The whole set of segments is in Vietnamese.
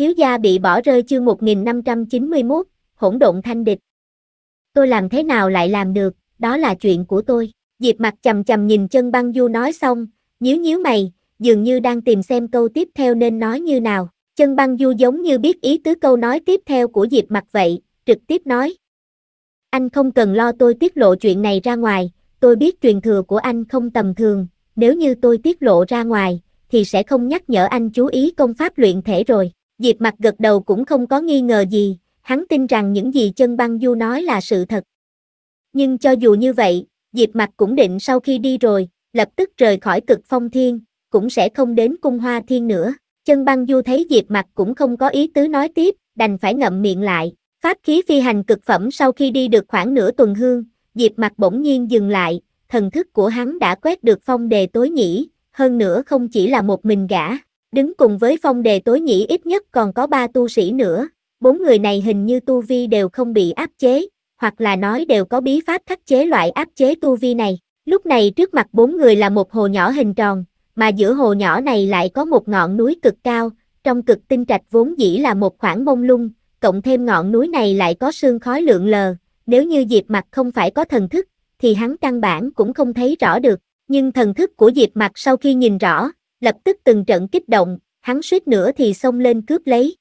Thiếu gia bị bỏ rơi chương 1591, hỗn độn thanh địch. Tôi làm thế nào lại làm được, đó là chuyện của tôi. Diệp mặt chầm chầm nhìn chân băng du nói xong, nhíu nhíu mày, dường như đang tìm xem câu tiếp theo nên nói như nào. Chân băng du giống như biết ý tứ câu nói tiếp theo của Diệp mặt vậy, trực tiếp nói. Anh không cần lo tôi tiết lộ chuyện này ra ngoài, tôi biết truyền thừa của anh không tầm thường, nếu như tôi tiết lộ ra ngoài, thì sẽ không nhắc nhở anh chú ý công pháp luyện thể rồi. Diệp mặt gật đầu cũng không có nghi ngờ gì, hắn tin rằng những gì chân băng du nói là sự thật. Nhưng cho dù như vậy, Diệp mặt cũng định sau khi đi rồi, lập tức rời khỏi cực phong thiên, cũng sẽ không đến cung hoa thiên nữa. Chân băng du thấy Diệp mặt cũng không có ý tứ nói tiếp, đành phải ngậm miệng lại. Pháp khí phi hành cực phẩm sau khi đi được khoảng nửa tuần hương, Diệp mặt bỗng nhiên dừng lại, thần thức của hắn đã quét được phong đề tối nhĩ, hơn nữa không chỉ là một mình gã, đứng cùng với phong đề tối nhĩ ít nhất còn có ba tu sĩ nữa, bốn người này hình như tu vi đều không bị áp chế, hoặc là nói đều có bí pháp khắc chế loại áp chế tu vi này. Lúc này trước mặt bốn người là một hồ nhỏ hình tròn, mà giữa hồ nhỏ này lại có một ngọn núi cực cao, trong cực tinh trạch vốn dĩ là một khoảng mông lung, cộng thêm ngọn núi này lại có sương khói lượn lờ, nếu như Diệp mặc không phải có thần thức, thì hắn căn bản cũng không thấy rõ được, nhưng thần thức của Diệp mặc sau khi nhìn rõ, lập tức từng trận kích động, hắn suýt nữa thì xông lên cướp lấy.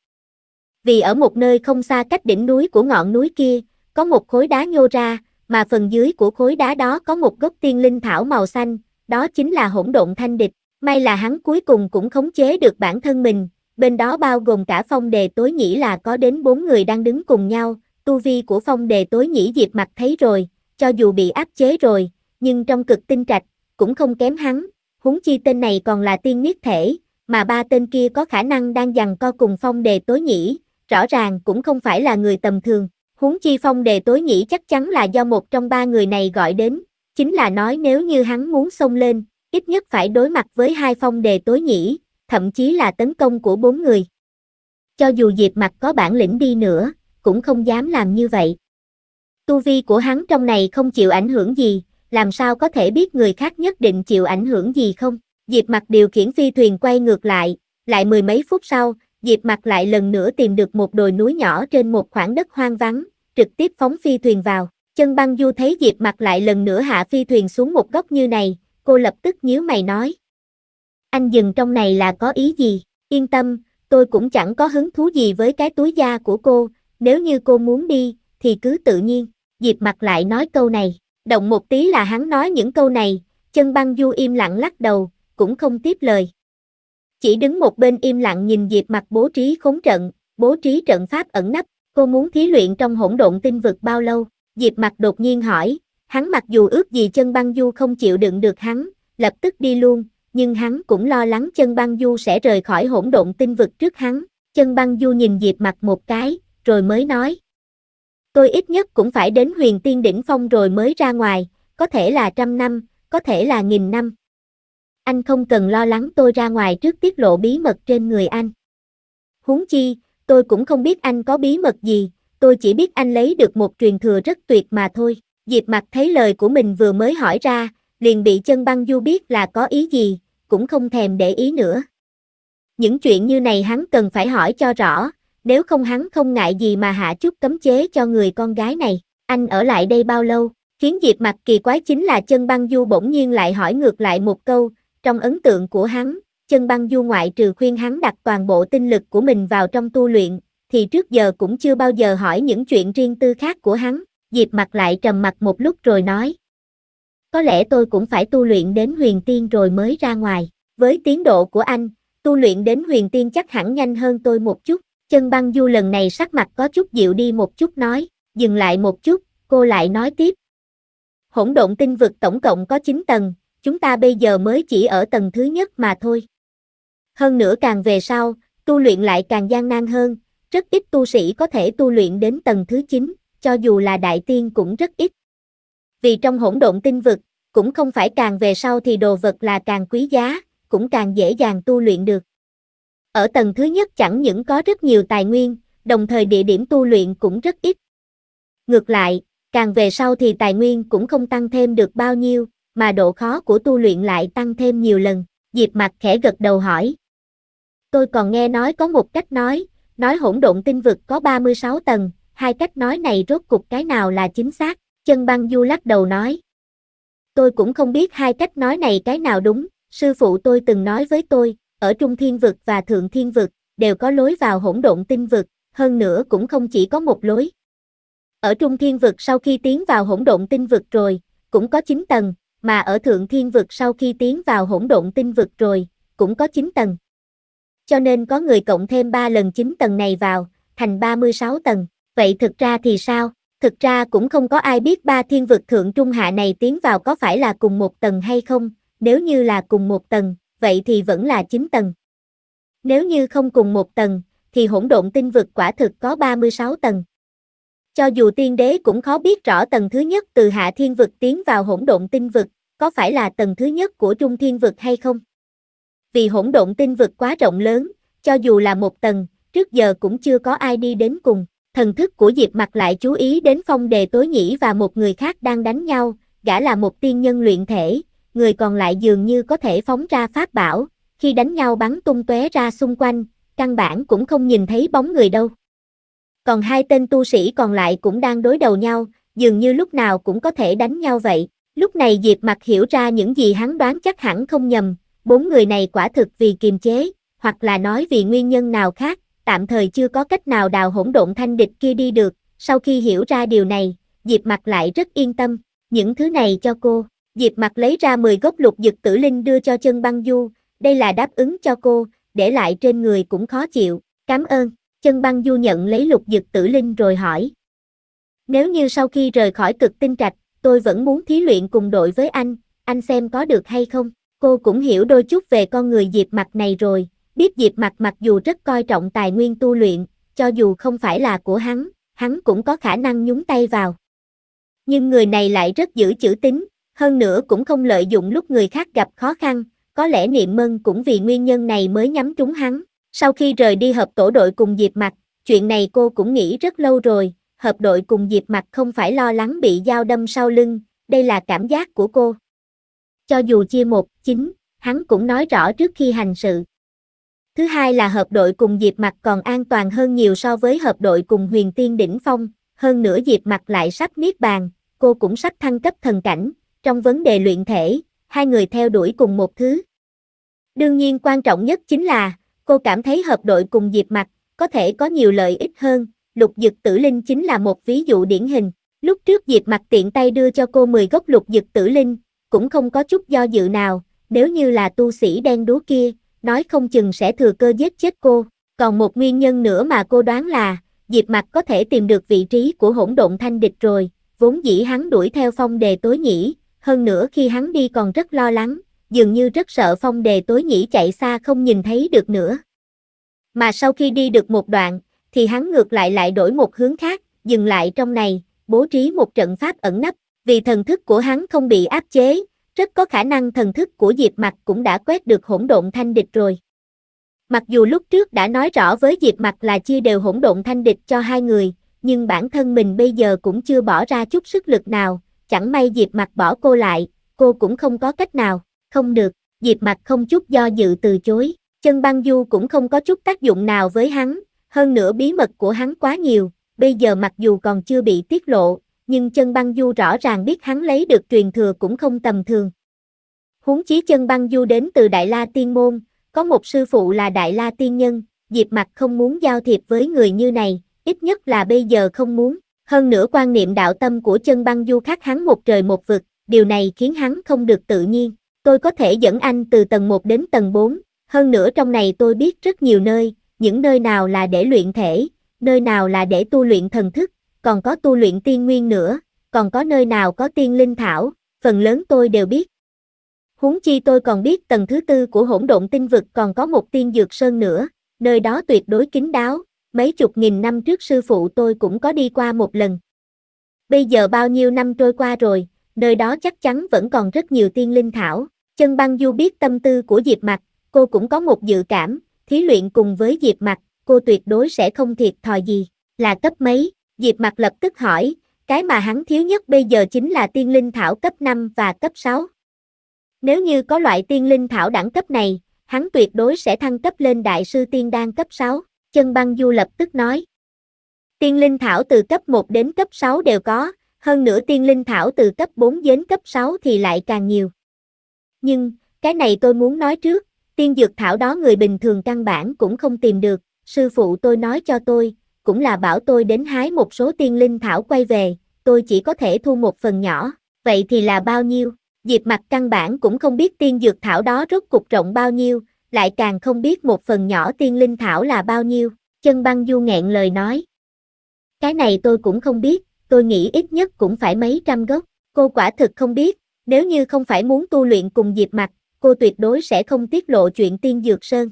Vì ở một nơi không xa cách đỉnh núi của ngọn núi kia, có một khối đá nhô ra, mà phần dưới của khối đá đó có một gốc tiên linh thảo màu xanh, đó chính là hỗn độn thanh địch. May là hắn cuối cùng cũng khống chế được bản thân mình, bên đó bao gồm cả phong đề tối nhĩ là có đến bốn người đang đứng cùng nhau, tu vi của phong đề tối nhĩ diệp mặt thấy rồi, cho dù bị áp chế rồi, nhưng trong cực tinh trạch, cũng không kém hắn, huống chi tên này còn là tiên niết thể, mà ba tên kia có khả năng đang giằng co cùng phong đề tối nhĩ, rõ ràng cũng không phải là người tầm thường. Huống chi phong đề tối nhĩ chắc chắn là do một trong ba người này gọi đến, chính là nói nếu như hắn muốn xông lên, ít nhất phải đối mặt với hai phong đề tối nhĩ, thậm chí là tấn công của bốn người. Cho dù Diệp mặt có bản lĩnh đi nữa, cũng không dám làm như vậy. Tu vi của hắn trong này không chịu ảnh hưởng gì, làm sao có thể biết người khác nhất định chịu ảnh hưởng gì không? Diệp Mặc điều khiển phi thuyền quay ngược lại, lại mười mấy phút sau, Diệp Mặc lại lần nữa tìm được một đồi núi nhỏ trên một khoảng đất hoang vắng, trực tiếp phóng phi thuyền vào. Chân băng du thấy Diệp Mặc lại lần nữa hạ phi thuyền xuống một góc như này, cô lập tức nhíu mày nói. Anh dừng trong này là có ý gì? Yên tâm, tôi cũng chẳng có hứng thú gì với cái túi da của cô, nếu như cô muốn đi, thì cứ tự nhiên. Diệp Mặc lại nói câu này, Động một tí là hắn nói những câu này, chân băng du im lặng lắc đầu, cũng không tiếp lời. Chỉ đứng một bên im lặng nhìn Diệp mặt bố trí khốn trận, bố trí trận pháp ẩn nấp, cô muốn thí luyện trong hỗn độn tinh vực bao lâu, Diệp mặt đột nhiên hỏi, hắn mặc dù ước gì chân băng du không chịu đựng được hắn, lập tức đi luôn, nhưng hắn cũng lo lắng chân băng du sẽ rời khỏi hỗn độn tinh vực trước hắn, chân băng du nhìn Diệp mặt một cái, rồi mới nói, Tôi ít nhất cũng phải đến huyền tiên đỉnh phong rồi mới ra ngoài, có thể là trăm năm, có thể là nghìn năm. Anh không cần lo lắng tôi ra ngoài trước tiết lộ bí mật trên người anh. Huống chi, tôi cũng không biết anh có bí mật gì, tôi chỉ biết anh lấy được một truyền thừa rất tuyệt mà thôi. Diệp mặt thấy lời của mình vừa mới hỏi ra, liền bị chân băng du biết là có ý gì, cũng không thèm để ý nữa. Những chuyện như này hắn cần phải hỏi cho rõ, nếu không hắn không ngại gì mà hạ chút cấm chế cho người con gái này. Anh ở lại đây bao lâu? Khiến Diệp mặt kỳ quái chính là chân băng du bỗng nhiên lại hỏi ngược lại một câu, trong ấn tượng của hắn, chân băng du ngoại trừ khuyên hắn đặt toàn bộ tinh lực của mình vào trong tu luyện, thì trước giờ cũng chưa bao giờ hỏi những chuyện riêng tư khác của hắn, Diệp mặt lại trầm mặt một lúc rồi nói. Có lẽ tôi cũng phải tu luyện đến huyền tiên rồi mới ra ngoài, với tiến độ của anh, tu luyện đến huyền tiên chắc hẳn nhanh hơn tôi một chút, Chân băng du lần này sắc mặt có chút dịu đi một chút nói, dừng lại một chút, cô lại nói tiếp. Hỗn độn tinh vực tổng cộng có 9 tầng, chúng ta bây giờ mới chỉ ở tầng thứ nhất mà thôi. Hơn nữa càng về sau, tu luyện lại càng gian nan hơn, rất ít tu sĩ có thể tu luyện đến tầng thứ 9, cho dù là đại tiên cũng rất ít. Vì trong hỗn độn tinh vực, cũng không phải càng về sau thì đồ vật là càng quý giá, cũng càng dễ dàng tu luyện được. Ở tầng thứ nhất chẳng những có rất nhiều tài nguyên, đồng thời địa điểm tu luyện cũng rất ít. Ngược lại, càng về sau thì tài nguyên cũng không tăng thêm được bao nhiêu, mà độ khó của tu luyện lại tăng thêm nhiều lần. Diệp mặt khẽ gật đầu hỏi. Tôi còn nghe nói có một cách nói, nói hỗn độn tinh vực có 36 tầng, hai cách nói này rốt cục cái nào là chính xác, chân băng du lắc đầu nói. Tôi cũng không biết hai cách nói này cái nào đúng, sư phụ tôi từng nói với tôi, ở Trung Thiên Vực và Thượng Thiên Vực, đều có lối vào hỗn độn tinh vực, hơn nữa cũng không chỉ có một lối. Ở Trung Thiên Vực sau khi tiến vào hỗn độn tinh vực rồi, cũng có 9 tầng, mà ở Thượng Thiên Vực sau khi tiến vào hỗn độn tinh vực rồi, cũng có 9 tầng. Cho nên có người cộng thêm 3 lần 9 tầng này vào, thành 36 tầng. Vậy thực ra thì sao? Thực ra cũng không có ai biết ba thiên vực thượng trung hạ này tiến vào có phải là cùng một tầng hay không, nếu như là cùng một tầng, vậy thì vẫn là 9 tầng. Nếu như không cùng một tầng, thì hỗn độn tinh vực quả thực có 36 tầng. Cho dù tiên đế cũng khó biết rõ tầng thứ nhất từ hạ thiên vực tiến vào hỗn độn tinh vực, có phải là tầng thứ nhất của trung thiên vực hay không? Vì hỗn độn tinh vực quá rộng lớn, cho dù là một tầng, trước giờ cũng chưa có ai đi đến cùng. Thần thức của Diệp Mặt lại chú ý đến phong đề tối nhĩ và một người khác đang đánh nhau, gã là một tiên nhân luyện thể, người còn lại dường như có thể phóng ra pháp bảo, khi đánh nhau bắn tung tóe ra xung quanh, căn bản cũng không nhìn thấy bóng người đâu. Còn hai tên tu sĩ còn lại cũng đang đối đầu nhau, dường như lúc nào cũng có thể đánh nhau vậy. Lúc này Diệp Mặc hiểu ra những gì hắn đoán chắc hẳn không nhầm, bốn người này quả thực vì kiềm chế, hoặc là nói vì nguyên nhân nào khác, tạm thời chưa có cách nào đào hỗn độn thanh địch kia đi được. Sau khi hiểu ra điều này, Diệp Mặc lại rất yên tâm, những thứ này cho cô. Diệp mặt lấy ra 10 gốc lục dực tử linh đưa cho chân băng du, đây là đáp ứng cho cô, để lại trên người cũng khó chịu, cảm ơn. Chân băng du nhận lấy lục dực tử linh rồi hỏi. Nếu như sau khi rời khỏi cực tinh trạch, tôi vẫn muốn thí luyện cùng đội với anh, anh xem có được hay không? Cô cũng hiểu đôi chút về con người Diệp mặt này rồi, biết Diệp mặt mặc dù rất coi trọng tài nguyên tu luyện, cho dù không phải là của hắn, hắn cũng có khả năng nhúng tay vào. Nhưng người này lại rất giữ chữ tính hơn nữa cũng không lợi dụng lúc người khác gặp khó khăn, có lẽ niệm mân cũng vì nguyên nhân này mới nhắm trúng hắn. Sau khi rời đi hợp tổ đội cùng Diệp Mặt, chuyện này cô cũng nghĩ rất lâu rồi, hợp đội cùng Diệp Mặt không phải lo lắng bị dao đâm sau lưng, đây là cảm giác của cô. Cho dù chia một, chính hắn cũng nói rõ trước khi hành sự. Thứ hai là hợp đội cùng Diệp Mặt còn an toàn hơn nhiều so với hợp đội cùng Huyền Tiên Đỉnh Phong, hơn nữa Diệp Mặt lại sắp niết bàn, cô cũng sắp thăng cấp thần cảnh, trong vấn đề luyện thể, hai người theo đuổi cùng một thứ. Đương nhiên quan trọng nhất chính là, cô cảm thấy hợp đội cùng Diệp mặt có thể có nhiều lợi ích hơn, lục dực tử linh chính là một ví dụ điển hình. Lúc trước Diệp mặt tiện tay đưa cho cô 10 gốc lục dực tử linh, cũng không có chút do dự nào, nếu như là tu sĩ đen đúa kia, nói không chừng sẽ thừa cơ giết chết cô. Còn một nguyên nhân nữa mà cô đoán là, Diệp mặt có thể tìm được vị trí của hỗn độn thanh địch rồi, vốn dĩ hắn đuổi theo phong đề tối nhĩ, hơn nữa khi hắn đi còn rất lo lắng, dường như rất sợ phong đề tối nhĩ chạy xa không nhìn thấy được nữa. Mà sau khi đi được một đoạn, thì hắn ngược lại lại đổi một hướng khác, dừng lại trong này, bố trí một trận pháp ẩn nấp, vì thần thức của hắn không bị áp chế, rất có khả năng thần thức của Diệp Mặc cũng đã quét được hỗn độn thanh địch rồi. Mặc dù lúc trước đã nói rõ với Diệp Mặc là chia đều hỗn độn thanh địch cho hai người, nhưng bản thân mình bây giờ cũng chưa bỏ ra chút sức lực nào, chẳng may Diệp Mặt bỏ cô lại, cô cũng không có cách nào, không được, Diệp Mặt không chút do dự từ chối, chân băng du cũng không có chút tác dụng nào với hắn, hơn nữa bí mật của hắn quá nhiều, bây giờ mặc dù còn chưa bị tiết lộ, nhưng chân băng du rõ ràng biết hắn lấy được truyền thừa cũng không tầm thường. Huống chí chân băng du đến từ Đại La Tiên Môn, có một sư phụ là Đại La Tiên Nhân, Diệp Mặt không muốn giao thiệp với người như này, ít nhất là bây giờ không muốn. Hơn nữa quan niệm đạo tâm của chân băng du khác hắn một trời một vực, điều này khiến hắn không được tự nhiên. Tôi có thể dẫn anh từ tầng 1 đến tầng 4, hơn nữa trong này tôi biết rất nhiều nơi, những nơi nào là để luyện thể, nơi nào là để tu luyện thần thức, còn có tu luyện tiên nguyên nữa, còn có nơi nào có tiên linh thảo, phần lớn tôi đều biết. Huống chi tôi còn biết tầng thứ tư của hỗn độn tinh vực còn có một tiên dược sơn nữa, nơi đó tuyệt đối kín đáo, mấy chục nghìn năm trước sư phụ tôi cũng có đi qua một lần. Bây giờ bao nhiêu năm trôi qua rồi, nơi đó chắc chắn vẫn còn rất nhiều tiên linh thảo. Chân băng du biết tâm tư của Diệp Mặc, cô cũng có một dự cảm, thí luyện cùng với Diệp Mặc, cô tuyệt đối sẽ không thiệt thòi gì. Là cấp mấy? Diệp Mặc lập tức hỏi, cái mà hắn thiếu nhất bây giờ chính là tiên linh thảo cấp 5 và cấp 6. Nếu như có loại tiên linh thảo đẳng cấp này, hắn tuyệt đối sẽ thăng cấp lên đại sư tiên đan cấp 6. Chân băng du lập tức nói. Tiên linh thảo từ cấp 1 đến cấp 6 đều có, hơn nữa tiên linh thảo từ cấp 4 đến cấp 6 thì lại càng nhiều. Nhưng, cái này tôi muốn nói trước, tiên dược thảo đó người bình thường căn bản cũng không tìm được, sư phụ tôi nói cho tôi, cũng là bảo tôi đến hái một số tiên linh thảo quay về, tôi chỉ có thể thu một phần nhỏ, vậy thì là bao nhiêu? Diệp mặt căn bản cũng không biết tiên dược thảo đó rốt cục rộng bao nhiêu, lại càng không biết một phần nhỏ tiên linh thảo là bao nhiêu, chân băng du nghẹn lời nói. Cái này tôi cũng không biết, tôi nghĩ ít nhất cũng phải mấy trăm gốc, cô quả thực không biết, nếu như không phải muốn tu luyện cùng dịp mặt, cô tuyệt đối sẽ không tiết lộ chuyện tiên dược sơn.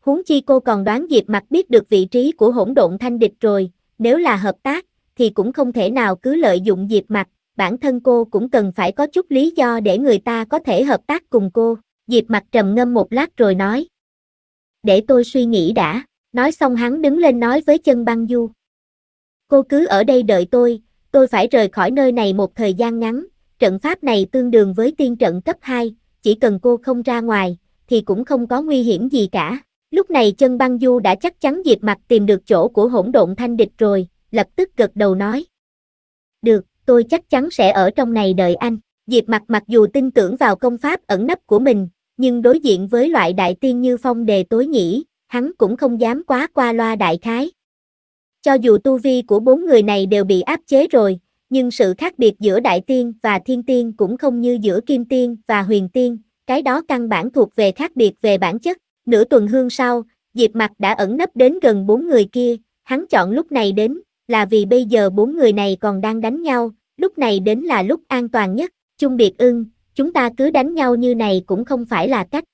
Huống chi cô còn đoán dịp mặt biết được vị trí của hỗn độn thanh địch rồi, nếu là hợp tác, thì cũng không thể nào cứ lợi dụng dịp mặt, bản thân cô cũng cần phải có chút lý do để người ta có thể hợp tác cùng cô. Diệp mặt trầm ngâm một lát rồi nói. Để tôi suy nghĩ đã, nói xong hắn đứng lên nói với chân băng du. Cô cứ ở đây đợi tôi, tôi phải rời khỏi nơi này một thời gian ngắn, trận pháp này tương đương với tiên trận cấp 2, chỉ cần cô không ra ngoài, thì cũng không có nguy hiểm gì cả. Lúc này chân băng du đã chắc chắn Diệp mặt tìm được chỗ của hỗn độn thanh địch rồi, lập tức gật đầu nói. Được, tôi chắc chắn sẽ ở trong này đợi anh. Diệp mặt mặc dù tin tưởng vào công pháp ẩn nấp của mình, nhưng đối diện với loại đại tiên như phong đề tối nhĩ, hắn cũng không dám quá qua loa đại khái. Cho dù tu vi của bốn người này đều bị áp chế rồi, nhưng sự khác biệt giữa đại tiên và thiên tiên cũng không như giữa kim tiên và huyền tiên, cái đó căn bản thuộc về khác biệt về bản chất. Nửa tuần hương sau, Diệp Mặc đã ẩn nấp đến gần bốn người kia, hắn chọn lúc này đến, là vì bây giờ bốn người này còn đang đánh nhau, lúc này đến là lúc an toàn nhất. Chung biệt ưng, chúng ta cứ đánh nhau như này cũng không phải là cách.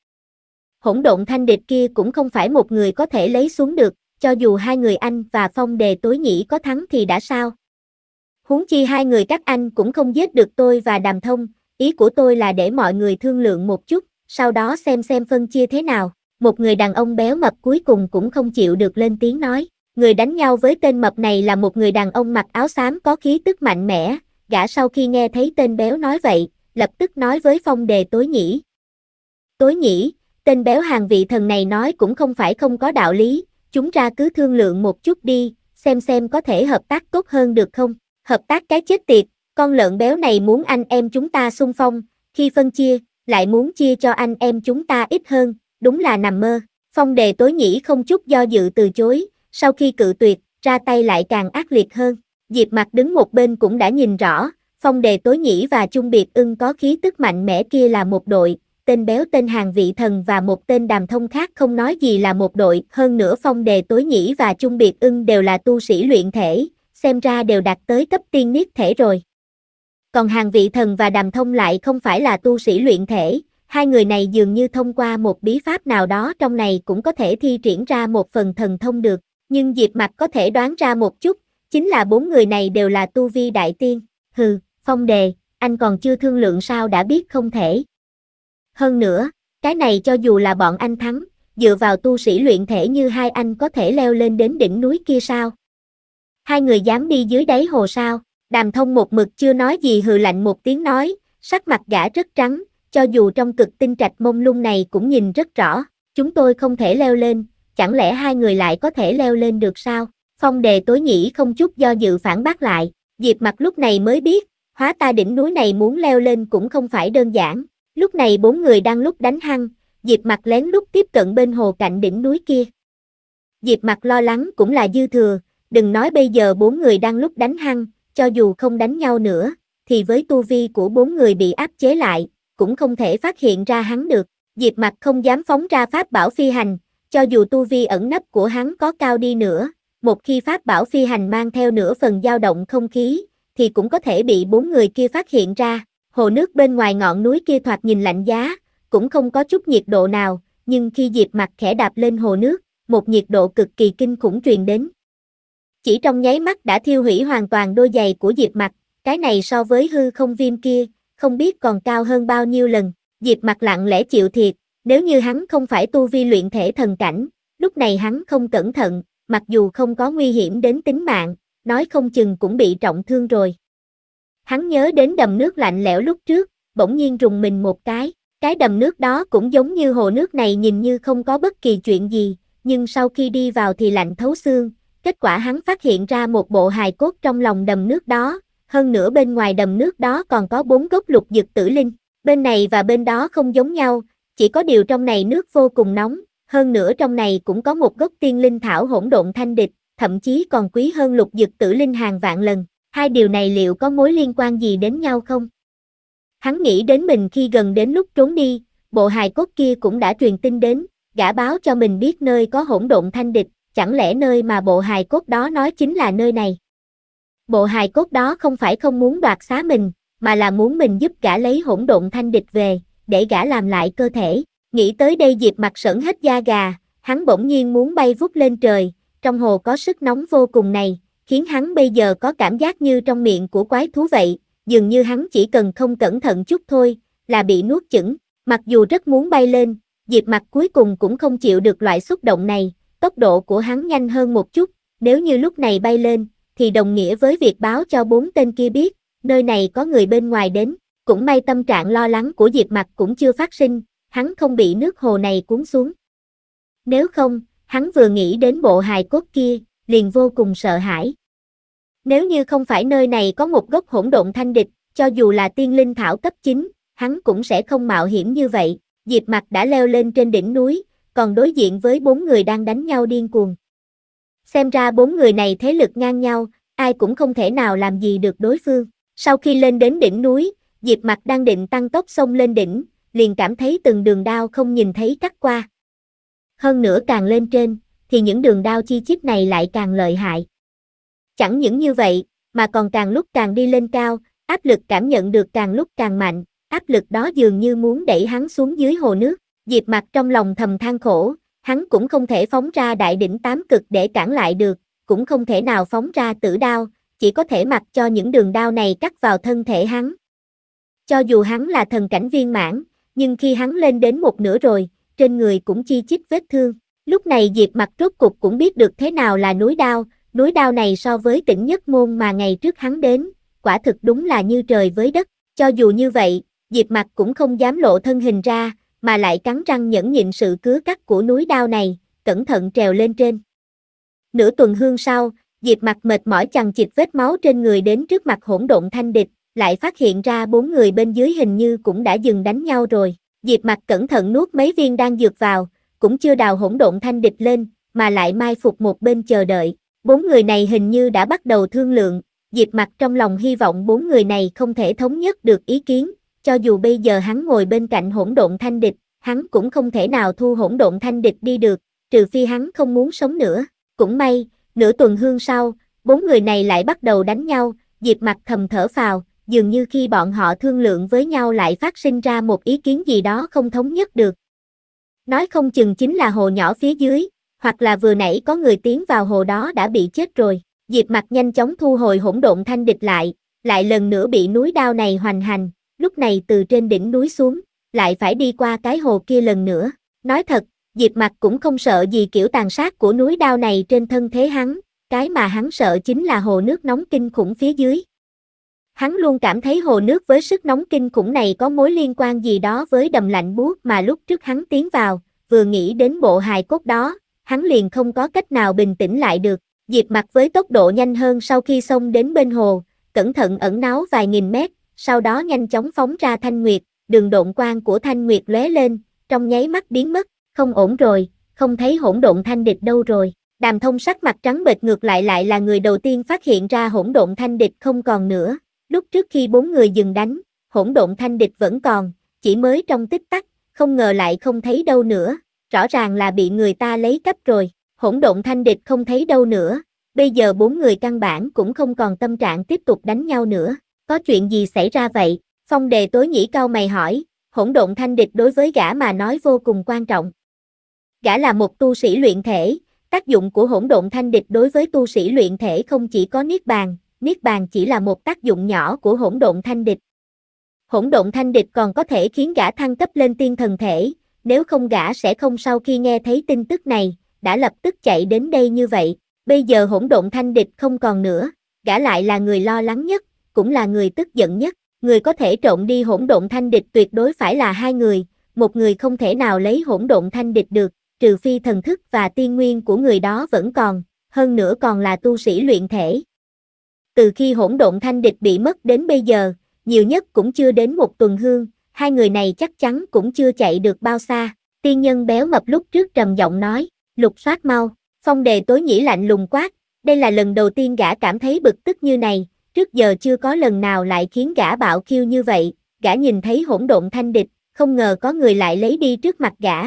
Hỗn độn thanh địch kia cũng không phải một người có thể lấy xuống được, cho dù hai người anh và phong đề tối nhĩ có thắng thì đã sao. Huống chi hai người các anh cũng không giết được tôi và đàm thông, ý của tôi là để mọi người thương lượng một chút, sau đó xem xem phân chia thế nào. Một người đàn ông béo mập cuối cùng cũng không chịu được lên tiếng nói. Người đánh nhau với tên mập này là một người đàn ông mặc áo xám có khí tức mạnh mẽ, gã sau khi nghe thấy tên béo nói vậy, lập tức nói với phong đề tối nhĩ. Tối nhĩ, tên béo hàng vị thần này nói cũng không phải không có đạo lý, chúng ta cứ thương lượng một chút đi, xem xem có thể hợp tác tốt hơn được không. Hợp tác cái chết tiệt, con lợn béo này muốn anh em chúng ta xung phong, khi phân chia, lại muốn chia cho anh em chúng ta ít hơn, đúng là nằm mơ. Phong đề tối nhĩ không chút do dự từ chối, sau khi cự tuyệt, ra tay lại càng ác liệt hơn. Diệp mặt đứng một bên cũng đã nhìn rõ, Phong đề tối nhĩ và Chung Biệt ưng có khí tức mạnh mẽ kia là một đội, tên béo tên hàng vị thần và một tên đàm thông khác không nói gì là một đội, hơn nữa phong đề tối nhĩ và Chung Biệt ưng đều là tu sĩ luyện thể, xem ra đều đạt tới cấp tiên niết thể rồi. Còn hàng vị thần và đàm thông lại không phải là tu sĩ luyện thể, hai người này dường như thông qua một bí pháp nào đó trong này cũng có thể thi triển ra một phần thần thông được, nhưng Diệp Mặt có thể đoán ra một chút, chính là bốn người này đều là tu vi đại tiên, hừ, Phong đề, anh còn chưa thương lượng sao đã biết không thể. Hơn nữa, cái này cho dù là bọn anh thắng, dựa vào tu sĩ luyện thể như hai anh có thể leo lên đến đỉnh núi kia sao? Hai người dám đi dưới đáy hồ sao? Đàm thông một mực chưa nói gì hừ lạnh một tiếng nói, sắc mặt gã rất trắng, cho dù trong cực tinh trạch mông lung này cũng nhìn rất rõ, chúng tôi không thể leo lên, chẳng lẽ hai người lại có thể leo lên được sao? Phong đề tối nhĩ không chút do dự phản bác lại, dịp mặt lúc này mới biết, hóa ta đỉnh núi này muốn leo lên cũng không phải đơn giản. Lúc này bốn người đang lúc đánh hăng, Diệp Mặt lén lúc tiếp cận bên hồ cạnh đỉnh núi kia. Diệp Mặt lo lắng cũng là dư thừa, đừng nói bây giờ bốn người đang lúc đánh hăng, cho dù không đánh nhau nữa, thì với tu vi của bốn người bị áp chế lại, cũng không thể phát hiện ra hắn được. Diệp Mặt không dám phóng ra pháp bảo phi hành, cho dù tu vi ẩn nấp của hắn có cao đi nữa, một khi pháp bảo phi hành mang theo nửa phần dao động không khí, thì cũng có thể bị bốn người kia phát hiện ra. Hồ nước bên ngoài ngọn núi kia thoạt nhìn lạnh giá, cũng không có chút nhiệt độ nào, nhưng khi Diệp Mặc khẽ đạp lên hồ nước, một nhiệt độ cực kỳ kinh khủng truyền đến. Chỉ trong nháy mắt đã thiêu hủy hoàn toàn đôi giày của Diệp Mặc, cái này so với hư không viêm kia, không biết còn cao hơn bao nhiêu lần. Diệp Mặc lặng lẽ chịu thiệt, nếu như hắn không phải tu vi luyện thể thần cảnh, lúc này hắn không cẩn thận, mặc dù không có nguy hiểm đến tính mạng, nói không chừng cũng bị trọng thương rồi. Hắn nhớ đến đầm nước lạnh lẽo lúc trước, bỗng nhiên rùng mình một cái, cái đầm nước đó cũng giống như hồ nước này nhìn như không có bất kỳ chuyện gì, nhưng sau khi đi vào thì lạnh thấu xương, kết quả hắn phát hiện ra một bộ hài cốt trong lòng đầm nước đó, hơn nữa bên ngoài đầm nước đó còn có bốn gốc lục dực tử linh, bên này và bên đó không giống nhau, chỉ có điều trong này nước vô cùng nóng, hơn nữa trong này cũng có một gốc tiên linh thảo hỗn độn thanh địch, thậm chí còn quý hơn lục dực tử linh hàng vạn lần, hai điều này liệu có mối liên quan gì đến nhau không? Hắn nghĩ đến mình khi gần đến lúc trốn đi, bộ hài cốt kia cũng đã truyền tin đến, gã báo cho mình biết nơi có hỗn độn thanh địch, chẳng lẽ nơi mà bộ hài cốt đó nói chính là nơi này? Bộ hài cốt đó không phải không muốn đoạt xá mình, mà là muốn mình giúp gã lấy hỗn độn thanh địch về, để gã làm lại cơ thể. Nghĩ tới đây dịp mặt sẩn hết da gà, hắn bỗng nhiên muốn bay vút lên trời, trong hồ có sức nóng vô cùng này, khiến hắn bây giờ có cảm giác như trong miệng của quái thú vậy, dường như hắn chỉ cần không cẩn thận chút thôi, là bị nuốt chửng. Mặc dù rất muốn bay lên, Diệp mặt cuối cùng cũng không chịu được loại xúc động này, tốc độ của hắn nhanh hơn một chút, nếu như lúc này bay lên, thì đồng nghĩa với việc báo cho bốn tên kia biết, nơi này có người bên ngoài đến, cũng may tâm trạng lo lắng của Diệp mặt cũng chưa phát sinh, hắn không bị nước hồ này cuốn xuống. Nếu không, hắn vừa nghĩ đến bộ hài cốt kia, liền vô cùng sợ hãi. Nếu như không phải nơi này có một gốc hỗn độn thanh địch, cho dù là tiên linh thảo cấp 9, hắn cũng sẽ không mạo hiểm như vậy. Diệp mặt đã leo lên trên đỉnh núi, còn đối diện với bốn người đang đánh nhau điên cuồng. Xem ra bốn người này thế lực ngang nhau, ai cũng không thể nào làm gì được đối phương. Sau khi lên đến đỉnh núi, Diệp mặt đang định tăng tốc xông lên đỉnh, liền cảm thấy từng đường đao không nhìn thấy cắt qua. Hơn nữa càng lên trên, thì những đường đao chi chít này lại càng lợi hại. Chẳng những như vậy, mà còn càng lúc càng đi lên cao, áp lực cảm nhận được càng lúc càng mạnh, áp lực đó dường như muốn đẩy hắn xuống dưới hồ nước. Diệp mặt trong lòng thầm than khổ, hắn cũng không thể phóng ra đại đỉnh tám cực để cản lại được, cũng không thể nào phóng ra tử đao, chỉ có thể mặc cho những đường đao này cắt vào thân thể hắn. Cho dù hắn là thần cảnh viên mãn, nhưng khi hắn lên đến một nửa rồi, trên người cũng chi chít vết thương. Lúc này Diệp mặc rốt cục cũng biết được thế nào là núi đao, núi đao này so với tỉnh nhất môn mà ngày trước hắn đến, quả thực đúng là như trời với đất. Cho dù như vậy, Diệp mặc cũng không dám lộ thân hình ra, mà lại cắn răng nhẫn nhịn sự cứa cắt của núi đao này, cẩn thận trèo lên trên. Nửa tuần hương sau, Diệp mặc mệt mỏi chằng chịt vết máu trên người đến trước mặt hỗn độn thanh địch, lại phát hiện ra bốn người bên dưới hình như cũng đã dừng đánh nhau rồi. Diệp mặt cẩn thận nuốt mấy viên đang dược vào, cũng chưa đào hỗn độn thanh địch lên, mà lại mai phục một bên chờ đợi. Bốn người này hình như đã bắt đầu thương lượng, Diệp mặt trong lòng hy vọng bốn người này không thể thống nhất được ý kiến, cho dù bây giờ hắn ngồi bên cạnh hỗn độn thanh địch, hắn cũng không thể nào thu hỗn độn thanh địch đi được, trừ phi hắn không muốn sống nữa. Cũng may, nửa tuần hương sau, bốn người này lại bắt đầu đánh nhau, Diệp mặt thầm thở phào, dường như khi bọn họ thương lượng với nhau lại phát sinh ra một ý kiến gì đó không thống nhất được. Nói không chừng chính là hồ nhỏ phía dưới, hoặc là vừa nãy có người tiến vào hồ đó đã bị chết rồi. Diệp mặt nhanh chóng thu hồi hỗn độn thanh địch lại, lại lần nữa bị núi đao này hoành hành, lúc này từ trên đỉnh núi xuống, lại phải đi qua cái hồ kia lần nữa. Nói thật, Diệp mặt cũng không sợ gì kiểu tàn sát của núi đao này trên thân thế hắn, cái mà hắn sợ chính là hồ nước nóng kinh khủng phía dưới. Hắn luôn cảm thấy hồ nước với sức nóng kinh khủng này có mối liên quan gì đó với đầm lạnh buốt mà lúc trước hắn tiến vào, vừa nghĩ đến bộ hài cốt đó, hắn liền không có cách nào bình tĩnh lại được. Diệp mặt với tốc độ nhanh hơn sau khi xông đến bên hồ, cẩn thận ẩn náu vài nghìn mét, sau đó nhanh chóng phóng ra thanh nguyệt, đường độn quang của thanh nguyệt lóe lên, trong nháy mắt biến mất, không ổn rồi, không thấy hỗn độn thanh địch đâu rồi. Đàm thông sắc mặt trắng bệch ngược lại lại là người đầu tiên phát hiện ra hỗn độn thanh địch không còn nữa, Lúc trước khi bốn người dừng đánh, hỗn độn thanh địch vẫn còn, chỉ mới trong tích tắc, không ngờ lại không thấy đâu nữa, rõ ràng là bị người ta lấy cắp rồi, hỗn độn thanh địch không thấy đâu nữa, bây giờ bốn người căn bản cũng không còn tâm trạng tiếp tục đánh nhau nữa, có chuyện gì xảy ra vậy, phong đề tối nhĩ cao mày hỏi, hỗn độn thanh địch đối với gã mà nói vô cùng quan trọng. Gã là một tu sĩ luyện thể, tác dụng của hỗn độn thanh địch đối với tu sĩ luyện thể không chỉ có niết bàn, Niết Bàn chỉ là một tác dụng nhỏ của hỗn độn thanh địch. Hỗn độn thanh địch còn có thể khiến gã thăng cấp lên tiên thần thể, nếu không gã sẽ không sau khi nghe thấy tin tức này, đã lập tức chạy đến đây như vậy. Bây giờ hỗn độn thanh địch không còn nữa, gã lại là người lo lắng nhất, cũng là người tức giận nhất. Người có thể trộn đi hỗn độn thanh địch tuyệt đối phải là hai người, một người không thể nào lấy hỗn độn thanh địch được, trừ phi thần thức và tiên nguyên của người đó vẫn còn, hơn nữa còn là tu sĩ luyện thể. Từ khi hỗn độn thanh địch bị mất đến bây giờ, nhiều nhất cũng chưa đến một tuần hương, hai người này chắc chắn cũng chưa chạy được bao xa. Tiên nhân béo mập lúc trước trầm giọng nói, lục soát mau, phong đề tối nhĩ lạnh lùng quát, đây là lần đầu tiên gã cảm thấy bực tức như này, trước giờ chưa có lần nào lại khiến gã bạo khiêu như vậy, gã nhìn thấy hỗn độn thanh địch, không ngờ có người lại lấy đi trước mặt gã.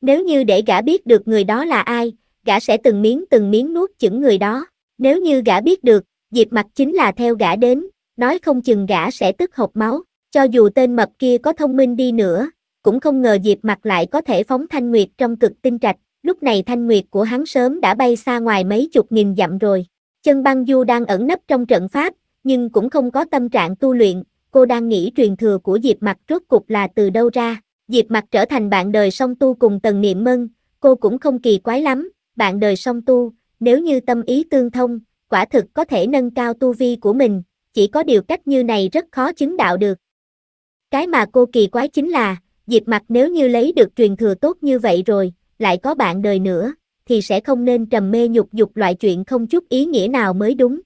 Nếu như để gã biết được người đó là ai, gã sẽ từng miếng từng miếng nuốt chửng người đó, nếu như gã biết được, Diệp mặt chính là theo gã đến, nói không chừng gã sẽ tức hộp máu, cho dù tên mập kia có thông minh đi nữa, cũng không ngờ Diệp mặt lại có thể phóng thanh nguyệt trong cực tinh trạch, lúc này thanh nguyệt của hắn sớm đã bay xa ngoài mấy chục nghìn dặm rồi. Chân băng du đang ẩn nấp trong trận pháp, nhưng cũng không có tâm trạng tu luyện, cô đang nghĩ truyền thừa của Diệp mặt rốt cục là từ đâu ra. Diệp mặt trở thành bạn đời song tu cùng Tần Niệm Mân, cô cũng không kỳ quái lắm, bạn đời song tu, nếu như tâm ý tương thông, quả thực có thể nâng cao tu vi của mình, chỉ có điều cách như này rất khó chứng đạo được. Cái mà cô kỳ quái chính là, Diệp Mặc nếu như lấy được truyền thừa tốt như vậy rồi, lại có bạn đời nữa, thì sẽ không nên trầm mê nhục dục loại chuyện không chút ý nghĩa nào mới đúng.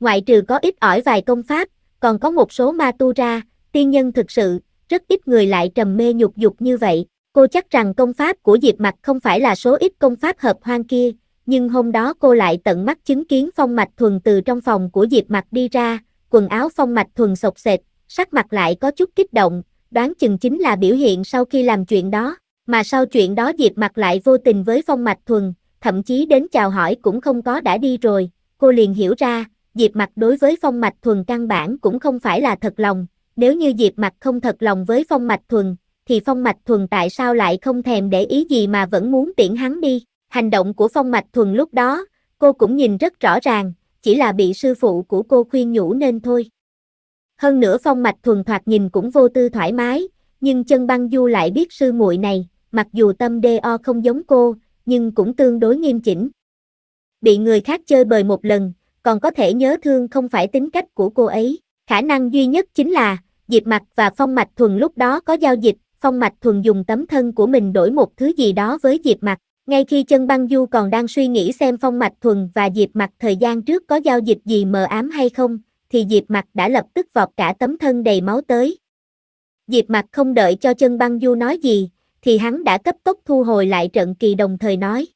Ngoại trừ có ít ỏi vài công pháp, còn có một số ma tu ra, tiên nhân thực sự, rất ít người lại trầm mê nhục dục như vậy. Cô chắc rằng công pháp của Diệp Mặc không phải là số ít công pháp hợp hoang kia, nhưng hôm đó cô lại tận mắt chứng kiến phong mạch thuần từ trong phòng của Diệp Mặc đi ra, quần áo phong mạch thuần sộc sệt, sắc mặt lại có chút kích động, đoán chừng chính là biểu hiện sau khi làm chuyện đó, mà sau chuyện đó Diệp Mặc lại vô tình với phong mạch thuần, thậm chí đến chào hỏi cũng không có đã đi rồi, cô liền hiểu ra, Diệp Mặc đối với phong mạch thuần căn bản cũng không phải là thật lòng, nếu như Diệp Mặc không thật lòng với phong mạch thuần, thì phong mạch thuần tại sao lại không thèm để ý gì mà vẫn muốn tiễn hắn đi. Hành động của Phong Mạch Thuần lúc đó, cô cũng nhìn rất rõ ràng, chỉ là bị sư phụ của cô khuyên nhủ nên thôi. Hơn nữa Phong Mạch Thuần thoạt nhìn cũng vô tư thoải mái, nhưng chân băng du lại biết sư muội này, mặc dù tâm D.O. không giống cô, nhưng cũng tương đối nghiêm chỉnh. Bị người khác chơi bời một lần, còn có thể nhớ thương không phải tính cách của cô ấy. Khả năng duy nhất chính là, Diệp Mặt và Phong Mạch Thuần lúc đó có giao dịch, Phong Mạch Thuần dùng tấm thân của mình đổi một thứ gì đó với Diệp Mặt. Ngay khi chân băng du còn đang suy nghĩ xem phong mạch thuần và diệp mặt thời gian trước có giao dịch gì mờ ám hay không, thì diệp mặt đã lập tức vọt cả tấm thân đầy máu tới. Diệp mặt không đợi cho chân băng du nói gì, thì hắn đã cấp tốc thu hồi lại trận kỳ đồng thời nói.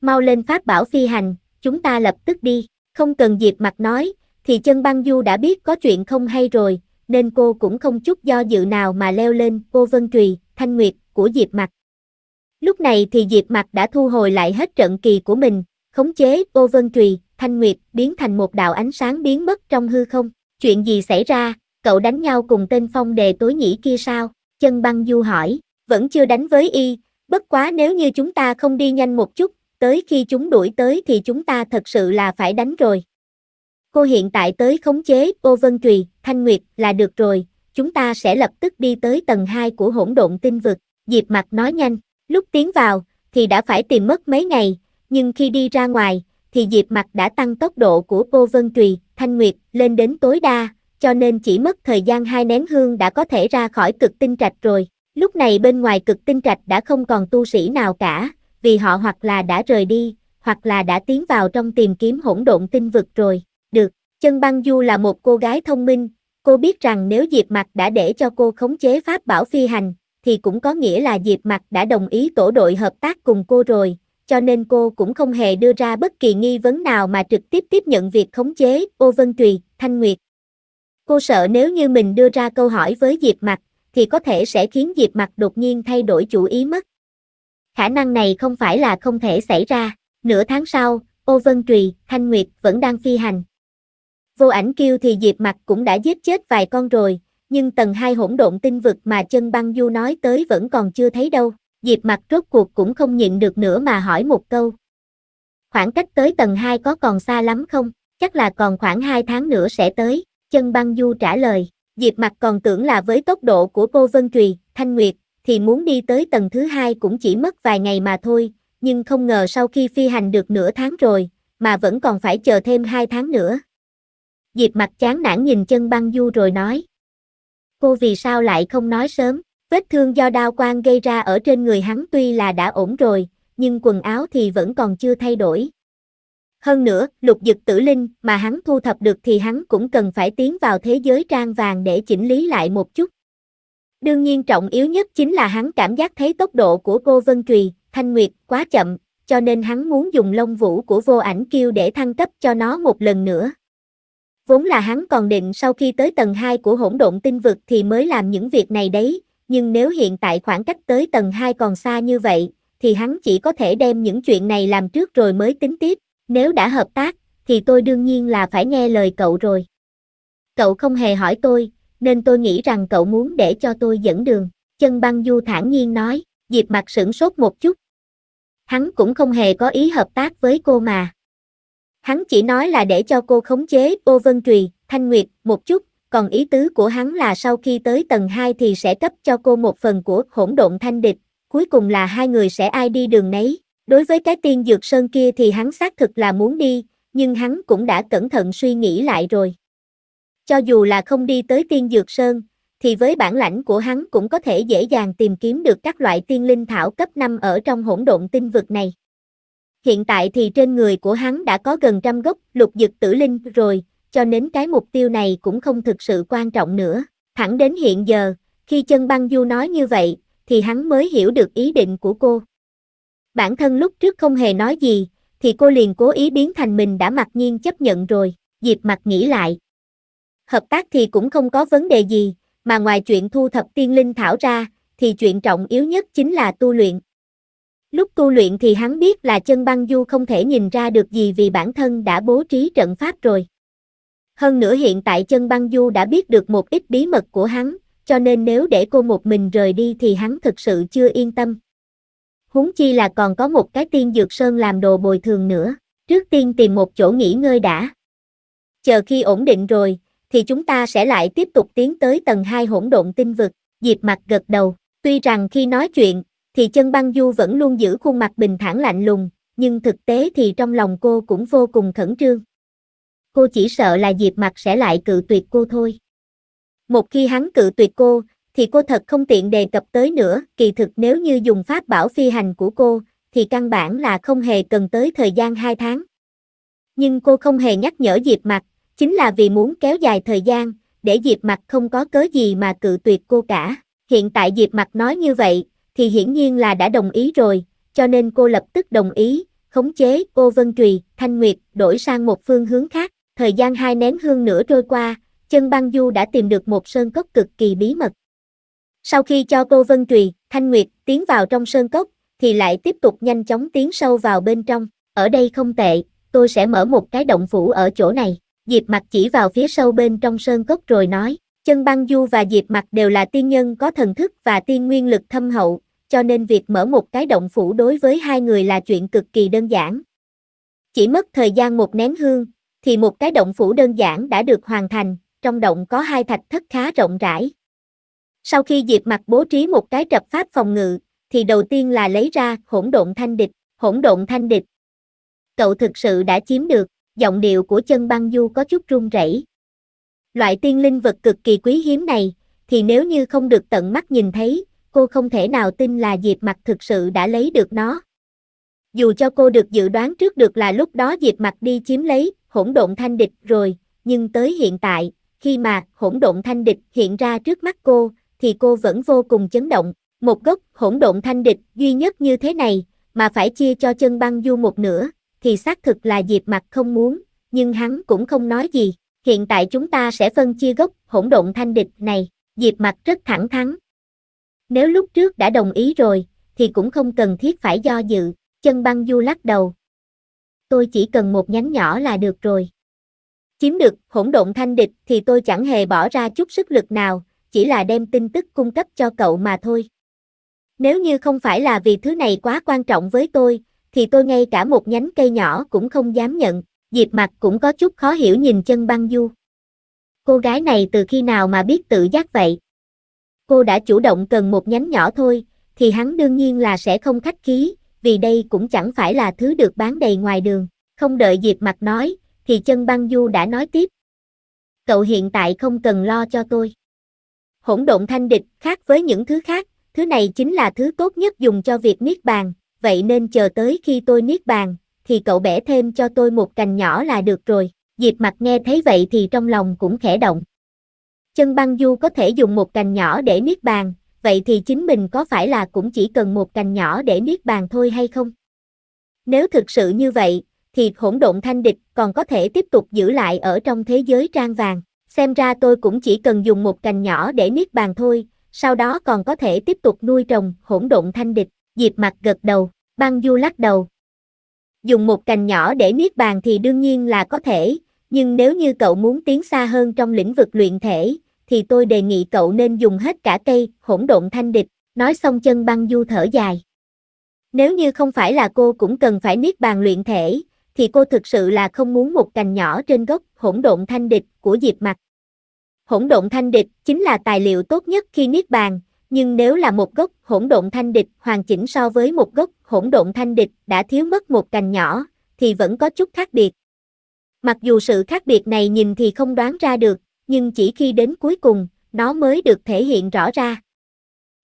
Mau lên pháp bảo phi hành, chúng ta lập tức đi, không cần diệp mặt nói, thì chân băng du đã biết có chuyện không hay rồi, nên cô cũng không chút do dự nào mà leo lên cô vân trùy, thanh nguyệt, của diệp mặt. Lúc này thì Diệp Mặt đã thu hồi lại hết trận kỳ của mình, khống chế ô vân trùy, thanh nguyệt, biến thành một đạo ánh sáng biến mất trong hư không. Chuyện gì xảy ra, cậu đánh nhau cùng tên phong đề tối nhĩ kia sao? Chân băng du hỏi, vẫn chưa đánh với y, bất quá nếu như chúng ta không đi nhanh một chút, tới khi chúng đuổi tới thì chúng ta thật sự là phải đánh rồi. Cô hiện tại tới khống chế ô vân trùy, thanh nguyệt là được rồi, chúng ta sẽ lập tức đi tới tầng 2 của hỗn độn tinh vực, Diệp mặt nói nhanh. Lúc tiến vào, thì đã phải tìm mất mấy ngày, nhưng khi đi ra ngoài, thì Diệp Mặt đã tăng tốc độ của cô Vân tùy Thanh Nguyệt lên đến tối đa, cho nên chỉ mất thời gian hai nén hương đã có thể ra khỏi cực tinh trạch rồi. Lúc này bên ngoài cực tinh trạch đã không còn tu sĩ nào cả, vì họ hoặc là đã rời đi, hoặc là đã tiến vào trong tìm kiếm hỗn độn tinh vực rồi. Được, chân băng du là một cô gái thông minh, cô biết rằng nếu Diệp Mặt đã để cho cô khống chế pháp bảo phi hành, thì cũng có nghĩa là Diệp Mặc đã đồng ý tổ đội hợp tác cùng cô rồi, cho nên cô cũng không hề đưa ra bất kỳ nghi vấn nào mà trực tiếp tiếp nhận việc khống chế Ô Vân Trùy, Thanh Nguyệt. Cô sợ nếu như mình đưa ra câu hỏi với Diệp Mặc thì có thể sẽ khiến Diệp Mặc đột nhiên thay đổi chủ ý mất. Khả năng này không phải là không thể xảy ra, nửa tháng sau, Ô Vân Trùy, Thanh Nguyệt vẫn đang phi hành. Vô ảnh kiêu thì Diệp Mặc cũng đã giết chết vài con rồi, nhưng tầng hai hỗn độn tinh vực mà chân băng du nói tới vẫn còn chưa thấy đâu, Diệp mặt rốt cuộc cũng không nhịn được nữa mà hỏi một câu. Khoảng cách tới tầng hai có còn xa lắm không? Chắc là còn khoảng hai tháng nữa sẽ tới, chân băng du trả lời. Diệp mặt còn tưởng là với tốc độ của cô Vân Trùy, Thanh Nguyệt, thì muốn đi tới tầng thứ hai cũng chỉ mất vài ngày mà thôi, nhưng không ngờ sau khi phi hành được nửa tháng rồi, mà vẫn còn phải chờ thêm hai tháng nữa. Diệp mặt chán nản nhìn chân băng du rồi nói, cô vì sao lại không nói sớm, vết thương do đao quang gây ra ở trên người hắn tuy là đã ổn rồi, nhưng quần áo thì vẫn còn chưa thay đổi. Hơn nữa, lục dực tử linh mà hắn thu thập được thì hắn cũng cần phải tiến vào thế giới trang vàng để chỉnh lý lại một chút. Đương nhiên trọng yếu nhất chính là hắn cảm giác thấy tốc độ của cô Vân Trùy, Thanh Nguyệt, quá chậm, cho nên hắn muốn dùng lông vũ của vô ảnh kiêu để thăng cấp cho nó một lần nữa. Vốn là hắn còn định sau khi tới tầng 2 của hỗn độn tinh vực thì mới làm những việc này đấy, nhưng nếu hiện tại khoảng cách tới tầng 2 còn xa như vậy, thì hắn chỉ có thể đem những chuyện này làm trước rồi mới tính tiếp. Nếu đã hợp tác, thì tôi đương nhiên là phải nghe lời cậu rồi. Cậu không hề hỏi tôi, nên tôi nghĩ rằng cậu muốn để cho tôi dẫn đường. Chân băng du thản nhiên nói, dịp mặt sửng sốt một chút. Hắn cũng không hề có ý hợp tác với cô mà. Hắn chỉ nói là để cho cô khống chế ô vân trùy, thanh nguyệt, một chút, còn ý tứ của hắn là sau khi tới tầng 2 thì sẽ cấp cho cô một phần của hỗn độn thanh địch, cuối cùng là hai người sẽ ai đi đường nấy. Đối với cái tiên dược sơn kia thì hắn xác thực là muốn đi, nhưng hắn cũng đã cẩn thận suy nghĩ lại rồi. Cho dù là không đi tới tiên dược sơn, thì với bản lãnh của hắn cũng có thể dễ dàng tìm kiếm được các loại tiên linh thảo cấp 5 ở trong hỗn độn tinh vực này. Hiện tại thì trên người của hắn đã có gần trăm gốc lục dực tử linh rồi, cho nên cái mục tiêu này cũng không thực sự quan trọng nữa. Thẳng đến hiện giờ, khi chân băng du nói như vậy, thì hắn mới hiểu được ý định của cô. Bản thân lúc trước không hề nói gì, thì cô liền cố ý biến thành mình đã mặc nhiên chấp nhận rồi, dịp mặt nghĩ lại. Hợp tác thì cũng không có vấn đề gì, mà ngoài chuyện thu thập tiên linh thảo ra, thì chuyện trọng yếu nhất chính là tu luyện. Lúc tu luyện thì hắn biết là chân băng du không thể nhìn ra được gì vì bản thân đã bố trí trận pháp rồi. Hơn nữa hiện tại chân băng du đã biết được một ít bí mật của hắn, cho nên nếu để cô một mình rời đi thì hắn thực sự chưa yên tâm. Huống chi là còn có một cái tiên dược sơn làm đồ bồi thường nữa, trước tiên tìm một chỗ nghỉ ngơi đã. Chờ khi ổn định rồi, thì chúng ta sẽ lại tiếp tục tiến tới tầng 2 hỗn độn tinh vực, Diệp mặt gật đầu. Tuy rằng khi nói chuyện, thì chân băng du vẫn luôn giữ khuôn mặt bình thản lạnh lùng, nhưng thực tế thì trong lòng cô cũng vô cùng khẩn trương. Cô chỉ sợ là Diệp mặc sẽ lại cự tuyệt cô thôi. Một khi hắn cự tuyệt cô, thì cô thật không tiện đề cập tới nữa, kỳ thực nếu như dùng pháp bảo phi hành của cô, thì căn bản là không hề cần tới thời gian 2 tháng. Nhưng cô không hề nhắc nhở Diệp mặc, chính là vì muốn kéo dài thời gian, để Diệp mặc không có cớ gì mà cự tuyệt cô cả. Hiện tại Diệp mặc nói như vậy, thì hiển nhiên là đã đồng ý rồi, cho nên cô lập tức đồng ý, khống chế cô Vân Trùy, Thanh Nguyệt, đổi sang một phương hướng khác. Thời gian hai nén hương nữa trôi qua, chân băng du đã tìm được một sơn cốc cực kỳ bí mật. Sau khi cho cô Vân Trùy, Thanh Nguyệt tiến vào trong sơn cốc, thì lại tiếp tục nhanh chóng tiến sâu vào bên trong. Ở đây không tệ, tôi sẽ mở một cái động phủ ở chỗ này. Diệp mặt chỉ vào phía sâu bên trong sơn cốc rồi nói, chân băng du và diệp mặt đều là tiên nhân có thần thức và tiên nguyên lực thâm hậu, cho nên việc mở một cái động phủ đối với hai người là chuyện cực kỳ đơn giản. Chỉ mất thời gian một nén hương, thì một cái động phủ đơn giản đã được hoàn thành, trong động có hai thạch thất khá rộng rãi. Sau khi Diệp Mặc bố trí một cái trập pháp phòng ngự, thì đầu tiên là lấy ra hỗn độn thanh địch, hỗn độn thanh địch. Cậu thực sự đã chiếm được, giọng điệu của chân băng du có chút run rẩy. Loại tiên linh vật cực kỳ quý hiếm này, thì nếu như không được tận mắt nhìn thấy, cô không thể nào tin là Diệp Mặc thực sự đã lấy được nó. Dù cho cô được dự đoán trước được là lúc đó Diệp Mặc đi chiếm lấy hỗn độn thanh địch rồi, nhưng tới hiện tại, khi mà hỗn độn thanh địch hiện ra trước mắt cô, thì cô vẫn vô cùng chấn động. Một gốc hỗn độn thanh địch duy nhất như thế này, mà phải chia cho chân băng du một nửa, thì xác thực là Diệp Mặc không muốn, nhưng hắn cũng không nói gì. Hiện tại chúng ta sẽ phân chia gốc hỗn độn thanh địch này. Diệp Mặc rất thẳng thắn, nếu lúc trước đã đồng ý rồi, thì cũng không cần thiết phải do dự, chân băng du lắc đầu. Tôi chỉ cần một nhánh nhỏ là được rồi. Chiếm được hỗn độn thanh địch thì tôi chẳng hề bỏ ra chút sức lực nào, chỉ là đem tin tức cung cấp cho cậu mà thôi. Nếu như không phải là vì thứ này quá quan trọng với tôi, thì tôi ngay cả một nhánh cây nhỏ cũng không dám nhận, Diệp mặt cũng có chút khó hiểu nhìn chân băng du. Cô gái này từ khi nào mà biết tự giác vậy? cô đã chủ động cần một nhánh nhỏ thôi, thì hắn đương nhiên là sẽ không khách khí, vì đây cũng chẳng phải là thứ được bán đầy ngoài đường. Không đợi Diệp Mặt nói, thì chân băng du đã nói tiếp. Cậu hiện tại không cần lo cho tôi. Hỗn độn thanh địch khác với những thứ khác, thứ này chính là thứ tốt nhất dùng cho việc niết bàn, vậy nên chờ tới khi tôi niết bàn, thì cậu bẻ thêm cho tôi một cành nhỏ là được rồi. Diệp Mặt nghe thấy vậy thì trong lòng cũng khẽ động chân băng du có thể dùng một cành nhỏ để niết bàn, vậy thì chính mình có phải là cũng chỉ cần một cành nhỏ để niết bàn thôi hay không? Nếu thực sự như vậy, thì hỗn độn thanh địch còn có thể tiếp tục giữ lại ở trong thế giới trang vàng. Xem ra tôi cũng chỉ cần dùng một cành nhỏ để niết bàn thôi, sau đó còn có thể tiếp tục nuôi trồng hỗn độn thanh địch. Diệp mặt gật đầu, băng du lắc đầu. Dùng một cành nhỏ để niết bàn thì đương nhiên là có thể, nhưng nếu như cậu muốn tiến xa hơn trong lĩnh vực luyện thể, thì tôi đề nghị cậu nên dùng hết cả cây hỗn độn thanh địch, nói xong chân băng du thở dài. Nếu như không phải là cô cũng cần phải niết bàn luyện thể, thì cô thực sự là không muốn một cành nhỏ trên gốc hỗn độn thanh địch của Diệp Mặc. Hỗn độn thanh địch chính là tài liệu tốt nhất khi niết bàn, nhưng nếu là một gốc hỗn độn thanh địch hoàn chỉnh so với một gốc hỗn độn thanh địch đã thiếu mất một cành nhỏ, thì vẫn có chút khác biệt. Mặc dù sự khác biệt này nhìn thì không đoán ra được, nhưng chỉ khi đến cuối cùng, nó mới được thể hiện rõ ra.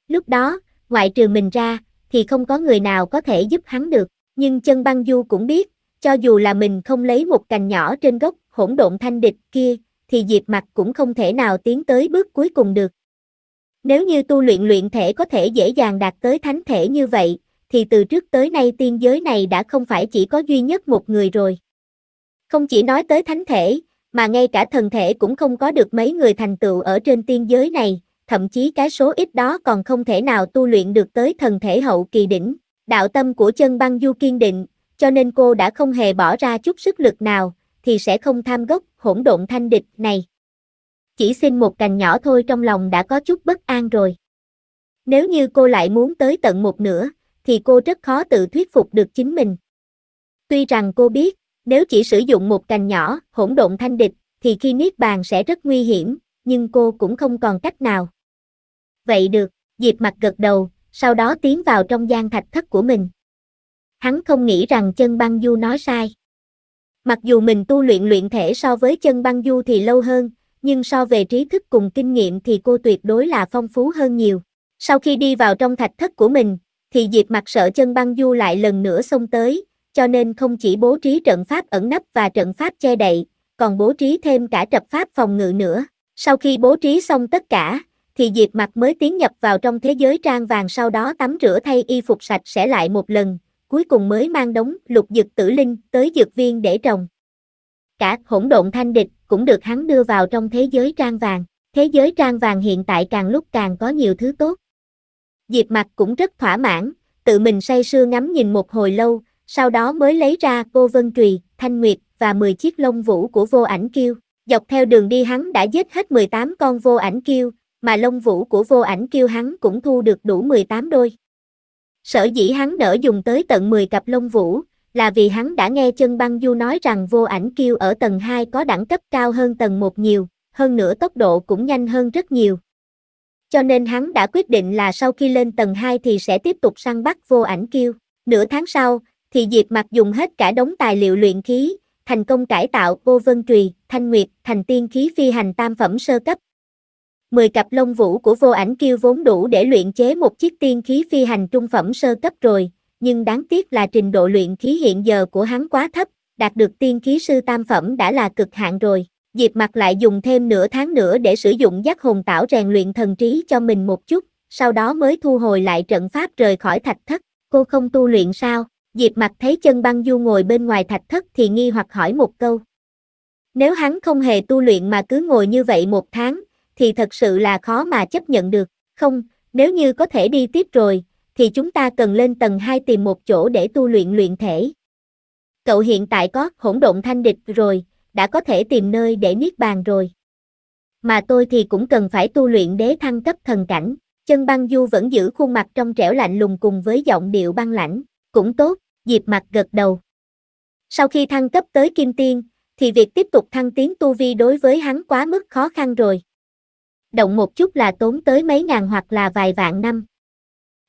Lúc đó, ngoại trừ mình ra, thì không có người nào có thể giúp hắn được, nhưng chân băng du cũng biết, cho dù là mình không lấy một cành nhỏ trên gốc hỗn độn thanh địch kia, thì diệp mặt cũng không thể nào tiến tới bước cuối cùng được. Nếu như tu luyện luyện thể có thể dễ dàng đạt tới thánh thể như vậy, thì từ trước tới nay tiên giới này đã không phải chỉ có duy nhất một người rồi. Không chỉ nói tới thánh thể, mà ngay cả thần thể cũng không có được mấy người thành tựu ở trên tiên giới này, thậm chí cái số ít đó còn không thể nào tu luyện được tới thần thể hậu kỳ đỉnh. Đạo tâm của chân băng du kiên định, cho nên cô đã không hề bỏ ra chút sức lực nào, thì sẽ không tham gốc hỗn độn thanh địch này. Chỉ xin một cành nhỏ thôi trong lòng đã có chút bất an rồi. Nếu như cô lại muốn tới tận một nửa, thì cô rất khó tự thuyết phục được chính mình. Tuy rằng cô biết, nếu chỉ sử dụng một cành nhỏ, hỗn độn thanh địch, thì khi niết bàn sẽ rất nguy hiểm, nhưng cô cũng không còn cách nào. Vậy được, Diệp mặt gật đầu, sau đó tiến vào trong gian thạch thất của mình. Hắn không nghĩ rằng chân băng du nói sai. Mặc dù mình tu luyện luyện thể so với chân băng du thì lâu hơn, nhưng so về trí thức cùng kinh nghiệm thì cô tuyệt đối là phong phú hơn nhiều. Sau khi đi vào trong thạch thất của mình, thì Diệp mặt sợ chân băng du lại lần nữa xông tới, cho nên không chỉ bố trí trận pháp ẩn nấp và trận pháp che đậy, còn bố trí thêm cả trận pháp phòng ngự nữa. Sau khi bố trí xong tất cả, thì Diệp Mặc mới tiến nhập vào trong thế giới trang vàng sau đó tắm rửa thay y phục sạch sẽ lại một lần, cuối cùng mới mang đống lục dược tử linh tới dược viên để trồng. Cả hỗn độn thanh địch cũng được hắn đưa vào trong thế giới trang vàng. Thế giới trang vàng hiện tại càng lúc càng có nhiều thứ tốt. Diệp Mặc cũng rất thỏa mãn, tự mình say sưa ngắm nhìn một hồi lâu, sau đó mới lấy ra cô Vân Trùy, Thanh Nguyệt và 10 chiếc lông vũ của vô ảnh kiêu. Dọc theo đường đi hắn đã giết hết 18 con vô ảnh kiêu, mà lông vũ của vô ảnh kiêu hắn cũng thu được đủ 18 đôi. Sở dĩ hắn nỡ dùng tới tận 10 cặp lông vũ, là vì hắn đã nghe chân băng du nói rằng vô ảnh kiêu ở tầng 2 có đẳng cấp cao hơn tầng 1 nhiều, hơn nữa tốc độ cũng nhanh hơn rất nhiều. Cho nên hắn đã quyết định là sau khi lên tầng 2 thì sẽ tiếp tục săn bắt vô ảnh kiêu. Nửa tháng sau, thì Diệp Mặc dùng hết cả đống tài liệu luyện khí, thành công cải tạo Ô Vân Trùy, Thanh Nguyệt, thành tiên khí phi hành tam phẩm sơ cấp. 10 cặp lông vũ của vô ảnh kiêu vốn đủ để luyện chế một chiếc tiên khí phi hành trung phẩm sơ cấp rồi, nhưng đáng tiếc là trình độ luyện khí hiện giờ của hắn quá thấp, đạt được tiên khí sư tam phẩm đã là cực hạn rồi. Diệp mặc lại dùng thêm nửa tháng nữa để sử dụng giác hồn tảo rèn luyện thần trí cho mình một chút, sau đó mới thu hồi lại trận pháp rời khỏi thạch thất. Cô không tu luyện sao? Diệp mặt thấy chân băng du ngồi bên ngoài thạch thất thì nghi hoặc hỏi một câu. Nếu hắn không hề tu luyện mà cứ ngồi như vậy một tháng, thì thật sự là khó mà chấp nhận được. Không, nếu như có thể đi tiếp rồi, thì chúng ta cần lên tầng 2 tìm một chỗ để tu luyện luyện thể. Cậu hiện tại có hỗn động thanh địch rồi, đã có thể tìm nơi để niết bàn rồi. Mà tôi thì cũng cần phải tu luyện đế thăng cấp thần cảnh. Chân băng du vẫn giữ khuôn mặt trong trẻo lạnh lùng cùng với giọng điệu băng lãnh. Cũng tốt, Diệp mặt gật đầu. Sau khi thăng cấp tới Kim Tiên, thì việc tiếp tục thăng tiến tu vi đối với hắn quá mức khó khăn rồi. Động một chút là tốn tới mấy ngàn hoặc là vài vạn năm.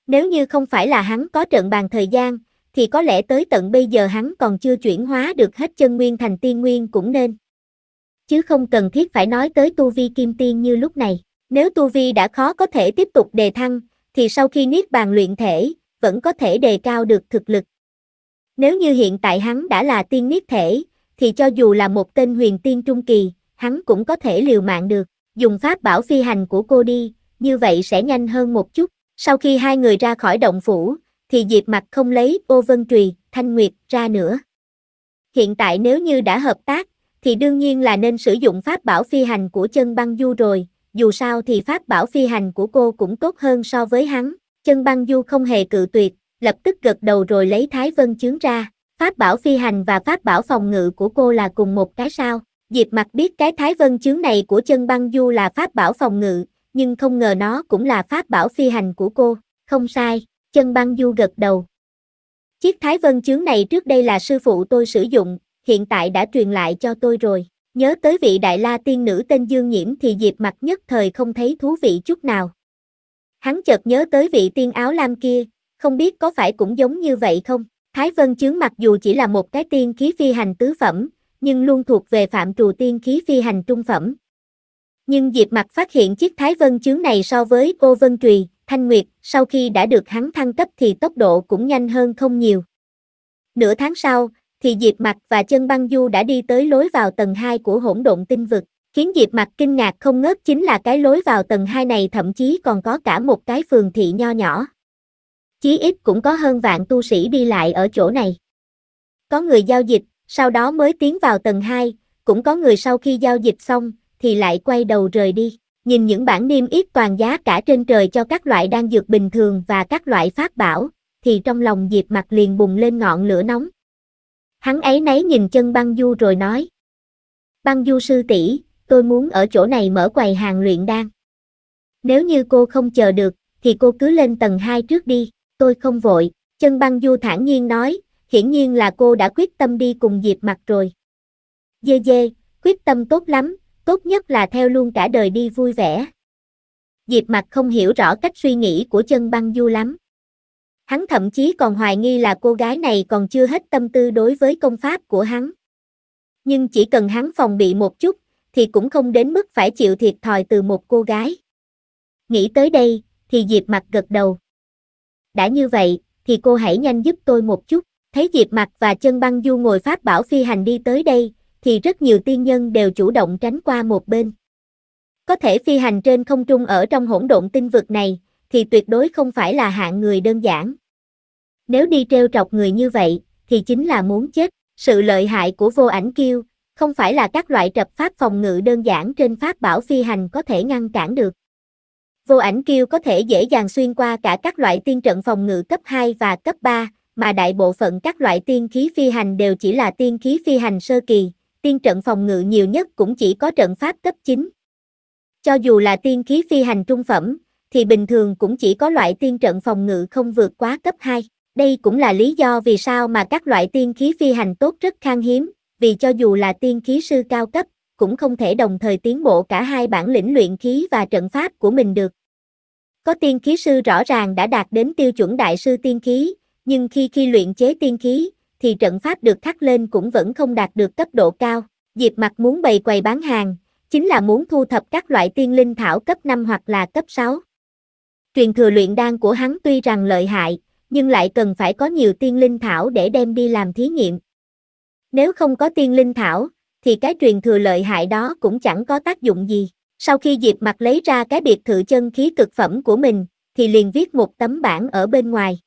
Nếu như không phải là hắn có trận bàn thời gian, thì có lẽ tới tận bây giờ hắn còn chưa chuyển hóa được hết chân nguyên thành tiên nguyên cũng nên. Chứ không cần thiết phải nói tới tu vi kim tiên như lúc này. Nếu tu vi đã khó có thể tiếp tục đề thăng, thì sau khi niết bàn luyện thể, vẫn có thể đề cao được thực lực. Nếu như hiện tại hắn đã là tiên niết thể, thì cho dù là một tên huyền tiên trung kỳ, hắn cũng có thể liều mạng được. Dùng pháp bảo phi hành của cô đi, như vậy sẽ nhanh hơn một chút. Sau khi hai người ra khỏi động phủ, thì Diệp Mặt không lấy ô vân trùy, thanh nguyệt ra nữa. Hiện tại nếu như đã hợp tác, thì đương nhiên là nên sử dụng pháp bảo phi hành của chân băng du rồi, dù sao thì pháp bảo phi hành của cô cũng tốt hơn so với hắn. Chân băng du không hề cự tuyệt, lập tức gật đầu rồi lấy Thái Vân chướng ra. Pháp bảo phi hành và pháp bảo phòng ngự của cô là cùng một cái sao. Diệp mặt biết cái Thái Vân chướng này của chân băng du là pháp bảo phòng ngự, nhưng không ngờ nó cũng là pháp bảo phi hành của cô. Không sai, chân băng du gật đầu. Chiếc Thái Vân chướng này trước đây là sư phụ tôi sử dụng, hiện tại đã truyền lại cho tôi rồi. Nhớ tới vị đại la tiên nữ tên Dương Nhiễm thì Diệp mặt nhất thời không thấy thú vị chút nào. Hắn chợt nhớ tới vị tiên áo lam kia, không biết có phải cũng giống như vậy không? Thái Vân Chướng mặc dù chỉ là một cái tiên khí phi hành tứ phẩm, nhưng luôn thuộc về phạm trù tiên khí phi hành trung phẩm. Nhưng Diệp mặc phát hiện chiếc Thái Vân Chướng này so với cô Vân Trùy, Thanh Nguyệt, sau khi đã được hắn thăng cấp thì tốc độ cũng nhanh hơn không nhiều. Nửa tháng sau, thì Diệp mặc và chân băng du đã đi tới lối vào tầng 2 của hỗn độn tinh vực. Khiến Diệp mặc kinh ngạc không ngớt chính là cái lối vào tầng 2 này thậm chí còn có cả một cái phường thị nho nhỏ chí ít cũng có hơn vạn tu sĩ đi lại ở chỗ này. Có người giao dịch, sau đó mới tiến vào tầng 2, cũng có người sau khi giao dịch xong, thì lại quay đầu rời đi. Nhìn những bản niêm yết toàn giá cả trên trời cho các loại đan dược bình thường và các loại phát bảo, thì trong lòng Diệp mặt liền bùng lên ngọn lửa nóng. Hắn ấy nấy nhìn chân băng du rồi nói. Băng du sư tỷ, tôi muốn ở chỗ này mở quầy hàng luyện đan. Nếu như cô không chờ được, thì cô cứ lên tầng 2 trước đi, tôi không vội, chân băng du thản nhiên nói, hiển nhiên là cô đã quyết tâm đi cùng Diệp mặt rồi. Dê dê, quyết tâm tốt lắm, tốt nhất là theo luôn cả đời đi vui vẻ. Diệp mặt không hiểu rõ cách suy nghĩ của chân băng du lắm. Hắn thậm chí còn hoài nghi là cô gái này còn chưa hết tâm tư đối với công pháp của hắn. Nhưng chỉ cần hắn phòng bị một chút, thì cũng không đến mức phải chịu thiệt thòi từ một cô gái. Nghĩ tới đây, thì Diệp mặt gật đầu đã như vậy, thì cô hãy nhanh giúp tôi một chút. Thấy Diệp Mặc và chân băng du ngồi pháp bảo phi hành đi tới đây, thì rất nhiều tiên nhân đều chủ động tránh qua một bên. Có thể phi hành trên không trung ở trong hỗn độn tinh vực này, thì tuyệt đối không phải là hạng người đơn giản. Nếu đi treo trọc người như vậy, thì chính là muốn chết. Sự lợi hại của vô ảnh kiêu, không phải là các loại trập pháp phòng ngự đơn giản trên pháp bảo phi hành có thể ngăn cản được. Vô ảnh kiêu có thể dễ dàng xuyên qua cả các loại tiên trận phòng ngự cấp 2 và cấp 3, mà đại bộ phận các loại tiên khí phi hành đều chỉ là tiên khí phi hành sơ kỳ, tiên trận phòng ngự nhiều nhất cũng chỉ có trận pháp cấp 9. Cho dù là tiên khí phi hành trung phẩm, thì bình thường cũng chỉ có loại tiên trận phòng ngự không vượt quá cấp 2. Đây cũng là lý do vì sao mà các loại tiên khí phi hành tốt rất khan hiếm, vì cho dù là tiên khí sư cao cấp, cũng không thể đồng thời tiến bộ cả hai bản lĩnh luyện khí và trận pháp của mình được. Có tiên khí sư rõ ràng đã đạt đến tiêu chuẩn đại sư tiên khí, nhưng khi khi luyện chế tiên khí, thì trận pháp được khắc lên cũng vẫn không đạt được cấp độ cao. Diệp mặt muốn bày quầy bán hàng, chính là muốn thu thập các loại tiên linh thảo cấp 5 hoặc là cấp 6. Truyền thừa luyện đan của hắn tuy rằng lợi hại, nhưng lại cần phải có nhiều tiên linh thảo để đem đi làm thí nghiệm. Nếu không có tiên linh thảo, thì cái truyền thừa lợi hại đó cũng chẳng có tác dụng gì. Sau khi Diệp mặc lấy ra cái biệt thự chân khí cực phẩm của mình, thì liền viết một tấm bảng ở bên ngoài.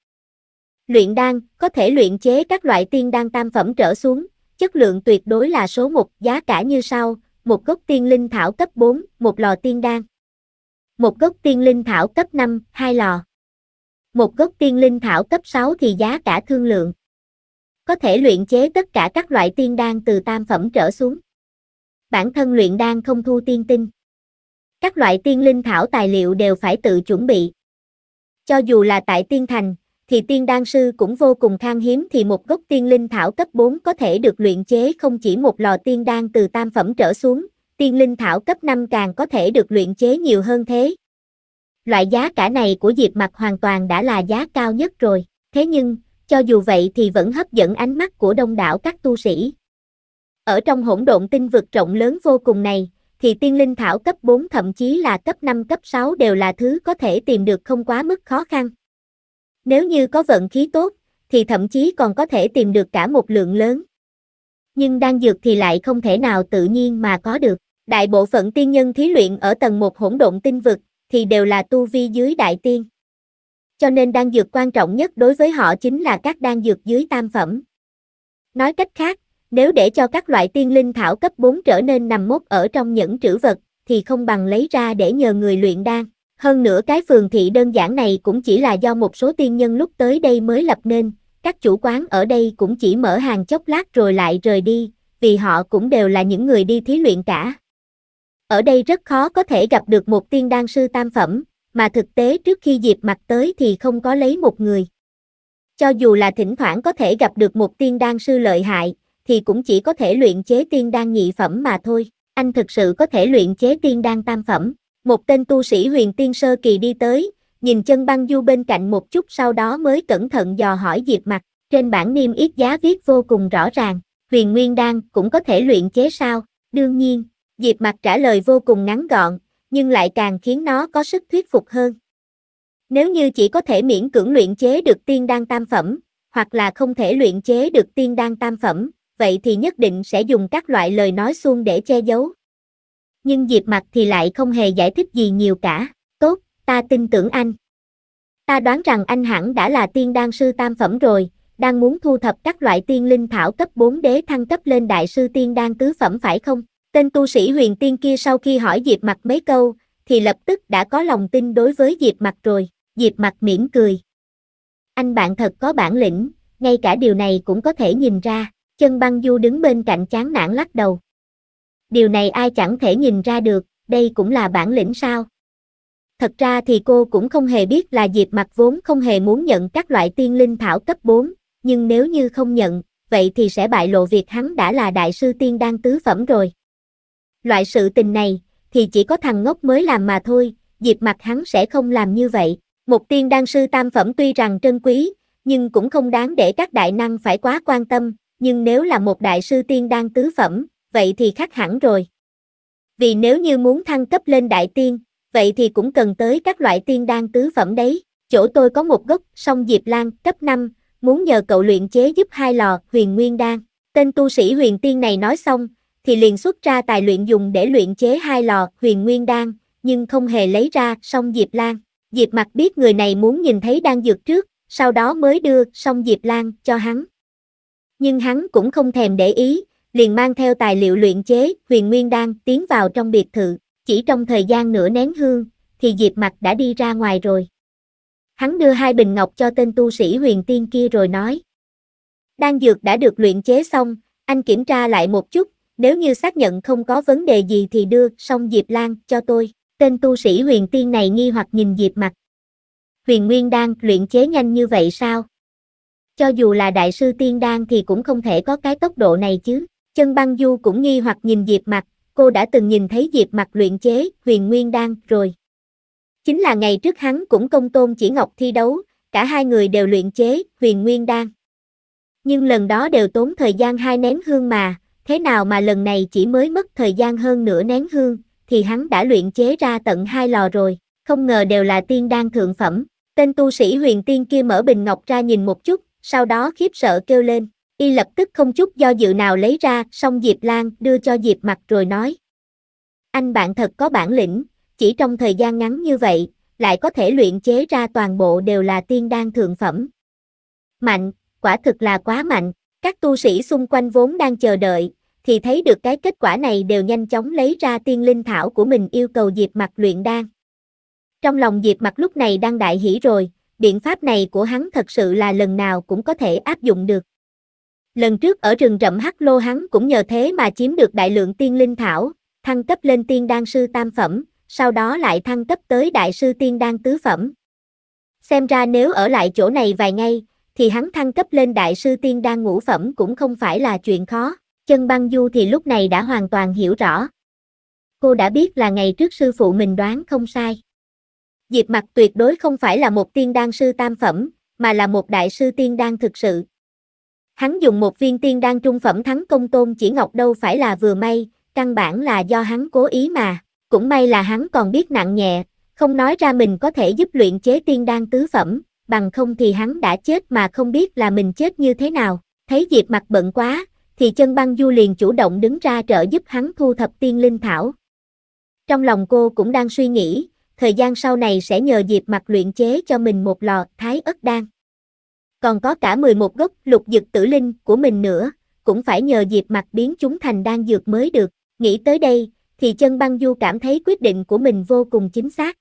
Luyện đan, có thể luyện chế các loại tiên đan tam phẩm trở xuống, chất lượng tuyệt đối là số 1, giá cả như sau, một gốc tiên linh thảo cấp 4, một lò tiên đan. Một gốc tiên linh thảo cấp 5, hai lò. Một gốc tiên linh thảo cấp 6 thì giá cả thương lượng có thể luyện chế tất cả các loại tiên đan từ tam phẩm trở xuống. Bản thân luyện đan không thu tiên tinh. Các loại tiên linh thảo tài liệu đều phải tự chuẩn bị. Cho dù là tại tiên thành, thì tiên đan sư cũng vô cùng khan hiếm thì một gốc tiên linh thảo cấp 4 có thể được luyện chế không chỉ một lò tiên đan từ tam phẩm trở xuống, tiên linh thảo cấp 5 càng có thể được luyện chế nhiều hơn thế. Loại giá cả này của Diệp Mặt hoàn toàn đã là giá cao nhất rồi, thế nhưng, cho dù vậy thì vẫn hấp dẫn ánh mắt của đông đảo các tu sĩ. Ở trong hỗn độn tinh vực rộng lớn vô cùng này, thì tiên linh thảo cấp 4 thậm chí là cấp 5 cấp 6 đều là thứ có thể tìm được không quá mức khó khăn. Nếu như có vận khí tốt, thì thậm chí còn có thể tìm được cả một lượng lớn. Nhưng đang dược thì lại không thể nào tự nhiên mà có được. Đại bộ phận tiên nhân thí luyện ở tầng 1 hỗn độn tinh vực thì đều là tu vi dưới đại tiên cho nên đan dược quan trọng nhất đối với họ chính là các đan dược dưới tam phẩm. Nói cách khác, nếu để cho các loại tiên linh thảo cấp 4 trở nên nằm mốt ở trong những trữ vật, thì không bằng lấy ra để nhờ người luyện đan. Hơn nữa cái phường thị đơn giản này cũng chỉ là do một số tiên nhân lúc tới đây mới lập nên, các chủ quán ở đây cũng chỉ mở hàng chốc lát rồi lại rời đi, vì họ cũng đều là những người đi thí luyện cả. Ở đây rất khó có thể gặp được một tiên đan sư tam phẩm, mà thực tế trước khi Diệp mặt tới thì không có lấy một người. Cho dù là thỉnh thoảng có thể gặp được một tiên đan sư lợi hại, thì cũng chỉ có thể luyện chế tiên đan nhị phẩm mà thôi, anh thực sự có thể luyện chế tiên đan tam phẩm. Một tên tu sĩ huyền tiên sơ kỳ đi tới, nhìn chân băng du bên cạnh một chút sau đó mới cẩn thận dò hỏi Diệp mặt. trên bản niêm yết giá viết vô cùng rõ ràng, huyền nguyên đan cũng có thể luyện chế sao? Đương nhiên, Diệp mặt trả lời vô cùng ngắn gọn, nhưng lại càng khiến nó có sức thuyết phục hơn. Nếu như chỉ có thể miễn cưỡng luyện chế được tiên đan tam phẩm, hoặc là không thể luyện chế được tiên đan tam phẩm, vậy thì nhất định sẽ dùng các loại lời nói suông để che giấu. Nhưng Diệp Mặc thì lại không hề giải thích gì nhiều cả. Tốt, ta tin tưởng anh. Ta đoán rằng anh hẳn đã là tiên đan sư tam phẩm rồi, đang muốn thu thập các loại tiên linh thảo cấp 4 đế thăng cấp lên đại sư tiên đan tứ phẩm phải không? Tên tu sĩ huyền tiên kia sau khi hỏi Diệp Mặt mấy câu, thì lập tức đã có lòng tin đối với Diệp Mặt rồi, Diệp Mặt mỉm cười. Anh bạn thật có bản lĩnh, ngay cả điều này cũng có thể nhìn ra, chân băng du đứng bên cạnh chán nản lắc đầu. Điều này ai chẳng thể nhìn ra được, đây cũng là bản lĩnh sao. Thật ra thì cô cũng không hề biết là Diệp Mặt vốn không hề muốn nhận các loại tiên linh thảo cấp 4, nhưng nếu như không nhận, vậy thì sẽ bại lộ việc hắn đã là đại sư tiên đan tứ phẩm rồi. Loại sự tình này, thì chỉ có thằng ngốc mới làm mà thôi, Diệp mặt hắn sẽ không làm như vậy. Một tiên đan sư tam phẩm tuy rằng trân quý, nhưng cũng không đáng để các đại năng phải quá quan tâm, nhưng nếu là một đại sư tiên đan tứ phẩm, vậy thì khác hẳn rồi. Vì nếu như muốn thăng cấp lên đại tiên, vậy thì cũng cần tới các loại tiên đan tứ phẩm đấy. Chỗ tôi có một gốc song Diệp Lan cấp 5, muốn nhờ cậu luyện chế giúp hai lò huyền nguyên đan. Tên tu sĩ huyền tiên này nói xong, thì liền xuất ra tài luyện dùng để luyện chế hai lò huyền nguyên đan, nhưng không hề lấy ra song Diệp Lan. Diệp mặt biết người này muốn nhìn thấy đan dược trước, sau đó mới đưa song Diệp Lan cho hắn. Nhưng hắn cũng không thèm để ý, liền mang theo tài liệu luyện chế huyền nguyên đan tiến vào trong biệt thự, chỉ trong thời gian nửa nén hương, thì Diệp mặt đã đi ra ngoài rồi. Hắn đưa hai bình ngọc cho tên tu sĩ huyền tiên kia rồi nói. Đan dược đã được luyện chế xong, anh kiểm tra lại một chút, nếu như xác nhận không có vấn đề gì thì đưa xong Diệp Lan cho tôi. Tên tu sĩ huyền tiên này nghi hoặc nhìn Diệp mặt. Huyền Nguyên Đan luyện chế nhanh như vậy sao? Cho dù là đại sư tiên đan thì cũng không thể có cái tốc độ này chứ. Chân băng du cũng nghi hoặc nhìn Diệp mặt, cô đã từng nhìn thấy Diệp mặt luyện chế huyền Nguyên Đan rồi. Chính là ngày trước hắn cũng công tôn chỉ ngọc thi đấu, cả hai người đều luyện chế huyền Nguyên Đan. Nhưng lần đó đều tốn thời gian hai nén hương mà, thế nào mà lần này chỉ mới mất thời gian hơn nửa nén hương, thì hắn đã luyện chế ra tận hai lò rồi, không ngờ đều là tiên đan thượng phẩm. Tên tu sĩ huyền tiên kia mở bình ngọc ra nhìn một chút, sau đó khiếp sợ kêu lên, y lập tức không chút do dự nào lấy ra, xong Diệp Lan đưa cho Diệp mặt rồi nói. Anh bạn thật có bản lĩnh, chỉ trong thời gian ngắn như vậy, lại có thể luyện chế ra toàn bộ đều là tiên đan thượng phẩm. Mạnh, quả thực là quá mạnh, các tu sĩ xung quanh vốn đang chờ đợi, thì thấy được cái kết quả này đều nhanh chóng lấy ra tiên linh thảo của mình yêu cầu Diệp Mặt luyện đan. Trong lòng Diệp Mặt lúc này đang đại hỉ rồi, biện pháp này của hắn thật sự là lần nào cũng có thể áp dụng được. Lần trước ở rừng rậm Hắc Lô hắn cũng nhờ thế mà chiếm được đại lượng tiên linh thảo, thăng cấp lên tiên đan sư tam phẩm, sau đó lại thăng cấp tới đại sư tiên đan tứ phẩm. Xem ra nếu ở lại chỗ này vài ngày, thì hắn thăng cấp lên đại sư tiên đan ngũ phẩm cũng không phải là chuyện khó chân băng du thì lúc này đã hoàn toàn hiểu rõ. Cô đã biết là ngày trước sư phụ mình đoán không sai. Diệp mặt tuyệt đối không phải là một tiên đan sư tam phẩm, mà là một đại sư tiên đan thực sự. Hắn dùng một viên tiên đan trung phẩm thắng công tôn chỉ ngọc đâu phải là vừa may, căn bản là do hắn cố ý mà. Cũng may là hắn còn biết nặng nhẹ, không nói ra mình có thể giúp luyện chế tiên đan tứ phẩm, bằng không thì hắn đã chết mà không biết là mình chết như thế nào. Thấy Diệp mặt bận quá, thì chân băng du liền chủ động đứng ra trợ giúp hắn thu thập tiên linh thảo. Trong lòng cô cũng đang suy nghĩ, thời gian sau này sẽ nhờ dịp mặt luyện chế cho mình một lò thái ớt đan. Còn có cả 11 gốc lục dực tử linh của mình nữa, cũng phải nhờ dịp mặt biến chúng thành đan dược mới được. Nghĩ tới đây, thì chân băng du cảm thấy quyết định của mình vô cùng chính xác.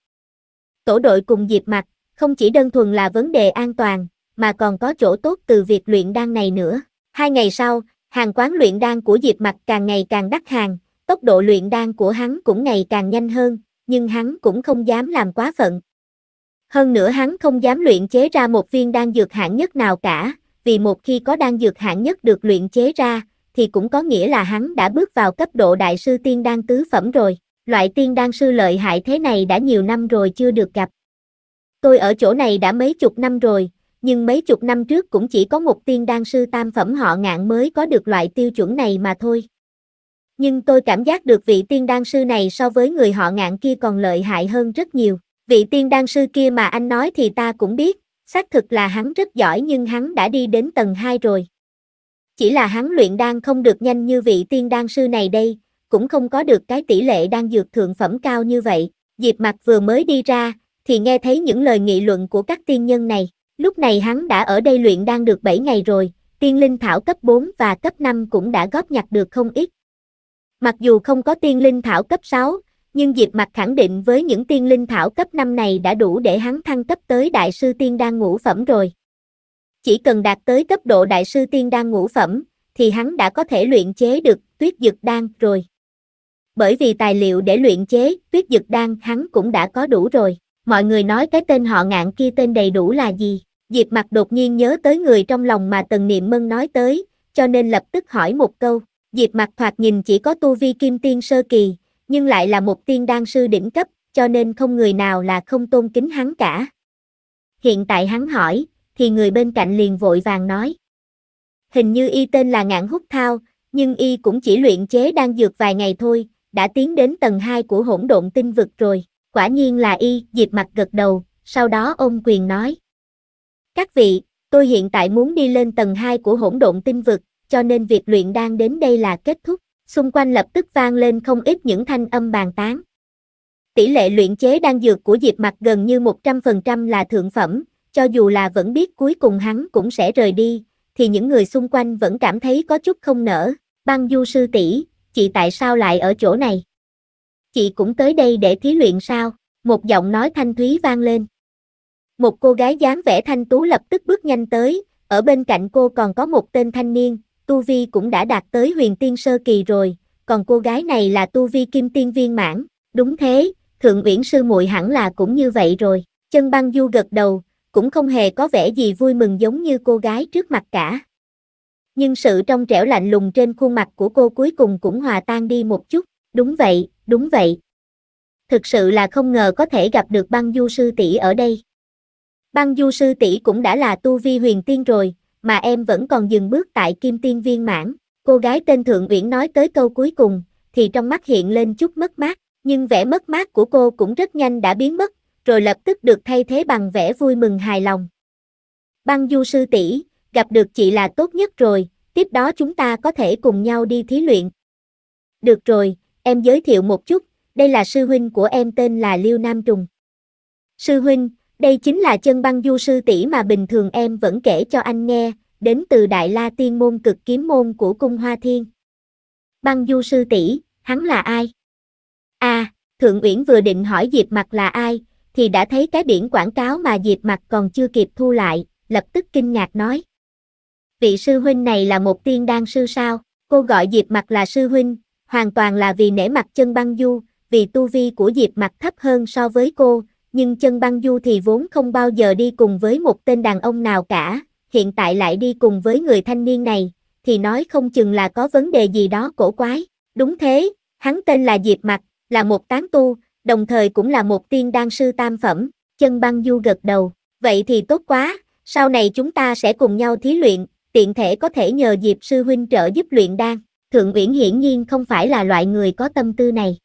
Tổ đội cùng dịp mặt, không chỉ đơn thuần là vấn đề an toàn, mà còn có chỗ tốt từ việc luyện đan này nữa. Hai ngày sau, Hàng quán luyện đan của Diệp Mặc càng ngày càng đắt hàng, tốc độ luyện đan của hắn cũng ngày càng nhanh hơn, nhưng hắn cũng không dám làm quá phận. Hơn nữa hắn không dám luyện chế ra một viên đan dược hạng nhất nào cả, vì một khi có đan dược hạng nhất được luyện chế ra, thì cũng có nghĩa là hắn đã bước vào cấp độ đại sư tiên đan tứ phẩm rồi. Loại tiên đan sư lợi hại thế này đã nhiều năm rồi chưa được gặp. Tôi ở chỗ này đã mấy chục năm rồi, nhưng mấy chục năm trước cũng chỉ có một tiên đan sư tam phẩm họ ngạn mới có được loại tiêu chuẩn này mà thôi. Nhưng tôi cảm giác được vị tiên đan sư này so với người họ ngạn kia còn lợi hại hơn rất nhiều. Vị tiên đan sư kia mà anh nói thì ta cũng biết, xác thực là hắn rất giỏi nhưng hắn đã đi đến tầng 2 rồi. Chỉ là hắn luyện đan không được nhanh như vị tiên đan sư này đây, cũng không có được cái tỷ lệ đan dược thượng phẩm cao như vậy. Diệp mặt vừa mới đi ra, thì nghe thấy những lời nghị luận của các tiên nhân này. Lúc này hắn đã ở đây luyện đang được 7 ngày rồi, tiên linh thảo cấp 4 và cấp 5 cũng đã góp nhặt được không ít. Mặc dù không có tiên linh thảo cấp 6, nhưng Diệp Mặt khẳng định với những tiên linh thảo cấp 5 này đã đủ để hắn thăng cấp tới đại sư tiên đang ngũ phẩm rồi. Chỉ cần đạt tới cấp độ đại sư tiên đang ngũ phẩm, thì hắn đã có thể luyện chế được tuyết dực đan rồi. Bởi vì tài liệu để luyện chế tuyết dực đan hắn cũng đã có đủ rồi. Mọi người nói cái tên họ ngạn kia tên đầy đủ là gì? Diệp mặt đột nhiên nhớ tới người trong lòng mà Tần Niệm Mân nói tới, cho nên lập tức hỏi một câu. Diệp mặt thoạt nhìn chỉ có tu vi kim tiên sơ kỳ, nhưng lại là một tiên đan sư đỉnh cấp, cho nên không người nào là không tôn kính hắn cả. Hiện tại hắn hỏi, thì người bên cạnh liền vội vàng nói. Hình như y tên là Ngạn Húc Thao, nhưng y cũng chỉ luyện chế đang dược vài ngày thôi, đã tiến đến tầng 2 của hỗn độn tinh vực rồi. Quả nhiên là y, Diệp mặt gật đầu, sau đó ôm quyền nói. Các vị, tôi hiện tại muốn đi lên tầng 2 của hỗn độn tinh vực, cho nên việc luyện đang đến đây là kết thúc. Xung quanh lập tức vang lên không ít những thanh âm bàn tán. Tỷ lệ luyện chế đan dược của Diệp Mặt gần như 100% là thượng phẩm, cho dù là vẫn biết cuối cùng hắn cũng sẽ rời đi, thì những người xung quanh vẫn cảm thấy có chút không nở. Băng du sư tỷ, chị tại sao lại ở chỗ này? Chị cũng tới đây để thí luyện sao? Một giọng nói thanh thúy vang lên. Một cô gái dáng vẻ thanh tú lập tức bước nhanh tới, ở bên cạnh cô còn có một tên thanh niên, Tu Vi cũng đã đạt tới huyền tiên sơ kỳ rồi, còn cô gái này là Tu Vi kim tiên viên mãn, đúng thế, Thượng Uyển Sư muội hẳn là cũng như vậy rồi, chân băng du gật đầu, cũng không hề có vẻ gì vui mừng giống như cô gái trước mặt cả. Nhưng sự trong trẻo lạnh lùng trên khuôn mặt của cô cuối cùng cũng hòa tan đi một chút, đúng vậy, đúng vậy. Thực sự là không ngờ có thể gặp được băng du sư tỷ ở đây. Băng du sư tỷ cũng đã là tu vi huyền tiên rồi, mà em vẫn còn dừng bước tại kim tiên viên mãn. Cô gái tên Thượng Uyển nói tới câu cuối cùng, thì trong mắt hiện lên chút mất mát, nhưng vẻ mất mát của cô cũng rất nhanh đã biến mất, rồi lập tức được thay thế bằng vẻ vui mừng hài lòng. Băng du sư tỷ gặp được chị là tốt nhất rồi, tiếp đó chúng ta có thể cùng nhau đi thí luyện. Được rồi, em giới thiệu một chút, đây là sư huynh của em tên là Liêu Nam Trùng. Sư huynh, đây chính là chân băng du sư tỷ mà bình thường em vẫn kể cho anh nghe, đến từ Đại La Tiên môn cực kiếm môn của cung Hoa Thiên. Băng du sư tỷ, hắn là ai? A, à, Thượng Uyển vừa định hỏi Diệp Mặc là ai, thì đã thấy cái biển quảng cáo mà Diệp Mặc còn chưa kịp thu lại, lập tức kinh ngạc nói: "Vị sư huynh này là một tiên đan sư sao?" Cô gọi Diệp Mặc là sư huynh, hoàn toàn là vì nể mặt chân băng du, vì tu vi của Diệp Mặc thấp hơn so với cô, nhưng chân băng du thì vốn không bao giờ đi cùng với một tên đàn ông nào cả, hiện tại lại đi cùng với người thanh niên này, thì nói không chừng là có vấn đề gì đó cổ quái. Đúng thế, hắn tên là Diệp Mặc, là một tán tu, đồng thời cũng là một tiên đan sư tam phẩm, chân băng du gật đầu. Vậy thì tốt quá, sau này chúng ta sẽ cùng nhau thí luyện, tiện thể có thể nhờ Diệp sư huynh trợ giúp luyện đan. Thượng Uyển hiển nhiên không phải là loại người có tâm tư này.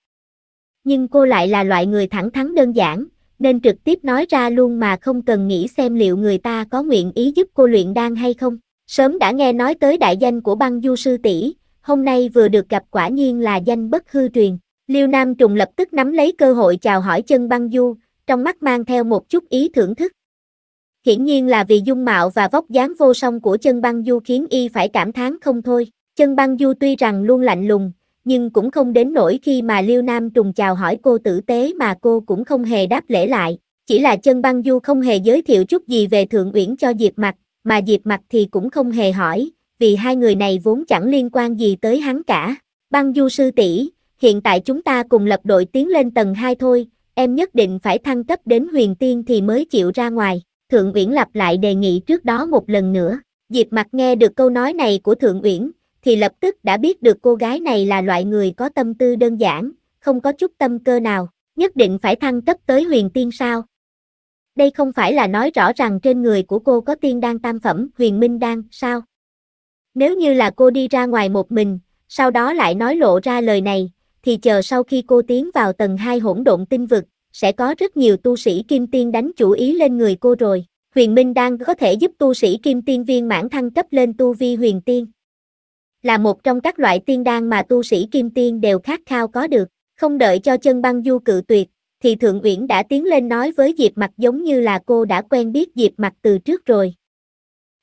Nhưng cô lại là loại người thẳng thắn đơn giản, nên trực tiếp nói ra luôn mà không cần nghĩ xem liệu người ta có nguyện ý giúp cô luyện đan hay không. Sớm đã nghe nói tới đại danh của băng du sư tỷ, hôm nay vừa được gặp quả nhiên là danh bất hư truyền. Liêu Nam Trùng lập tức nắm lấy cơ hội chào hỏi chân băng du, trong mắt mang theo một chút ý thưởng thức. Hiển nhiên là vì dung mạo và vóc dáng vô song của chân băng du khiến y phải cảm thán không thôi. Chân băng du tuy rằng luôn lạnh lùng, nhưng cũng không đến nỗi khi mà Liêu Nam trùng chào hỏi cô tử tế mà cô cũng không hề đáp lễ lại, chỉ là chân băng du không hề giới thiệu chút gì về Thượng Uyển cho Diệp Mặc, mà Diệp Mặc thì cũng không hề hỏi, vì hai người này vốn chẳng liên quan gì tới hắn cả. Băng du sư tỷ, hiện tại chúng ta cùng lập đội tiến lên tầng 2 thôi, em nhất định phải thăng cấp đến huyền tiên thì mới chịu ra ngoài. Thượng Uyển lặp lại đề nghị trước đó một lần nữa. Diệp Mặc nghe được câu nói này của Thượng Uyển, thì lập tức đã biết được cô gái này là loại người có tâm tư đơn giản, không có chút tâm cơ nào, nhất định phải thăng cấp tới huyền tiên sao. Đây không phải là nói rõ rằng trên người của cô có tiên đan tam phẩm huyền minh đan sao. Nếu như là cô đi ra ngoài một mình, sau đó lại nói lộ ra lời này, thì chờ sau khi cô tiến vào tầng 2 hỗn độn tinh vực, sẽ có rất nhiều tu sĩ kim tiên đánh chủ ý lên người cô rồi. Huyền Minh Đan có thể giúp tu sĩ kim tiên viên mãn thăng cấp lên tu vi huyền tiên là một trong các loại tiên đan mà tu sĩ kim tiên đều khát khao có được, không đợi cho chân băng du cự tuyệt, thì Thượng Uyển đã tiến lên nói với Diệp Mặt giống như là cô đã quen biết Diệp Mặt từ trước rồi.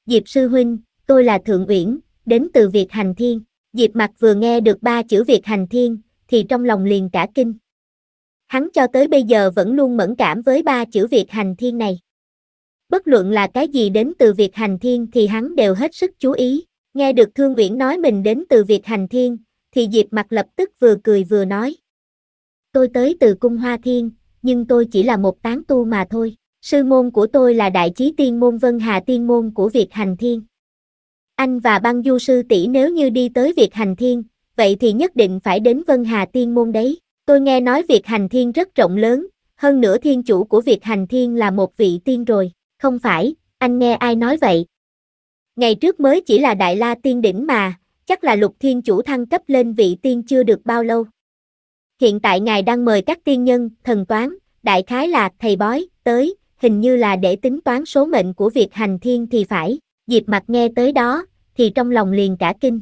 Diệp Sư Huynh, tôi là Thượng Uyển, đến từ Việt Hành Thiên. Diệp Mặt vừa nghe được ba chữ Việt Hành Thiên, thì trong lòng liền cả kinh. Hắn cho tới bây giờ vẫn luôn mẫn cảm với ba chữ Việt Hành Thiên này. Bất luận là cái gì đến từ Việt Hành Thiên thì hắn đều hết sức chú ý. Nghe được Thương Uyển nói mình đến từ Việt Hành Thiên, thì Diệp Mặc lập tức vừa cười vừa nói. Tôi tới từ Cung Hoa Thiên, nhưng tôi chỉ là một tán tu mà thôi. Sư môn của tôi là Đại Chí Tiên Môn Vân Hà Tiên Môn của Việt Hành Thiên. Anh và băng du sư tỷ nếu như đi tới Việt Hành Thiên, vậy thì nhất định phải đến Vân Hà Tiên Môn đấy. Tôi nghe nói Việt Hành Thiên rất rộng lớn, hơn nữa thiên chủ của Việt Hành Thiên là một vị tiên rồi. Không phải, anh nghe ai nói vậy? Ngày trước mới chỉ là đại la tiên đỉnh mà, chắc là lục thiên chủ thăng cấp lên vị tiên chưa được bao lâu. Hiện tại ngài đang mời các tiên nhân, thần toán, đại khái là thầy bói, tới, hình như là để tính toán số mệnh của việc hành thiên thì phải, dịp mặt nghe tới đó, thì trong lòng liền cả kinh.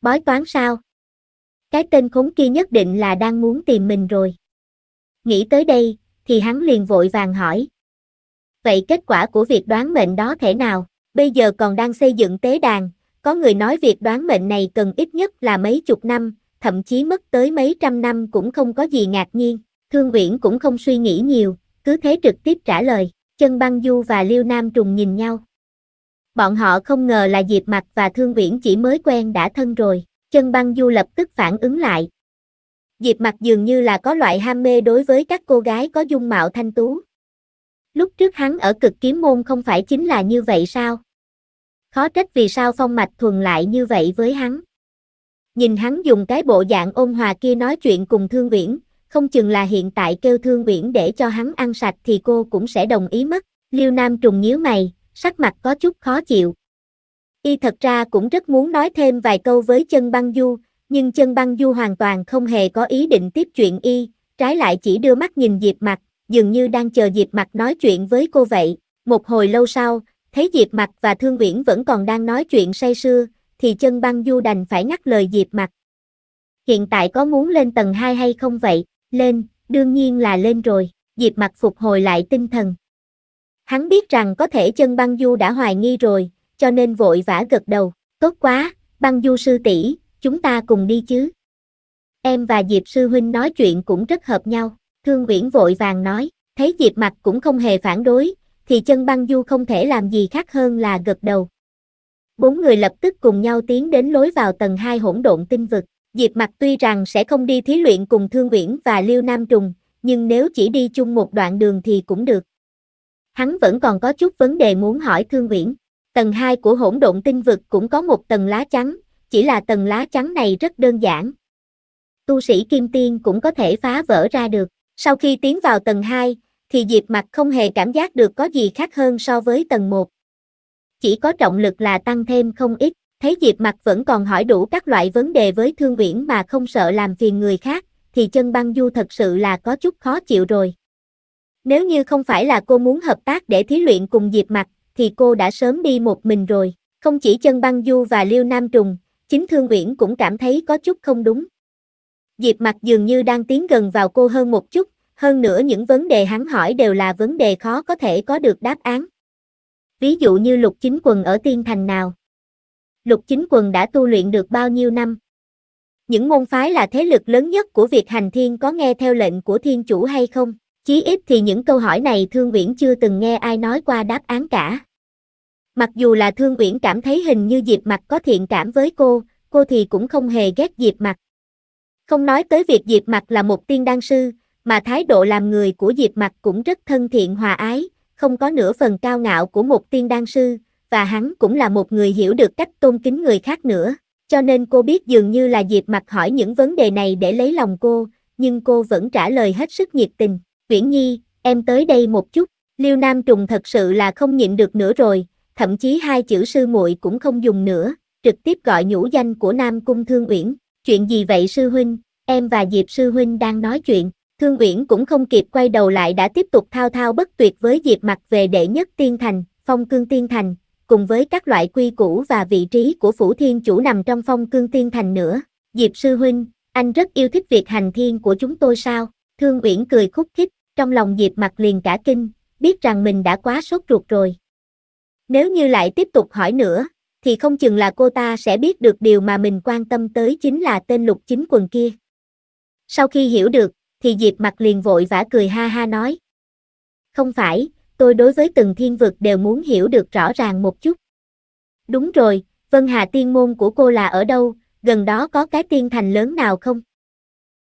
Bói toán sao? Cái tên khốn kia nhất định là đang muốn tìm mình rồi. Nghĩ tới đây, thì hắn liền vội vàng hỏi. Vậy kết quả của việc đoán mệnh đó thế nào? bây giờ còn đang xây dựng tế đàn, có người nói việc đoán mệnh này cần ít nhất là mấy chục năm, thậm chí mất tới mấy trăm năm cũng không có gì ngạc nhiên. Thương Viễn cũng không suy nghĩ nhiều, cứ thế trực tiếp trả lời, chân băng du và Liêu Nam trùng nhìn nhau. Bọn họ không ngờ là Diệp mặc và Thương Viễn chỉ mới quen đã thân rồi, chân băng du lập tức phản ứng lại. Diệp mặc dường như là có loại ham mê đối với các cô gái có dung mạo thanh tú. Lúc trước hắn ở cực kiếm môn không phải chính là như vậy sao? khó trách vì sao phong mạch thuần lại như vậy với hắn. Nhìn hắn dùng cái bộ dạng ôn hòa kia nói chuyện cùng Thương Viễn, không chừng là hiện tại kêu Thương Viễn để cho hắn ăn sạch thì cô cũng sẽ đồng ý mất. Liêu Nam trùng nhíu mày, sắc mặt có chút khó chịu. Y thật ra cũng rất muốn nói thêm vài câu với chân băng du, nhưng chân băng du hoàn toàn không hề có ý định tiếp chuyện Y, trái lại chỉ đưa mắt nhìn Diệp Mặt, dường như đang chờ Diệp Mặt nói chuyện với cô vậy. Một hồi lâu sau, Thấy Diệp Mặc và Thương Viễn vẫn còn đang nói chuyện say sưa, thì chân băng du đành phải ngắt lời Diệp Mặc. Hiện tại có muốn lên tầng 2 hay không vậy? Lên, đương nhiên là lên rồi. Diệp Mặc phục hồi lại tinh thần. Hắn biết rằng có thể chân băng du đã hoài nghi rồi, cho nên vội vã gật đầu. Tốt quá, băng du sư tỷ, chúng ta cùng đi chứ. Em và Diệp sư huynh nói chuyện cũng rất hợp nhau. Thương Viễn vội vàng nói, thấy Diệp Mặc cũng không hề phản đối, thì chân băng du không thể làm gì khác hơn là gật đầu. Bốn người lập tức cùng nhau tiến đến lối vào tầng 2 hỗn độn tinh vực. Diệp mặt tuy rằng sẽ không đi thí luyện cùng Thương Uyển và Liêu Nam Trùng, nhưng nếu chỉ đi chung một đoạn đường thì cũng được. Hắn vẫn còn có chút vấn đề muốn hỏi Thương Uyển. Tầng 2 của hỗn độn tinh vực cũng có một tầng lá trắng, chỉ là tầng lá trắng này rất đơn giản. Tu sĩ Kim Tiên cũng có thể phá vỡ ra được. Sau khi tiến vào tầng 2, thì Diệp Mặt không hề cảm giác được có gì khác hơn so với tầng 1. Chỉ có trọng lực là tăng thêm không ít, thấy Diệp Mặt vẫn còn hỏi đủ các loại vấn đề với Thương Uyển mà không sợ làm phiền người khác, thì chân băng du thật sự là có chút khó chịu rồi. Nếu như không phải là cô muốn hợp tác để thí luyện cùng Diệp Mặt, thì cô đã sớm đi một mình rồi. Không chỉ chân băng du và Liêu Nam Trùng, chính Thương Uyển cũng cảm thấy có chút không đúng. Diệp Mặt dường như đang tiến gần vào cô hơn một chút, hơn nữa những vấn đề hắn hỏi đều là vấn đề khó có thể có được đáp án. Ví dụ như lục chính quần ở tiên thành nào? Lục chính quần đã tu luyện được bao nhiêu năm? Những môn phái là thế lực lớn nhất của việc hành thiên có nghe theo lệnh của thiên chủ hay không? Chí ít thì những câu hỏi này Thương Uyển chưa từng nghe ai nói qua đáp án cả. Mặc dù là Thương Uyển cảm thấy hình như Diệp Mặc có thiện cảm với cô, cô thì cũng không hề ghét Diệp Mặc. Không nói tới việc Diệp Mặc là một tiên đan sư, mà thái độ làm người của Diệp Mặc cũng rất thân thiện hòa ái, không có nửa phần cao ngạo của một tiên đan sư, và hắn cũng là một người hiểu được cách tôn kính người khác nữa. Cho nên cô biết dường như là Diệp Mặc hỏi những vấn đề này để lấy lòng cô, nhưng cô vẫn trả lời hết sức nhiệt tình. Viễn Nhi, em tới đây một chút. Liêu Nam Trùng thật sự là không nhịn được nữa rồi, thậm chí hai chữ sư muội cũng không dùng nữa, trực tiếp gọi nhũ danh của Nam Cung Thương Uyển. Chuyện gì vậy sư huynh? Em và Diệp sư huynh đang nói chuyện. Thương Uyển cũng không kịp quay đầu lại đã tiếp tục thao thao bất tuyệt với diệp mặt về đệ nhất tiên thành, phong cương tiên thành, cùng với các loại quy củ và vị trí của phủ thiên chủ nằm trong phong cương tiên thành nữa. Diệp sư huynh, anh rất yêu thích việc hành thiên của chúng tôi sao? Thương Uyển cười khúc khích, trong lòng diệp mặt liền cả kinh, biết rằng mình đã quá sốt ruột rồi. Nếu như lại tiếp tục hỏi nữa, thì không chừng là cô ta sẽ biết được điều mà mình quan tâm tới chính là tên lục chính quần kia. Sau khi hiểu được, thì Diệp mặt liền vội vã cười ha ha nói. Không phải, tôi đối với từng thiên vực đều muốn hiểu được rõ ràng một chút. Đúng rồi, Vân Hà tiên môn của cô là ở đâu, gần đó có cái tiên thành lớn nào không?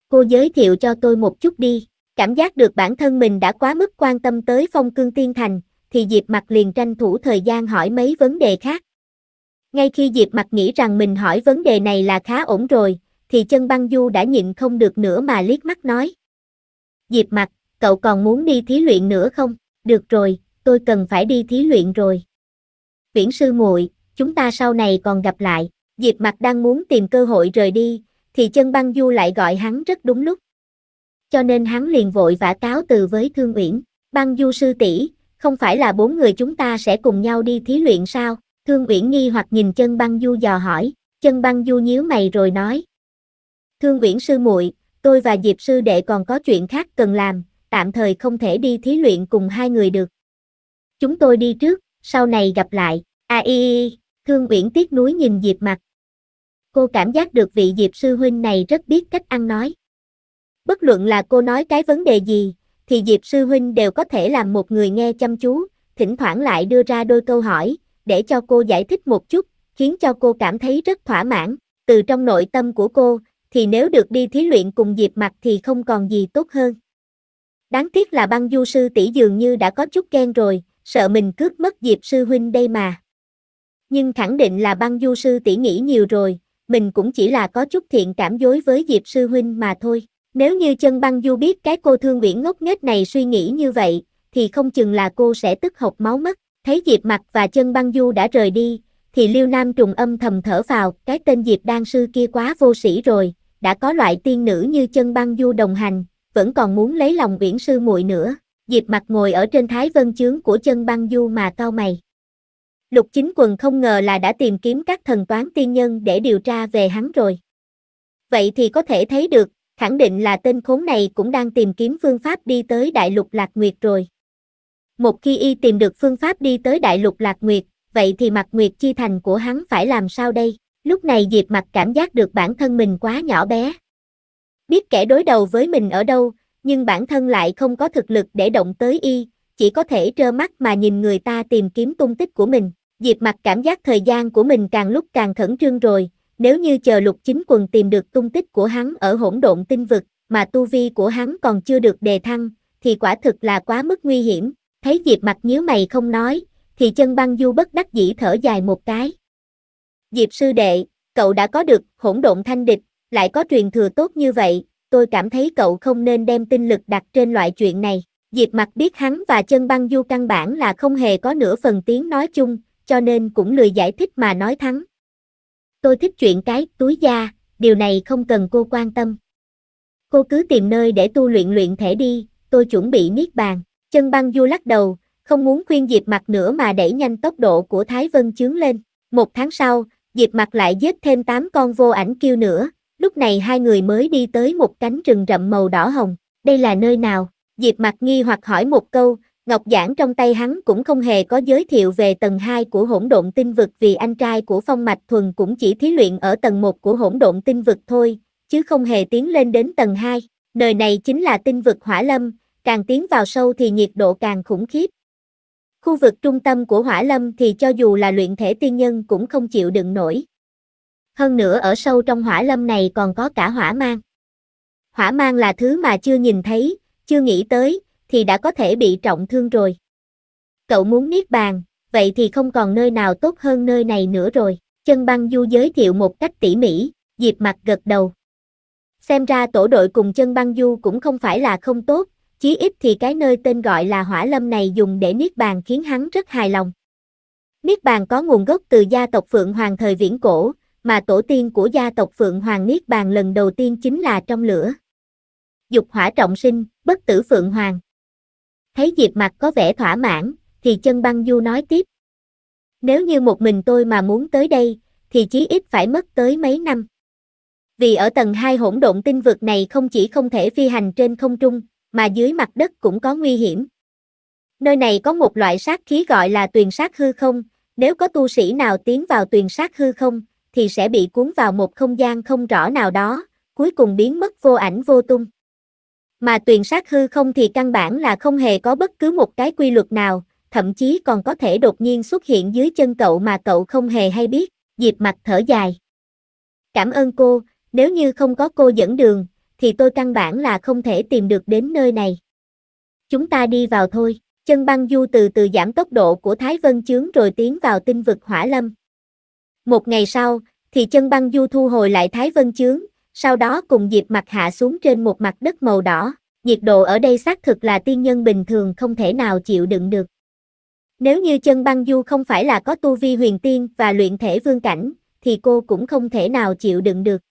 Cô giới thiệu cho tôi một chút đi, cảm giác được bản thân mình đã quá mức quan tâm tới phong cương tiên thành, thì Diệp mặt liền tranh thủ thời gian hỏi mấy vấn đề khác. Ngay khi Diệp mặt nghĩ rằng mình hỏi vấn đề này là khá ổn rồi, thì chân băng du đã nhịn không được nữa mà liếc mắt nói. Diệp mặt, cậu còn muốn đi thí luyện nữa không? Được rồi, tôi cần phải đi thí luyện rồi. Viễn sư muội, chúng ta sau này còn gặp lại. Diệp mặt đang muốn tìm cơ hội rời đi, thì chân băng du lại gọi hắn rất đúng lúc. Cho nên hắn liền vội vã cáo từ với Thương Uyển. Băng du sư tỷ, không phải là bốn người chúng ta sẽ cùng nhau đi thí luyện sao? Thương Uyển nghi hoặc nhìn chân băng du dò hỏi, chân băng du nhíu mày rồi nói. Thương Uyển sư muội, tôi và Diệp sư đệ còn có chuyện khác cần làm, tạm thời không thể đi thí luyện cùng hai người được. Chúng tôi đi trước, sau này gặp lại, a à, y thương uyển tiếc núi nhìn Diệp mặt. Cô cảm giác được vị Diệp sư huynh này rất biết cách ăn nói. Bất luận là cô nói cái vấn đề gì, thì Diệp sư huynh đều có thể làm một người nghe chăm chú, thỉnh thoảng lại đưa ra đôi câu hỏi, để cho cô giải thích một chút, khiến cho cô cảm thấy rất thỏa mãn. Từ trong nội tâm của cô, thì nếu được đi thí luyện cùng Diệp Mặc thì không còn gì tốt hơn. Đáng tiếc là băng du sư tỷ dường như đã có chút ghen rồi, sợ mình cướp mất Diệp sư huynh đây mà. Nhưng khẳng định là băng du sư tỷ nghĩ nhiều rồi, mình cũng chỉ là có chút thiện cảm dối với Diệp sư huynh mà thôi. Nếu như chân băng du biết cái cô thương uyển ngốc nghếch này suy nghĩ như vậy, thì không chừng là cô sẽ tức hộc máu mất. Thấy Diệp mặt và chân băng du đã rời đi, thì Liêu Nam trùng âm thầm thở vào, cái tên Diệp đan sư kia quá vô sĩ rồi, đã có loại tiên nữ như chân băng du đồng hành, vẫn còn muốn lấy lòng viễn sư muội nữa. dịp mặt ngồi ở trên thái vân chướng của chân băng du mà cao mày. Lục Chính Quần không ngờ là đã tìm kiếm các thần toán tiên nhân để điều tra về hắn rồi. Vậy thì có thể thấy được, khẳng định là tên khốn này cũng đang tìm kiếm phương pháp đi tới Đại Lục Lạc Nguyệt rồi. Một khi y tìm được phương pháp đi tới Đại Lục Lạc Nguyệt, vậy thì mặt Nguyệt chi thành của hắn phải làm sao đây? lúc này Diệp Mặc cảm giác được bản thân mình quá nhỏ bé. Biết kẻ đối đầu với mình ở đâu, nhưng bản thân lại không có thực lực để động tới y, chỉ có thể trơ mắt mà nhìn người ta tìm kiếm tung tích của mình. Diệp Mặc cảm giác thời gian của mình càng lúc càng khẩn trương rồi, nếu như chờ lục chính quần tìm được tung tích của hắn ở hỗn độn tinh vực, mà tu vi của hắn còn chưa được đề thăng, thì quả thực là quá mức nguy hiểm. Thấy Diệp Mặc nhíu mày không nói, thì chân băng du bất đắc dĩ thở dài một cái. Diệp sư đệ, cậu đã có được hỗn độn thanh địch, lại có truyền thừa tốt như vậy, tôi cảm thấy cậu không nên đem tinh lực đặt trên loại chuyện này. Diệp mặt biết hắn và chân băng du căn bản là không hề có nửa phần tiếng nói chung, cho nên cũng lười giải thích mà nói thắng. Tôi thích chuyện cái túi da, điều này không cần cô quan tâm. Cô cứ tìm nơi để tu luyện luyện thể đi, tôi chuẩn bị miết bàn. Chân băng du lắc đầu, không muốn khuyên Diệp mặt nữa mà đẩy nhanh tốc độ của Thái Vân chướng lên. Một tháng sau, Diệp mặt lại giết thêm 8 con vô ảnh kiêu nữa, lúc này hai người mới đi tới một cánh rừng rậm màu đỏ hồng, đây là nơi nào? Diệp mặt nghi hoặc hỏi một câu, Ngọc Giản trong tay hắn cũng không hề có giới thiệu về tầng 2 của hỗn độn tinh vực vì anh trai của Phong Mạch Thuần cũng chỉ thí luyện ở tầng 1 của hỗn độn tinh vực thôi, chứ không hề tiến lên đến tầng 2. Nơi này chính là tinh vực hỏa lâm, càng tiến vào sâu thì nhiệt độ càng khủng khiếp, Khu vực trung tâm của hỏa lâm thì cho dù là luyện thể tiên nhân cũng không chịu đựng nổi. Hơn nữa ở sâu trong hỏa lâm này còn có cả hỏa mang. Hỏa mang là thứ mà chưa nhìn thấy, chưa nghĩ tới, thì đã có thể bị trọng thương rồi. Cậu muốn niết bàn, vậy thì không còn nơi nào tốt hơn nơi này nữa rồi. Chân băng du giới thiệu một cách tỉ mỉ, Diệp mặt gật đầu. Xem ra tổ đội cùng chân băng du cũng không phải là không tốt, Chí ít thì cái nơi tên gọi là hỏa lâm này dùng để niết bàn khiến hắn rất hài lòng. Niết bàn có nguồn gốc từ gia tộc Phượng Hoàng thời viễn cổ, mà tổ tiên của gia tộc Phượng Hoàng niết bàn lần đầu tiên chính là trong lửa. Dục hỏa trọng sinh, bất tử Phượng Hoàng. Thấy Diệp Mặc có vẻ thỏa mãn, thì chân băng du nói tiếp. Nếu như một mình tôi mà muốn tới đây, thì chí ít phải mất tới mấy năm. Vì ở tầng 2 hỗn độn tinh vực này không chỉ không thể phi hành trên không trung, mà dưới mặt đất cũng có nguy hiểm. Nơi này có một loại sát khí gọi là tuyền sát hư không, nếu có tu sĩ nào tiến vào tuyền sát hư không, thì sẽ bị cuốn vào một không gian không rõ nào đó, cuối cùng biến mất vô ảnh vô tung. Mà tuyền sát hư không thì căn bản là không hề có bất cứ một cái quy luật nào, thậm chí còn có thể đột nhiên xuất hiện dưới chân cậu mà cậu không hề hay biết, dịp mặt thở dài. Cảm ơn cô, nếu như không có cô dẫn đường, thì tôi căn bản là không thể tìm được đến nơi này. Chúng ta đi vào thôi, chân băng du từ từ giảm tốc độ của Thái Vân Chướng rồi tiến vào tinh vực hỏa lâm. Một ngày sau, thì chân băng du thu hồi lại Thái Vân Chướng, sau đó cùng Diệp mặt hạ xuống trên một mặt đất màu đỏ, nhiệt độ ở đây xác thực là tiên nhân bình thường không thể nào chịu đựng được. Nếu như chân băng du không phải là có tu vi huyền tiên và luyện thể vương cảnh, thì cô cũng không thể nào chịu đựng được.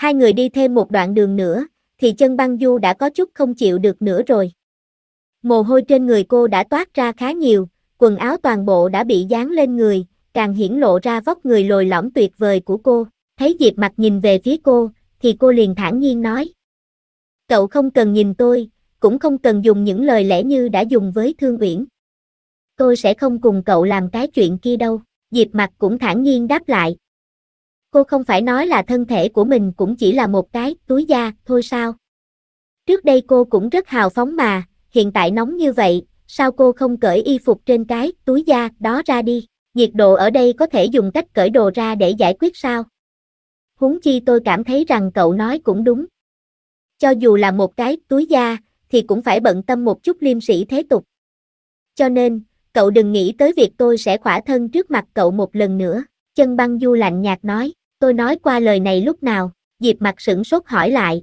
Hai người đi thêm một đoạn đường nữa, thì chân băng du đã có chút không chịu được nữa rồi. Mồ hôi trên người cô đã toát ra khá nhiều, quần áo toàn bộ đã bị dán lên người, càng hiển lộ ra vóc người lồi lõm tuyệt vời của cô. Thấy Diệp mặt nhìn về phía cô, thì cô liền thản nhiên nói. Cậu không cần nhìn tôi, cũng không cần dùng những lời lẽ như đã dùng với Thương Uyển. Tôi sẽ không cùng cậu làm cái chuyện kia đâu. Diệp mặt cũng thản nhiên đáp lại. Cô không phải nói là thân thể của mình cũng chỉ là một cái túi da thôi sao? Trước đây cô cũng rất hào phóng mà, hiện tại nóng như vậy, sao cô không cởi y phục trên cái túi da đó ra đi? Nhiệt độ ở đây có thể dùng cách cởi đồ ra để giải quyết sao? Huống chi tôi cảm thấy rằng cậu nói cũng đúng. Cho dù là một cái túi da, thì cũng phải bận tâm một chút liêm sĩ thế tục. Cho nên, cậu đừng nghĩ tới việc tôi sẽ khỏa thân trước mặt cậu một lần nữa, chân băng du lạnh nhạt nói. Tôi nói qua lời này lúc nào, Diệp mặt sửng sốt hỏi lại.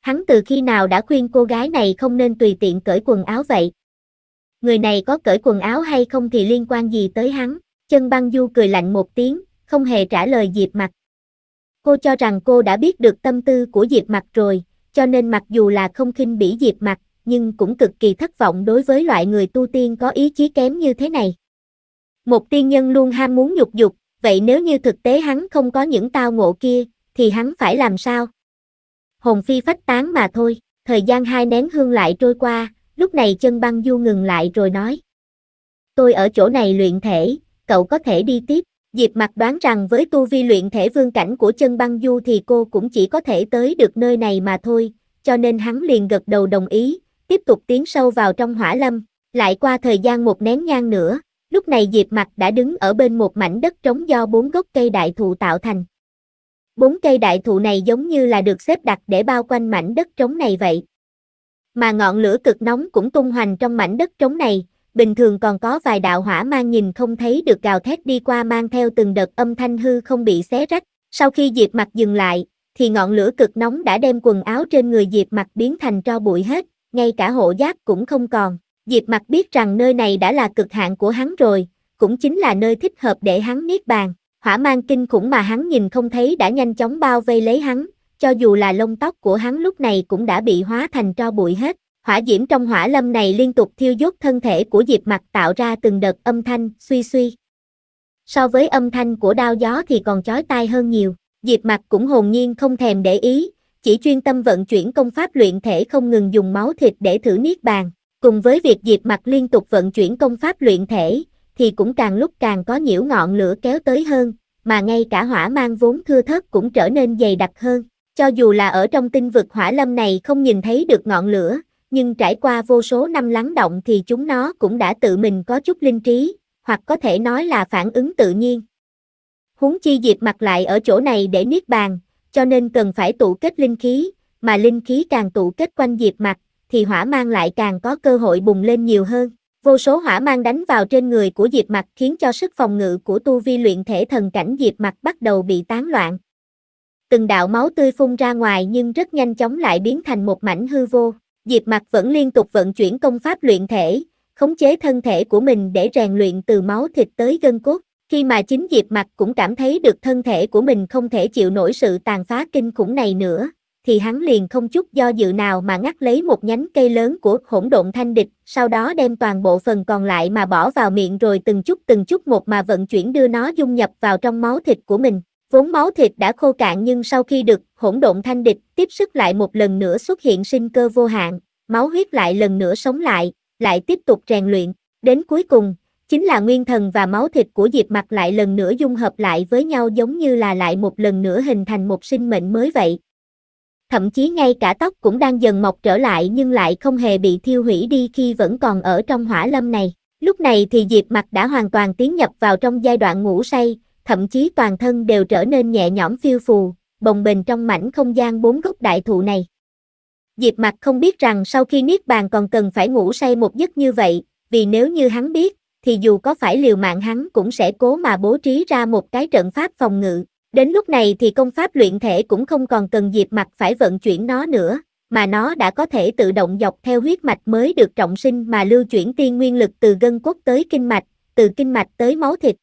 Hắn từ khi nào đã khuyên cô gái này không nên tùy tiện cởi quần áo vậy? Người này có cởi quần áo hay không thì liên quan gì tới hắn? Chân băng du cười lạnh một tiếng, không hề trả lời Diệp mặt. Cô cho rằng cô đã biết được tâm tư của Diệp mặt rồi, cho nên mặc dù là không khinh bỉ Diệp mặt, nhưng cũng cực kỳ thất vọng đối với loại người tu tiên có ý chí kém như thế này. Một tiên nhân luôn ham muốn nhục dục, vậy nếu như thực tế hắn không có những tao ngộ kia, thì hắn phải làm sao? Hồn phi phách tán mà thôi, thời gian hai nén hương lại trôi qua, lúc này chân băng du ngừng lại rồi nói. Tôi ở chỗ này luyện thể, cậu có thể đi tiếp. Diệp mặt đoán rằng với tu vi luyện thể vương cảnh của chân băng du thì cô cũng chỉ có thể tới được nơi này mà thôi, cho nên hắn liền gật đầu đồng ý, tiếp tục tiến sâu vào trong hỏa lâm. Lại qua thời gian một nén nhang nữa, Lúc này Diệp Mặt đã đứng ở bên một mảnh đất trống do bốn gốc cây đại thụ tạo thành. Bốn cây đại thụ này giống như là được xếp đặt để bao quanh mảnh đất trống này vậy. Mà ngọn lửa cực nóng cũng tung hoành trong mảnh đất trống này, bình thường còn có vài đạo hỏa mang nhìn không thấy được gào thét đi qua mang theo từng đợt âm thanh hư không bị xé rách. Sau khi Diệp Mặt dừng lại, thì ngọn lửa cực nóng đã đem quần áo trên người Diệp Mặt biến thành tro bụi hết, ngay cả hộ giáp cũng không còn. Diệp Mặc biết rằng nơi này đã là cực hạn của hắn rồi, cũng chính là nơi thích hợp để hắn niết bàn. Hỏa mang kinh khủng mà hắn nhìn không thấy đã nhanh chóng bao vây lấy hắn, cho dù là lông tóc của hắn lúc này cũng đã bị hóa thành tro bụi hết. Hỏa diễm trong hỏa lâm này liên tục thiêu đốt thân thể của Diệp Mặc tạo ra từng đợt âm thanh suy suy. So với âm thanh của đao gió thì còn chói tai hơn nhiều, Diệp Mặc cũng hồn nhiên không thèm để ý, chỉ chuyên tâm vận chuyển công pháp luyện thể không ngừng dùng máu thịt để thử niết bàn. Cùng với việc Diệp Mặt liên tục vận chuyển công pháp luyện thể, thì cũng càng lúc càng có nhiễu ngọn lửa kéo tới hơn, mà ngay cả hỏa mang vốn thưa thớt cũng trở nên dày đặc hơn. Cho dù là ở trong tinh vực hỏa lâm này không nhìn thấy được ngọn lửa, nhưng trải qua vô số năm lắng động thì chúng nó cũng đã tự mình có chút linh trí, hoặc có thể nói là phản ứng tự nhiên. Huống chi Diệp Mặt lại ở chỗ này để niết bàn, cho nên cần phải tụ kết linh khí, mà linh khí càng tụ kết quanh Diệp Mặt thì hỏa mang lại càng có cơ hội bùng lên nhiều hơn. Vô số hỏa mang đánh vào trên người của Diệp Mặc khiến cho sức phòng ngự của tu vi luyện thể thần cảnh Diệp Mặc bắt đầu bị tán loạn. Từng đạo máu tươi phun ra ngoài nhưng rất nhanh chóng lại biến thành một mảnh hư vô. Diệp Mặc vẫn liên tục vận chuyển công pháp luyện thể, khống chế thân thể của mình để rèn luyện từ máu thịt tới gân cốt. Khi mà chính Diệp Mặc cũng cảm thấy được thân thể của mình không thể chịu nổi sự tàn phá kinh khủng này nữa, thì hắn liền không chút do dự nào mà ngắt lấy một nhánh cây lớn của hỗn độn thanh địch, sau đó đem toàn bộ phần còn lại mà bỏ vào miệng rồi từng chút từng chút một mà vận chuyển đưa nó dung nhập vào trong máu thịt của mình. Vốn máu thịt đã khô cạn nhưng sau khi được hỗn độn thanh địch tiếp sức lại một lần nữa xuất hiện sinh cơ vô hạn, máu huyết lại lần nữa sống lại, lại tiếp tục rèn luyện. Đến cuối cùng, chính là nguyên thần và máu thịt của Diệp Mặt lại lần nữa dung hợp lại với nhau giống như là lại một lần nữa hình thành một sinh mệnh mới vậy thậm chí ngay cả tóc cũng đang dần mọc trở lại nhưng lại không hề bị thiêu hủy đi khi vẫn còn ở trong hỏa lâm này. Lúc này thì Diệp Mặc đã hoàn toàn tiến nhập vào trong giai đoạn ngủ say, thậm chí toàn thân đều trở nên nhẹ nhõm phiêu phù, bồng bềnh trong mảnh không gian bốn gốc đại thụ này. Diệp Mặc không biết rằng sau khi niết bàn còn cần phải ngủ say một giấc như vậy, vì nếu như hắn biết, thì dù có phải liều mạng hắn cũng sẽ cố mà bố trí ra một cái trận pháp phòng ngự, Đến lúc này thì công pháp luyện thể cũng không còn cần Diệp Mặt phải vận chuyển nó nữa, mà nó đã có thể tự động dọc theo huyết mạch mới được trọng sinh mà lưu chuyển tiên nguyên lực từ gân cốt tới kinh mạch, từ kinh mạch tới máu thịt.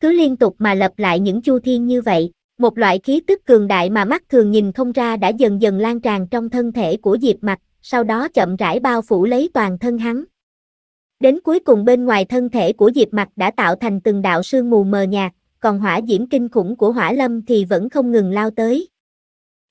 Cứ liên tục mà lập lại những chu thiên như vậy, một loại khí tức cường đại mà mắt thường nhìn không ra đã dần dần lan tràn trong thân thể của Diệp Mặt, sau đó chậm rãi bao phủ lấy toàn thân hắn. Đến cuối cùng bên ngoài thân thể của Diệp Mặt đã tạo thành từng đạo sương mù mờ nhạt, còn hỏa diễm kinh khủng của hỏa lâm thì vẫn không ngừng lao tới.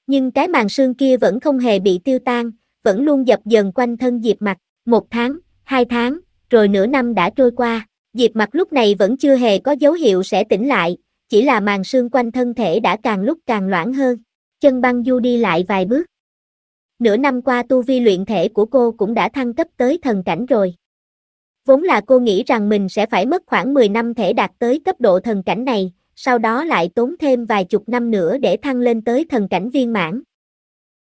Nhưng cái màn sương kia vẫn không hề bị tiêu tan, vẫn luôn dập dần quanh thân Diệp Mặt, một tháng, hai tháng, rồi nửa năm đã trôi qua, Diệp Mặt lúc này vẫn chưa hề có dấu hiệu sẽ tỉnh lại, chỉ là màn sương quanh thân thể đã càng lúc càng loãng hơn, chân băng du đi lại vài bước. Nửa năm qua tu vi luyện thể của cô cũng đã thăng cấp tới thần cảnh rồi. Vốn là cô nghĩ rằng mình sẽ phải mất khoảng 10 năm thể đạt tới cấp độ thần cảnh này, sau đó lại tốn thêm vài chục năm nữa để thăng lên tới thần cảnh viên mãn.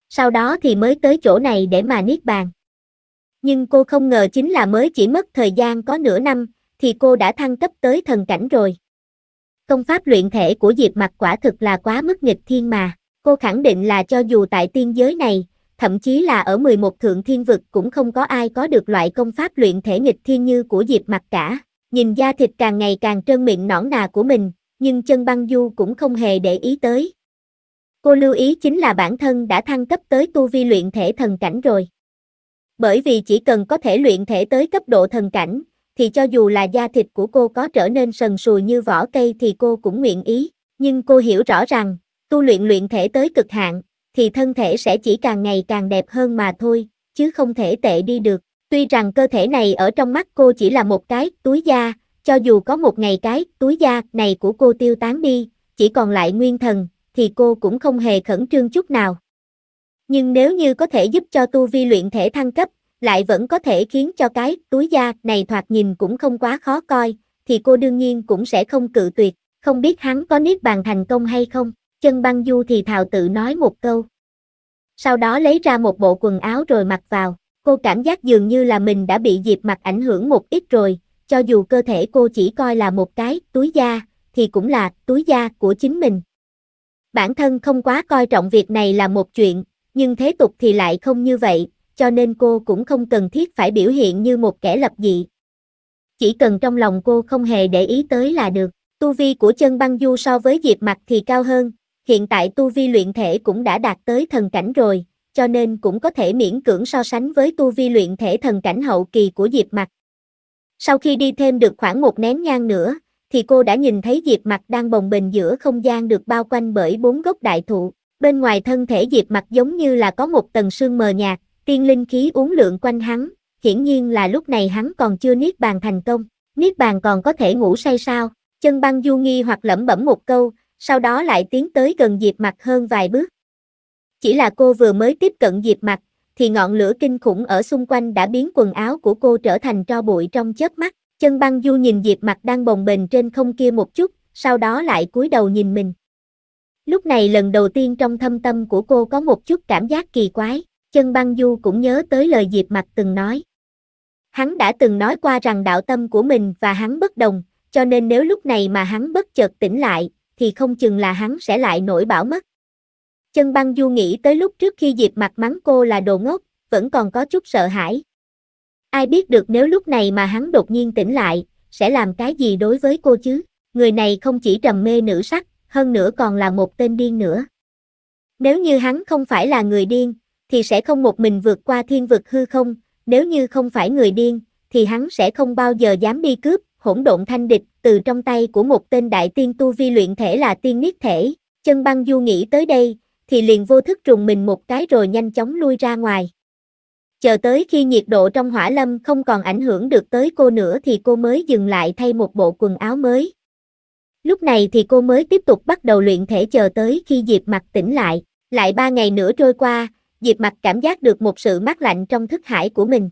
Sau đó thì mới tới chỗ này để mà niết bàn. Nhưng cô không ngờ chính là mới chỉ mất thời gian có nửa năm, thì cô đã thăng cấp tới thần cảnh rồi. Công pháp luyện thể của Diệp Mặc quả thực là quá mức nghịch thiên mà, cô khẳng định là cho dù tại tiên giới này, thậm chí là ở 11 thượng thiên vực cũng không có ai có được loại công pháp luyện thể nghịch thiên như của Diệp Mặc cả. Nhìn da thịt càng ngày càng trơn miệng nõn nà của mình, nhưng chân băng du cũng không hề để ý tới. Cô lưu ý chính là bản thân đã thăng cấp tới tu vi luyện thể thần cảnh rồi. Bởi vì chỉ cần có thể luyện thể tới cấp độ thần cảnh, thì cho dù là da thịt của cô có trở nên sần sùi như vỏ cây thì cô cũng nguyện ý. Nhưng cô hiểu rõ rằng, tu luyện luyện thể tới cực hạn, thì thân thể sẽ chỉ càng ngày càng đẹp hơn mà thôi, chứ không thể tệ đi được. Tuy rằng cơ thể này ở trong mắt cô chỉ là một cái túi da, cho dù có một ngày cái túi da này của cô tiêu tán đi, chỉ còn lại nguyên thần, thì cô cũng không hề khẩn trương chút nào. Nhưng nếu như có thể giúp cho tu vi luyện thể thăng cấp, lại vẫn có thể khiến cho cái túi da này thoạt nhìn cũng không quá khó coi, thì cô đương nhiên cũng sẽ không cự tuyệt, không biết hắn có niết bàn thành công hay không chân băng du thì thào tự nói một câu. Sau đó lấy ra một bộ quần áo rồi mặc vào, cô cảm giác dường như là mình đã bị dịp mặt ảnh hưởng một ít rồi, cho dù cơ thể cô chỉ coi là một cái túi da, thì cũng là túi da của chính mình. Bản thân không quá coi trọng việc này là một chuyện, nhưng thế tục thì lại không như vậy, cho nên cô cũng không cần thiết phải biểu hiện như một kẻ lập dị. Chỉ cần trong lòng cô không hề để ý tới là được, tu vi của chân băng du so với diệp mặt thì cao hơn, hiện tại tu vi luyện thể cũng đã đạt tới thần cảnh rồi, cho nên cũng có thể miễn cưỡng so sánh với tu vi luyện thể thần cảnh hậu kỳ của Diệp Mặc. Sau khi đi thêm được khoảng một nén nhang nữa, thì cô đã nhìn thấy Diệp Mặc đang bồng bềnh giữa không gian được bao quanh bởi bốn gốc đại thụ, bên ngoài thân thể Diệp Mặc giống như là có một tầng sương mờ nhạt, tiên linh khí uốn lượn quanh hắn, hiển nhiên là lúc này hắn còn chưa niết bàn thành công, niết bàn còn có thể ngủ say sao? Chân Băng Du nghi hoặc lẩm bẩm một câu, sau đó lại tiến tới gần Diệp mặt hơn vài bước. Chỉ là cô vừa mới tiếp cận Diệp mặt thì ngọn lửa kinh khủng ở xung quanh đã biến quần áo của cô trở thành tro bụi trong chớp mắt. Chân băng du nhìn Diệp mặt đang bồng bềnh trên không kia một chút, sau đó lại cúi đầu nhìn mình. Lúc này lần đầu tiên trong thâm tâm của cô có một chút cảm giác kỳ quái, chân băng du cũng nhớ tới lời Diệp mặt từng nói. Hắn đã từng nói qua rằng đạo tâm của mình và hắn bất đồng, cho nên nếu lúc này mà hắn bất chợt tỉnh lại, thì không chừng là hắn sẽ lại nổi bảo mất. Chân băng du nghĩ tới lúc trước khi Diệp mặt mắng cô là đồ ngốc, vẫn còn có chút sợ hãi. Ai biết được nếu lúc này mà hắn đột nhiên tỉnh lại, sẽ làm cái gì đối với cô chứ? Người này không chỉ trầm mê nữ sắc, hơn nữa còn là một tên điên nữa. Nếu như hắn không phải là người điên, thì sẽ không một mình vượt qua thiên vực hư không, nếu như không phải người điên, thì hắn sẽ không bao giờ dám đi cướp, hỗn độn thanh địch, từ trong tay của một tên đại tiên tu vi luyện thể là tiên niết thể, chân băng du nghĩ tới đây, thì liền vô thức trùng mình một cái rồi nhanh chóng lui ra ngoài. Chờ tới khi nhiệt độ trong hỏa lâm không còn ảnh hưởng được tới cô nữa thì cô mới dừng lại thay một bộ quần áo mới. Lúc này thì cô mới tiếp tục bắt đầu luyện thể chờ tới khi Diệp mặt tỉnh lại, lại ba ngày nữa trôi qua, Diệp mặt cảm giác được một sự mát lạnh trong thức hải của mình.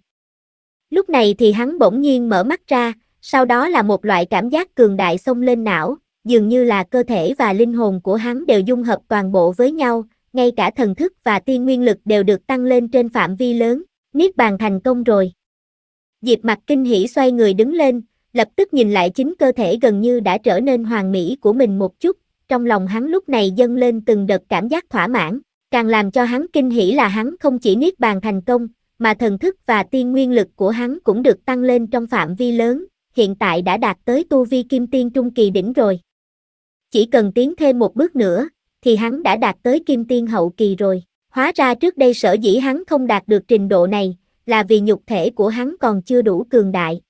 Lúc này thì hắn bỗng nhiên mở mắt ra, sau đó là một loại cảm giác cường đại xông lên não, dường như là cơ thể và linh hồn của hắn đều dung hợp toàn bộ với nhau, ngay cả thần thức và tiên nguyên lực đều được tăng lên trên phạm vi lớn, niết bàn thành công rồi. Diệp mặt kinh hỉ xoay người đứng lên, lập tức nhìn lại chính cơ thể gần như đã trở nên hoàn mỹ của mình một chút, trong lòng hắn lúc này dâng lên từng đợt cảm giác thỏa mãn, càng làm cho hắn kinh hỉ là hắn không chỉ niết bàn thành công, mà thần thức và tiên nguyên lực của hắn cũng được tăng lên trong phạm vi lớn, hiện tại đã đạt tới tu vi kim tiên trung kỳ đỉnh rồi. Chỉ cần tiến thêm một bước nữa, thì hắn đã đạt tới kim tiên hậu kỳ rồi. Hóa ra trước đây sở dĩ hắn không đạt được trình độ này, là vì nhục thể của hắn còn chưa đủ cường đại.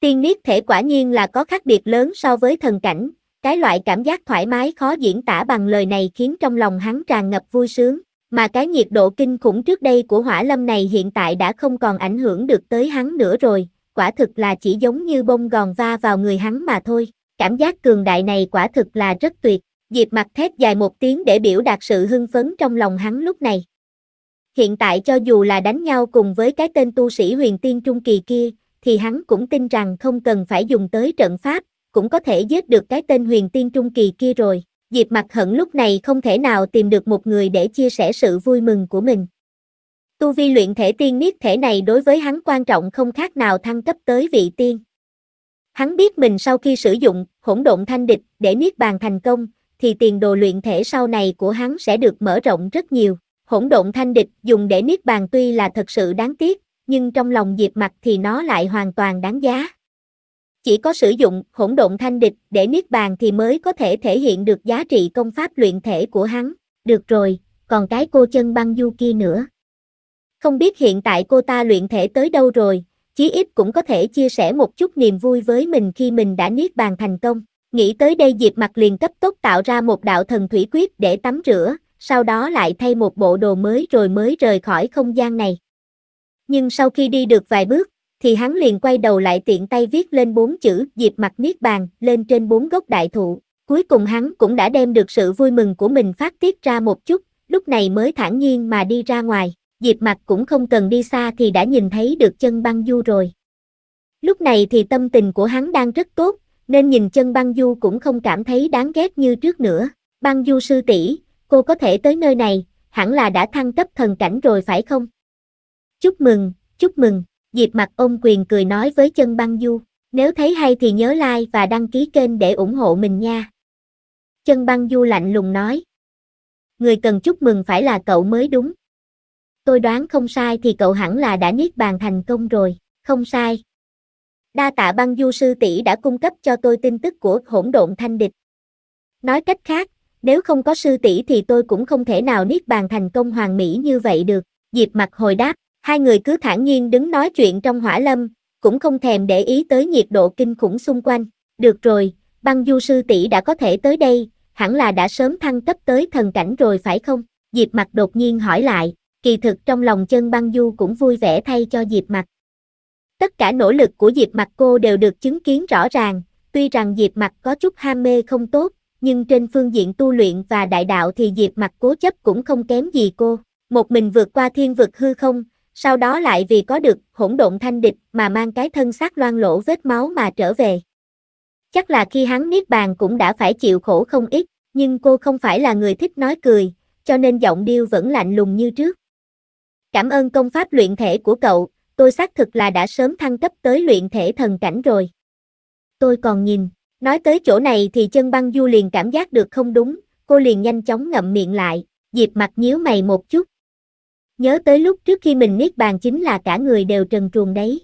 Tiên niết thể quả nhiên là có khác biệt lớn so với thần cảnh, cái loại cảm giác thoải mái khó diễn tả bằng lời này khiến trong lòng hắn tràn ngập vui sướng, mà cái nhiệt độ kinh khủng trước đây của hỏa lâm này hiện tại đã không còn ảnh hưởng được tới hắn nữa rồi, quả thực là chỉ giống như bông gòn va vào người hắn mà thôi. Cảm giác cường đại này quả thực là rất tuyệt, Diệp mặt thét dài một tiếng để biểu đạt sự hưng phấn trong lòng hắn lúc này. Hiện tại cho dù là đánh nhau cùng với cái tên tu sĩ huyền tiên trung kỳ kia, thì hắn cũng tin rằng không cần phải dùng tới trận pháp, cũng có thể giết được cái tên huyền tiên trung kỳ kia rồi. Diệp mặt hận lúc này không thể nào tìm được một người để chia sẻ sự vui mừng của mình, Tu vi luyện thể tiên niết thể này đối với hắn quan trọng không khác nào thăng cấp tới vị tiên. Hắn biết mình sau khi sử dụng hỗn độn thanh địch để niết bàn thành công, thì tiền đồ luyện thể sau này của hắn sẽ được mở rộng rất nhiều. Hỗn độn thanh địch dùng để niết bàn tuy là thật sự đáng tiếc, nhưng trong lòng Diệp mặt thì nó lại hoàn toàn đáng giá. Chỉ có sử dụng hỗn độn thanh địch để niết bàn thì mới có thể thể hiện được giá trị công pháp luyện thể của hắn. Được rồi, còn cái cô chân băng du kia nữa. Không biết hiện tại cô ta luyện thể tới đâu rồi, chí ít cũng có thể chia sẻ một chút niềm vui với mình khi mình đã niết bàn thành công. Nghĩ tới đây Diệp Mặt liền cấp tốc tạo ra một đạo thần thủy quyết để tắm rửa, sau đó lại thay một bộ đồ mới rồi mới rời khỏi không gian này. Nhưng sau khi đi được vài bước, thì hắn liền quay đầu lại tiện tay viết lên bốn chữ Diệp Mặt niết bàn lên trên bốn gốc đại thụ. Cuối cùng hắn cũng đã đem được sự vui mừng của mình phát tiết ra một chút, lúc này mới thản nhiên mà đi ra ngoài. Diệp Mặc cũng không cần đi xa thì đã nhìn thấy được chân băng du rồi. Lúc này thì tâm tình của hắn đang rất tốt, nên nhìn chân băng du cũng không cảm thấy đáng ghét như trước nữa. Băng du sư tỷ, cô có thể tới nơi này, hẳn là đã thăng cấp thần cảnh rồi phải không? Chúc mừng, chúc mừng, Diệp Mặc ôm quyền cười nói với chân băng du. Nếu thấy hay thì nhớ like và đăng ký kênh để ủng hộ mình nha. Chân băng du lạnh lùng nói. Người cần chúc mừng phải là cậu mới đúng. Tôi đoán không sai thì cậu hẳn là đã niết bàn thành công rồi, không sai. Đa tạ băng du sư tỷ đã cung cấp cho tôi tin tức của hỗn độn thanh địch. Nói cách khác, nếu không có sư tỷ thì tôi cũng không thể nào niết bàn thành công hoàn mỹ như vậy được. Diệp mặt hồi đáp, hai người cứ thản nhiên đứng nói chuyện trong hỏa lâm, cũng không thèm để ý tới nhiệt độ kinh khủng xung quanh. Được rồi, băng du sư tỷ đã có thể tới đây, hẳn là đã sớm thăng cấp tới thần cảnh rồi phải không? Diệp mặt đột nhiên hỏi lại, kỳ thực trong lòng chân băng du cũng vui vẻ thay cho Diệp Mặt. Tất cả nỗ lực của Diệp Mặt cô đều được chứng kiến rõ ràng, tuy rằng Diệp Mặt có chút ham mê không tốt, nhưng trên phương diện tu luyện và đại đạo thì Diệp Mặt cố chấp cũng không kém gì cô. Một mình vượt qua thiên vực hư không, sau đó lại vì có được hỗn độn thanh địch mà mang cái thân xác loang lỗ vết máu mà trở về. Chắc là khi hắn niết bàn cũng đã phải chịu khổ không ít, nhưng cô không phải là người thích nói cười, cho nên giọng điêu vẫn lạnh lùng như trước. Cảm ơn công pháp luyện thể của cậu, tôi xác thực là đã sớm thăng cấp tới luyện thể thần cảnh rồi. Tôi còn nhìn, nói tới chỗ này thì chân băng du liền cảm giác được không đúng, cô liền nhanh chóng ngậm miệng lại, Diệp mặt nhíu mày một chút. Nhớ tới lúc trước khi mình niết bàn chính là cả người đều trần truồng đấy.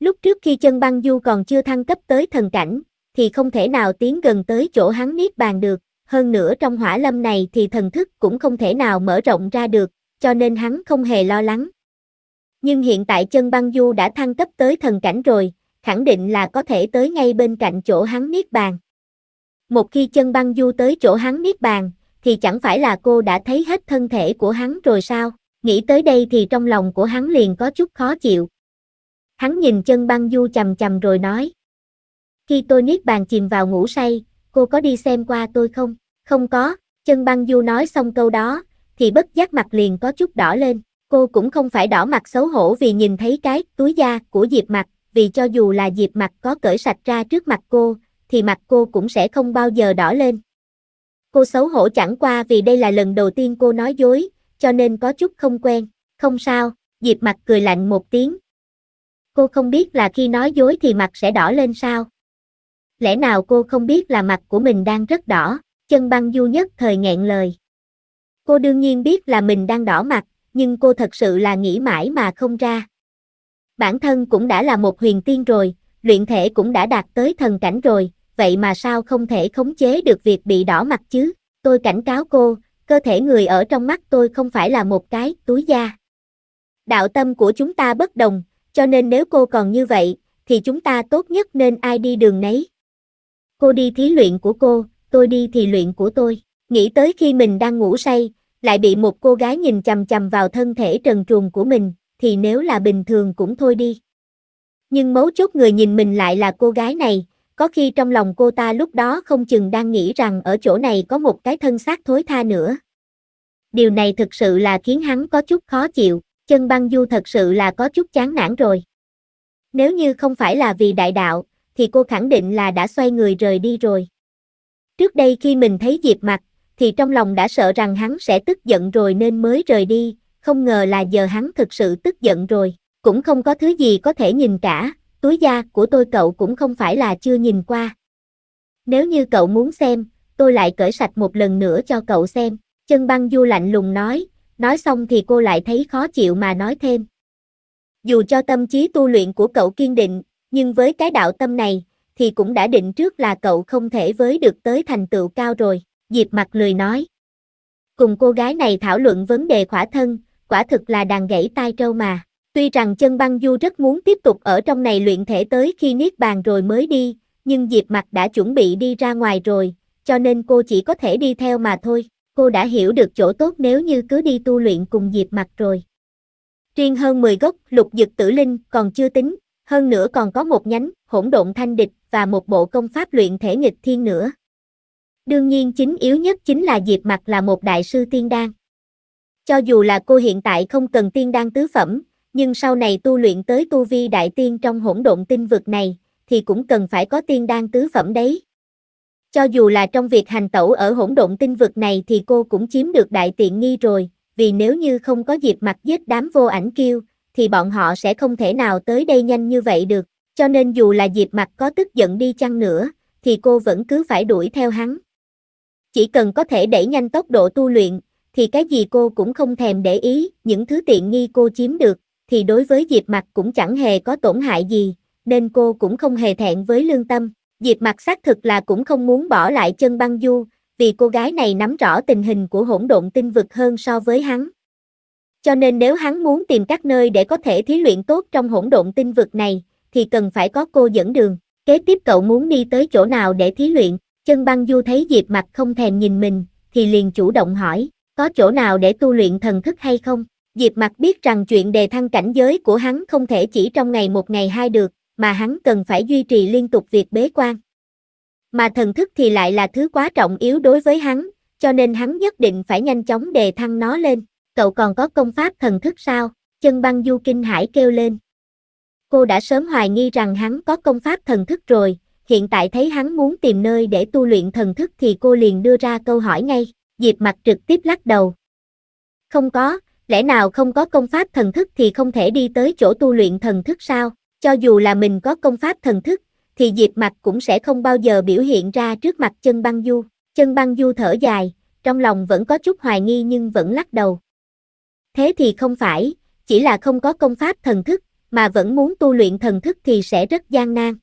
Lúc trước khi chân băng du còn chưa thăng cấp tới thần cảnh, thì không thể nào tiến gần tới chỗ hắn niết bàn được, hơn nữa trong hỏa lâm này thì thần thức cũng không thể nào mở rộng ra được, cho nên hắn không hề lo lắng. Nhưng hiện tại chân băng du đã thăng cấp tới thần cảnh rồi, khẳng định là có thể tới ngay bên cạnh chỗ hắn niết bàn. Một khi chân băng du tới chỗ hắn niết bàn, thì chẳng phải là cô đã thấy hết thân thể của hắn rồi sao? Nghĩ tới đây thì trong lòng của hắn liền có chút khó chịu. Hắn nhìn chân băng du chầm chầm rồi nói. Khi tôi niết bàn chìm vào ngủ say, cô có đi xem qua tôi không? Không có, chân băng du nói xong câu đó, thì bất giác mặt liền có chút đỏ lên. Cô cũng không phải đỏ mặt xấu hổ vì nhìn thấy cái túi da của Diệp Mặt, vì cho dù là Diệp Mặt có cởi sạch ra trước mặt cô, thì mặt cô cũng sẽ không bao giờ đỏ lên. Cô xấu hổ chẳng qua vì đây là lần đầu tiên cô nói dối, cho nên có chút không quen. Không sao, Diệp Mặt cười lạnh một tiếng. Cô không biết là khi nói dối thì mặt sẽ đỏ lên sao? Lẽ nào cô không biết là mặt của mình đang rất đỏ? Chân băng du nhất thời nghẹn lời. Cô đương nhiên biết là mình đang đỏ mặt, nhưng cô thật sự là nghĩ mãi mà không ra. Bản thân cũng đã là một huyền tiên rồi, luyện thể cũng đã đạt tới thần cảnh rồi, vậy mà sao không thể khống chế được việc bị đỏ mặt chứ? Tôi cảnh cáo cô, cơ thể người ở trong mắt tôi không phải là một cái túi da. Đạo tâm của chúng ta bất đồng, cho nên nếu cô còn như vậy, thì chúng ta tốt nhất nên ai đi đường nấy. Cô đi thí luyện của cô, tôi đi thì luyện của tôi. Nghĩ tới khi mình đang ngủ say, lại bị một cô gái nhìn chằm chằm vào thân thể trần truồng của mình, thì nếu là bình thường cũng thôi đi. Nhưng mấu chốt người nhìn mình lại là cô gái này, có khi trong lòng cô ta lúc đó không chừng đang nghĩ rằng ở chỗ này có một cái thân xác thối tha nữa. Điều này thực sự là khiến hắn có chút khó chịu, chân băng du thật sự là có chút chán nản rồi. Nếu như không phải là vì đại đạo, thì cô khẳng định là đã xoay người rời đi rồi. Trước đây khi mình thấy Diệp mặt, thì trong lòng đã sợ rằng hắn sẽ tức giận rồi nên mới rời đi, không ngờ là giờ hắn thực sự tức giận rồi, cũng không có thứ gì có thể nhìn cả, túi da của tôi cậu cũng không phải là chưa nhìn qua. Nếu như cậu muốn xem, tôi lại cởi sạch một lần nữa cho cậu xem, chân băng du lạnh lùng nói, nói xong thì cô lại thấy khó chịu mà nói thêm. Dù cho tâm trí tu luyện của cậu kiên định, nhưng với cái đạo tâm này, thì cũng đã định trước là cậu không thể với được tới thành tựu cao rồi. Diệp mặt lười nói. Cùng cô gái này thảo luận vấn đề khỏa thân, quả thực là đàn gãy tai trâu mà. Tuy rằng chân băng du rất muốn tiếp tục ở trong này luyện thể tới khi niết bàn rồi mới đi, nhưng Diệp mặt đã chuẩn bị đi ra ngoài rồi, cho nên cô chỉ có thể đi theo mà thôi. Cô đã hiểu được chỗ tốt nếu như cứ đi tu luyện cùng Diệp mặt rồi. Riêng hơn 10 gốc lục dực tử linh còn chưa tính, hơn nữa còn có một nhánh hỗn độn thanh địch và một bộ công pháp luyện thể nghịch thiên nữa. Đương nhiên chính yếu nhất chính là Diệp Mặc là một đại sư tiên đan. Cho dù là cô hiện tại không cần tiên đan tứ phẩm, nhưng sau này tu luyện tới tu vi đại tiên trong hỗn độn tinh vực này, thì cũng cần phải có tiên đan tứ phẩm đấy. Cho dù là trong việc hành tẩu ở hỗn độn tinh vực này thì cô cũng chiếm được đại tiện nghi rồi, vì nếu như không có diệp mặc giết đám vô ảnh kiêu, thì bọn họ sẽ không thể nào tới đây nhanh như vậy được, cho nên dù là diệp mặc có tức giận đi chăng nữa, thì cô vẫn cứ phải đuổi theo hắn chỉ cần có thể đẩy nhanh tốc độ tu luyện, thì cái gì cô cũng không thèm để ý, những thứ tiện nghi cô chiếm được, thì đối với Diệp Mặc cũng chẳng hề có tổn hại gì, nên cô cũng không hề thẹn với lương tâm. Diệp Mặc xác thực là cũng không muốn bỏ lại chân băng du, vì cô gái này nắm rõ tình hình của hỗn độn tinh vực hơn so với hắn. Cho nên nếu hắn muốn tìm các nơi để có thể thí luyện tốt trong hỗn độn tinh vực này, thì cần phải có cô dẫn đường. Kế tiếp cậu muốn đi tới chỗ nào để thí luyện? Chân băng du thấy Diệp Mặc không thèm nhìn mình, thì liền chủ động hỏi, có chỗ nào để tu luyện thần thức hay không? Diệp Mặc biết rằng chuyện đề thăng cảnh giới của hắn không thể chỉ trong ngày một ngày hai được, mà hắn cần phải duy trì liên tục việc bế quan. Mà thần thức thì lại là thứ quá trọng yếu đối với hắn, cho nên hắn nhất định phải nhanh chóng đề thăng nó lên. Cậu còn có công pháp thần thức sao? Chân băng du kinh hải kêu lên. Cô đã sớm hoài nghi rằng hắn có công pháp thần thức rồi, hiện tại thấy hắn muốn tìm nơi để tu luyện thần thức thì cô liền đưa ra câu hỏi ngay, Diệp mặt trực tiếp lắc đầu. Không có, lẽ nào không có công pháp thần thức thì không thể đi tới chỗ tu luyện thần thức sao, cho dù là mình có công pháp thần thức, thì Diệp mặt cũng sẽ không bao giờ biểu hiện ra trước mặt chân băng du, chân băng du thở dài, trong lòng vẫn có chút hoài nghi nhưng vẫn lắc đầu. Thế thì không phải, chỉ là không có công pháp thần thức, mà vẫn muốn tu luyện thần thức thì sẽ rất gian nan.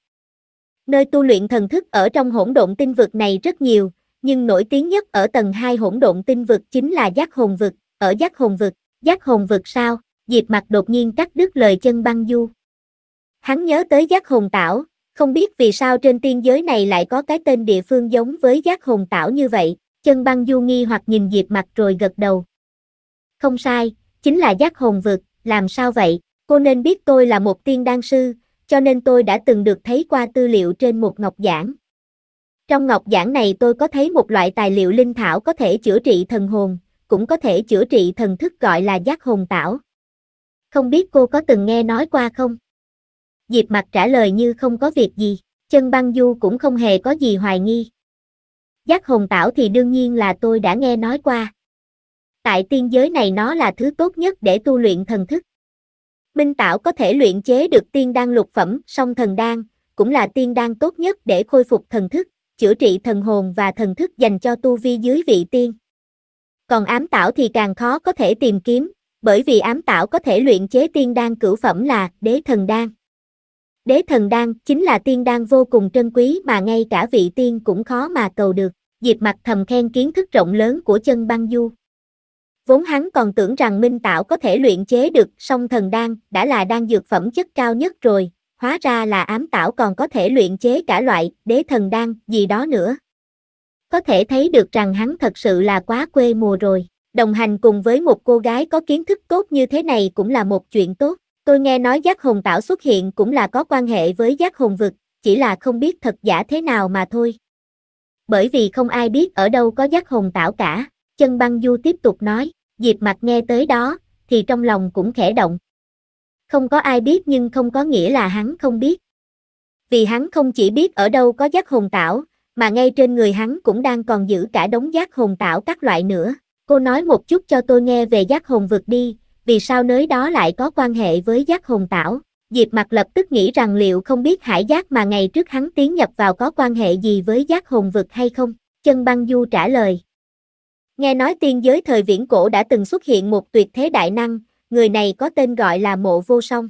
Nơi tu luyện thần thức ở trong hỗn độn tinh vực này rất nhiều, nhưng nổi tiếng nhất ở tầng 2 hỗn độn tinh vực chính là giác hồn vực, ở giác hồn vực, giác hồn vực sao, Diệp mặt đột nhiên cắt đứt lời chân băng du. Hắn nhớ tới giác hồn tảo, không biết vì sao trên tiên giới này lại có cái tên địa phương giống với giác hồn tảo như vậy, chân băng du nghi hoặc nhìn Diệp mặt rồi gật đầu. Không sai, chính là giác hồn vực, làm sao vậy, cô nên biết tôi là một tiên đan sư, cho nên tôi đã từng được thấy qua tư liệu trên một ngọc giản. Trong ngọc giản này tôi có thấy một loại tài liệu linh thảo có thể chữa trị thần hồn, cũng có thể chữa trị thần thức gọi là giác hồn tảo. Không biết cô có từng nghe nói qua không? Diệp mặc trả lời như không có việc gì, chân băng du cũng không hề có gì hoài nghi. Giác hồn tảo thì đương nhiên là tôi đã nghe nói qua. Tại tiên giới này nó là thứ tốt nhất để tu luyện thần thức. Minh Tảo có thể luyện chế được tiên đan lục phẩm, song thần đan, cũng là tiên đan tốt nhất để khôi phục thần thức, chữa trị thần hồn và thần thức dành cho tu vi dưới vị tiên. Còn ám tảo thì càng khó có thể tìm kiếm, bởi vì ám tảo có thể luyện chế tiên đan cửu phẩm là đế thần đan. Đế thần đan chính là tiên đan vô cùng trân quý mà ngay cả vị tiên cũng khó mà cầu được. Diệp mặt thầm khen kiến thức rộng lớn của chân băng du. Vốn hắn còn tưởng rằng Minh Tạo có thể luyện chế được song thần đan, đã là đan dược phẩm chất cao nhất rồi, hóa ra là ám tảo còn có thể luyện chế cả loại đế thần đan gì đó nữa. Có thể thấy được rằng hắn thật sự là quá quê mùa rồi, đồng hành cùng với một cô gái có kiến thức tốt như thế này cũng là một chuyện tốt. Tôi nghe nói giác hồn tảo xuất hiện cũng là có quan hệ với giác hồn vực, chỉ là không biết thật giả thế nào mà thôi. Bởi vì không ai biết ở đâu có giác hồn tảo cả, chân băng du tiếp tục nói. Diệp Mặc nghe tới đó, thì trong lòng cũng khẽ động. Không có ai biết nhưng không có nghĩa là hắn không biết. Vì hắn không chỉ biết ở đâu có giác hồn tảo, mà ngay trên người hắn cũng đang còn giữ cả đống giác hồn tảo các loại nữa. Cô nói một chút cho tôi nghe về giác hồn vực đi, vì sao nơi đó lại có quan hệ với giác hồn tảo. Diệp Mặc lập tức nghĩ rằng liệu không biết hải giác mà ngày trước hắn tiến nhập vào có quan hệ gì với giác hồn vực hay không. Chân băng du trả lời, Nghe nói tiên giới thời viễn cổ đã từng xuất hiện một tuyệt thế đại năng, người này có tên gọi là Mộ Vô Song.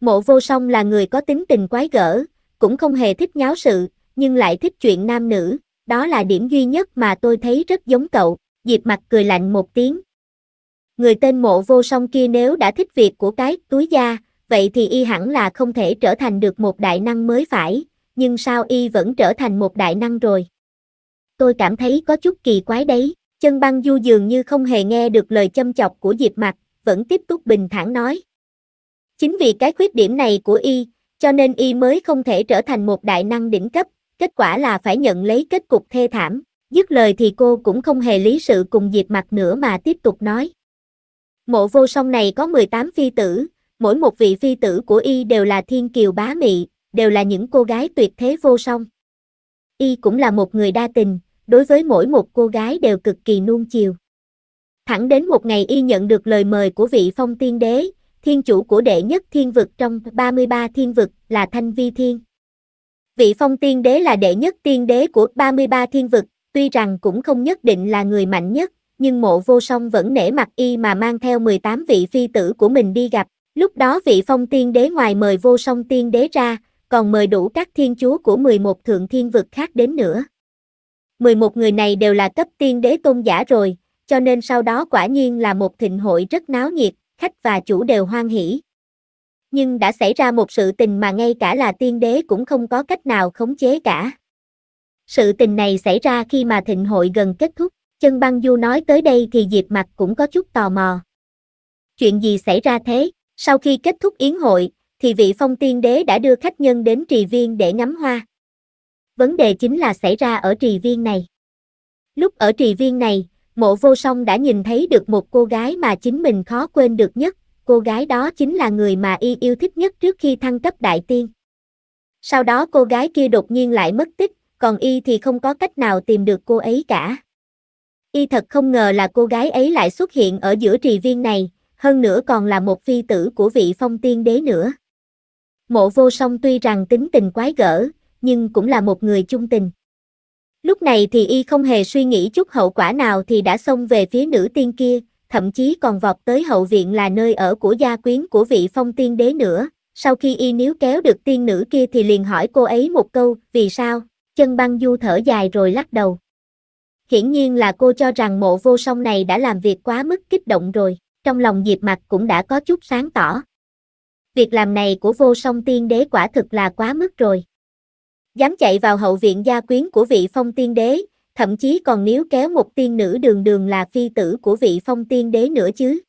Mộ Vô Song là người có tính tình quái gở, cũng không hề thích nháo sự, nhưng lại thích chuyện nam nữ, đó là điểm duy nhất mà tôi thấy rất giống cậu, Diệp mặt cười lạnh một tiếng. Người tên Mộ Vô Song kia nếu đã thích việc của cái túi da, vậy thì y hẳn là không thể trở thành được một đại năng mới phải, nhưng sao y vẫn trở thành một đại năng rồi? Tôi cảm thấy có chút kỳ quái đấy. Chân băng du dường như không hề nghe được lời châm chọc của Diệp Mặc, vẫn tiếp tục bình thản nói. Chính vì cái khuyết điểm này của y, cho nên y mới không thể trở thành một đại năng đỉnh cấp, kết quả là phải nhận lấy kết cục thê thảm. Dứt lời thì cô cũng không hề lý sự cùng Diệp Mặc nữa mà tiếp tục nói. Mộ vô song này có 18 phi tử, mỗi một vị phi tử của y đều là thiên kiều bá mị, đều là những cô gái tuyệt thế vô song. Y cũng là một người đa tình, đối với mỗi một cô gái đều cực kỳ nuông chiều. Thẳng đến một ngày y nhận được lời mời của vị phong tiên đế, thiên chủ của đệ nhất thiên vực trong 33 thiên vực là Thanh Vi Thiên. Vị phong tiên đế là đệ nhất tiên đế của 33 thiên vực, tuy rằng cũng không nhất định là người mạnh nhất, nhưng mộ vô song vẫn nể mặt y mà mang theo 18 vị phi tử của mình đi gặp. Lúc đó vị phong tiên đế ngoài mời vô song tiên đế ra, còn mời đủ các thiên chúa của 11 thượng thiên vực khác đến nữa. 11 người này đều là cấp tiên đế tôn giả rồi, cho nên sau đó quả nhiên là một thịnh hội rất náo nhiệt, khách và chủ đều hoan hỷ. Nhưng đã xảy ra một sự tình mà ngay cả là tiên đế cũng không có cách nào khống chế cả. Sự tình này xảy ra khi mà thịnh hội gần kết thúc, chân băng du nói tới đây thì Diệp mặt cũng có chút tò mò. Chuyện gì xảy ra thế, sau khi kết thúc yến hội, thì vị phong tiên đế đã đưa khách nhân đến trì viên để ngắm hoa vấn đề chính là xảy ra ở trì viên này. Lúc ở trì viên này, mộ vô song đã nhìn thấy được một cô gái mà chính mình khó quên được nhất, cô gái đó chính là người mà y yêu thích nhất trước khi thăng cấp đại tiên. Sau đó cô gái kia đột nhiên lại mất tích, còn y thì không có cách nào tìm được cô ấy cả. Y thật không ngờ là cô gái ấy lại xuất hiện ở giữa trì viên này, hơn nữa còn là một phi tử của vị phong tiên đế nữa. Mộ vô song tuy rằng tính tình quái gở, nhưng cũng là một người chung tình. Lúc này thì y không hề suy nghĩ chút hậu quả nào thì đã xông về phía nữ tiên kia, thậm chí còn vọt tới hậu viện là nơi ở của gia quyến của vị phong tiên đế nữa. Sau khi y níu kéo được tiên nữ kia thì liền hỏi cô ấy một câu, vì sao? Chân băng du thở dài rồi lắc đầu. Hiển nhiên là cô cho rằng mộ vô song này đã làm việc quá mức kích động rồi, trong lòng diệp mặt cũng đã có chút sáng tỏ. Việc làm này của vô song tiên đế quả thực là quá mức rồi dám chạy vào hậu viện gia quyến của vị phong tiên đế, thậm chí còn níu kéo một tiên nữ đường đường là phi tử của vị phong tiên đế nữa chứ.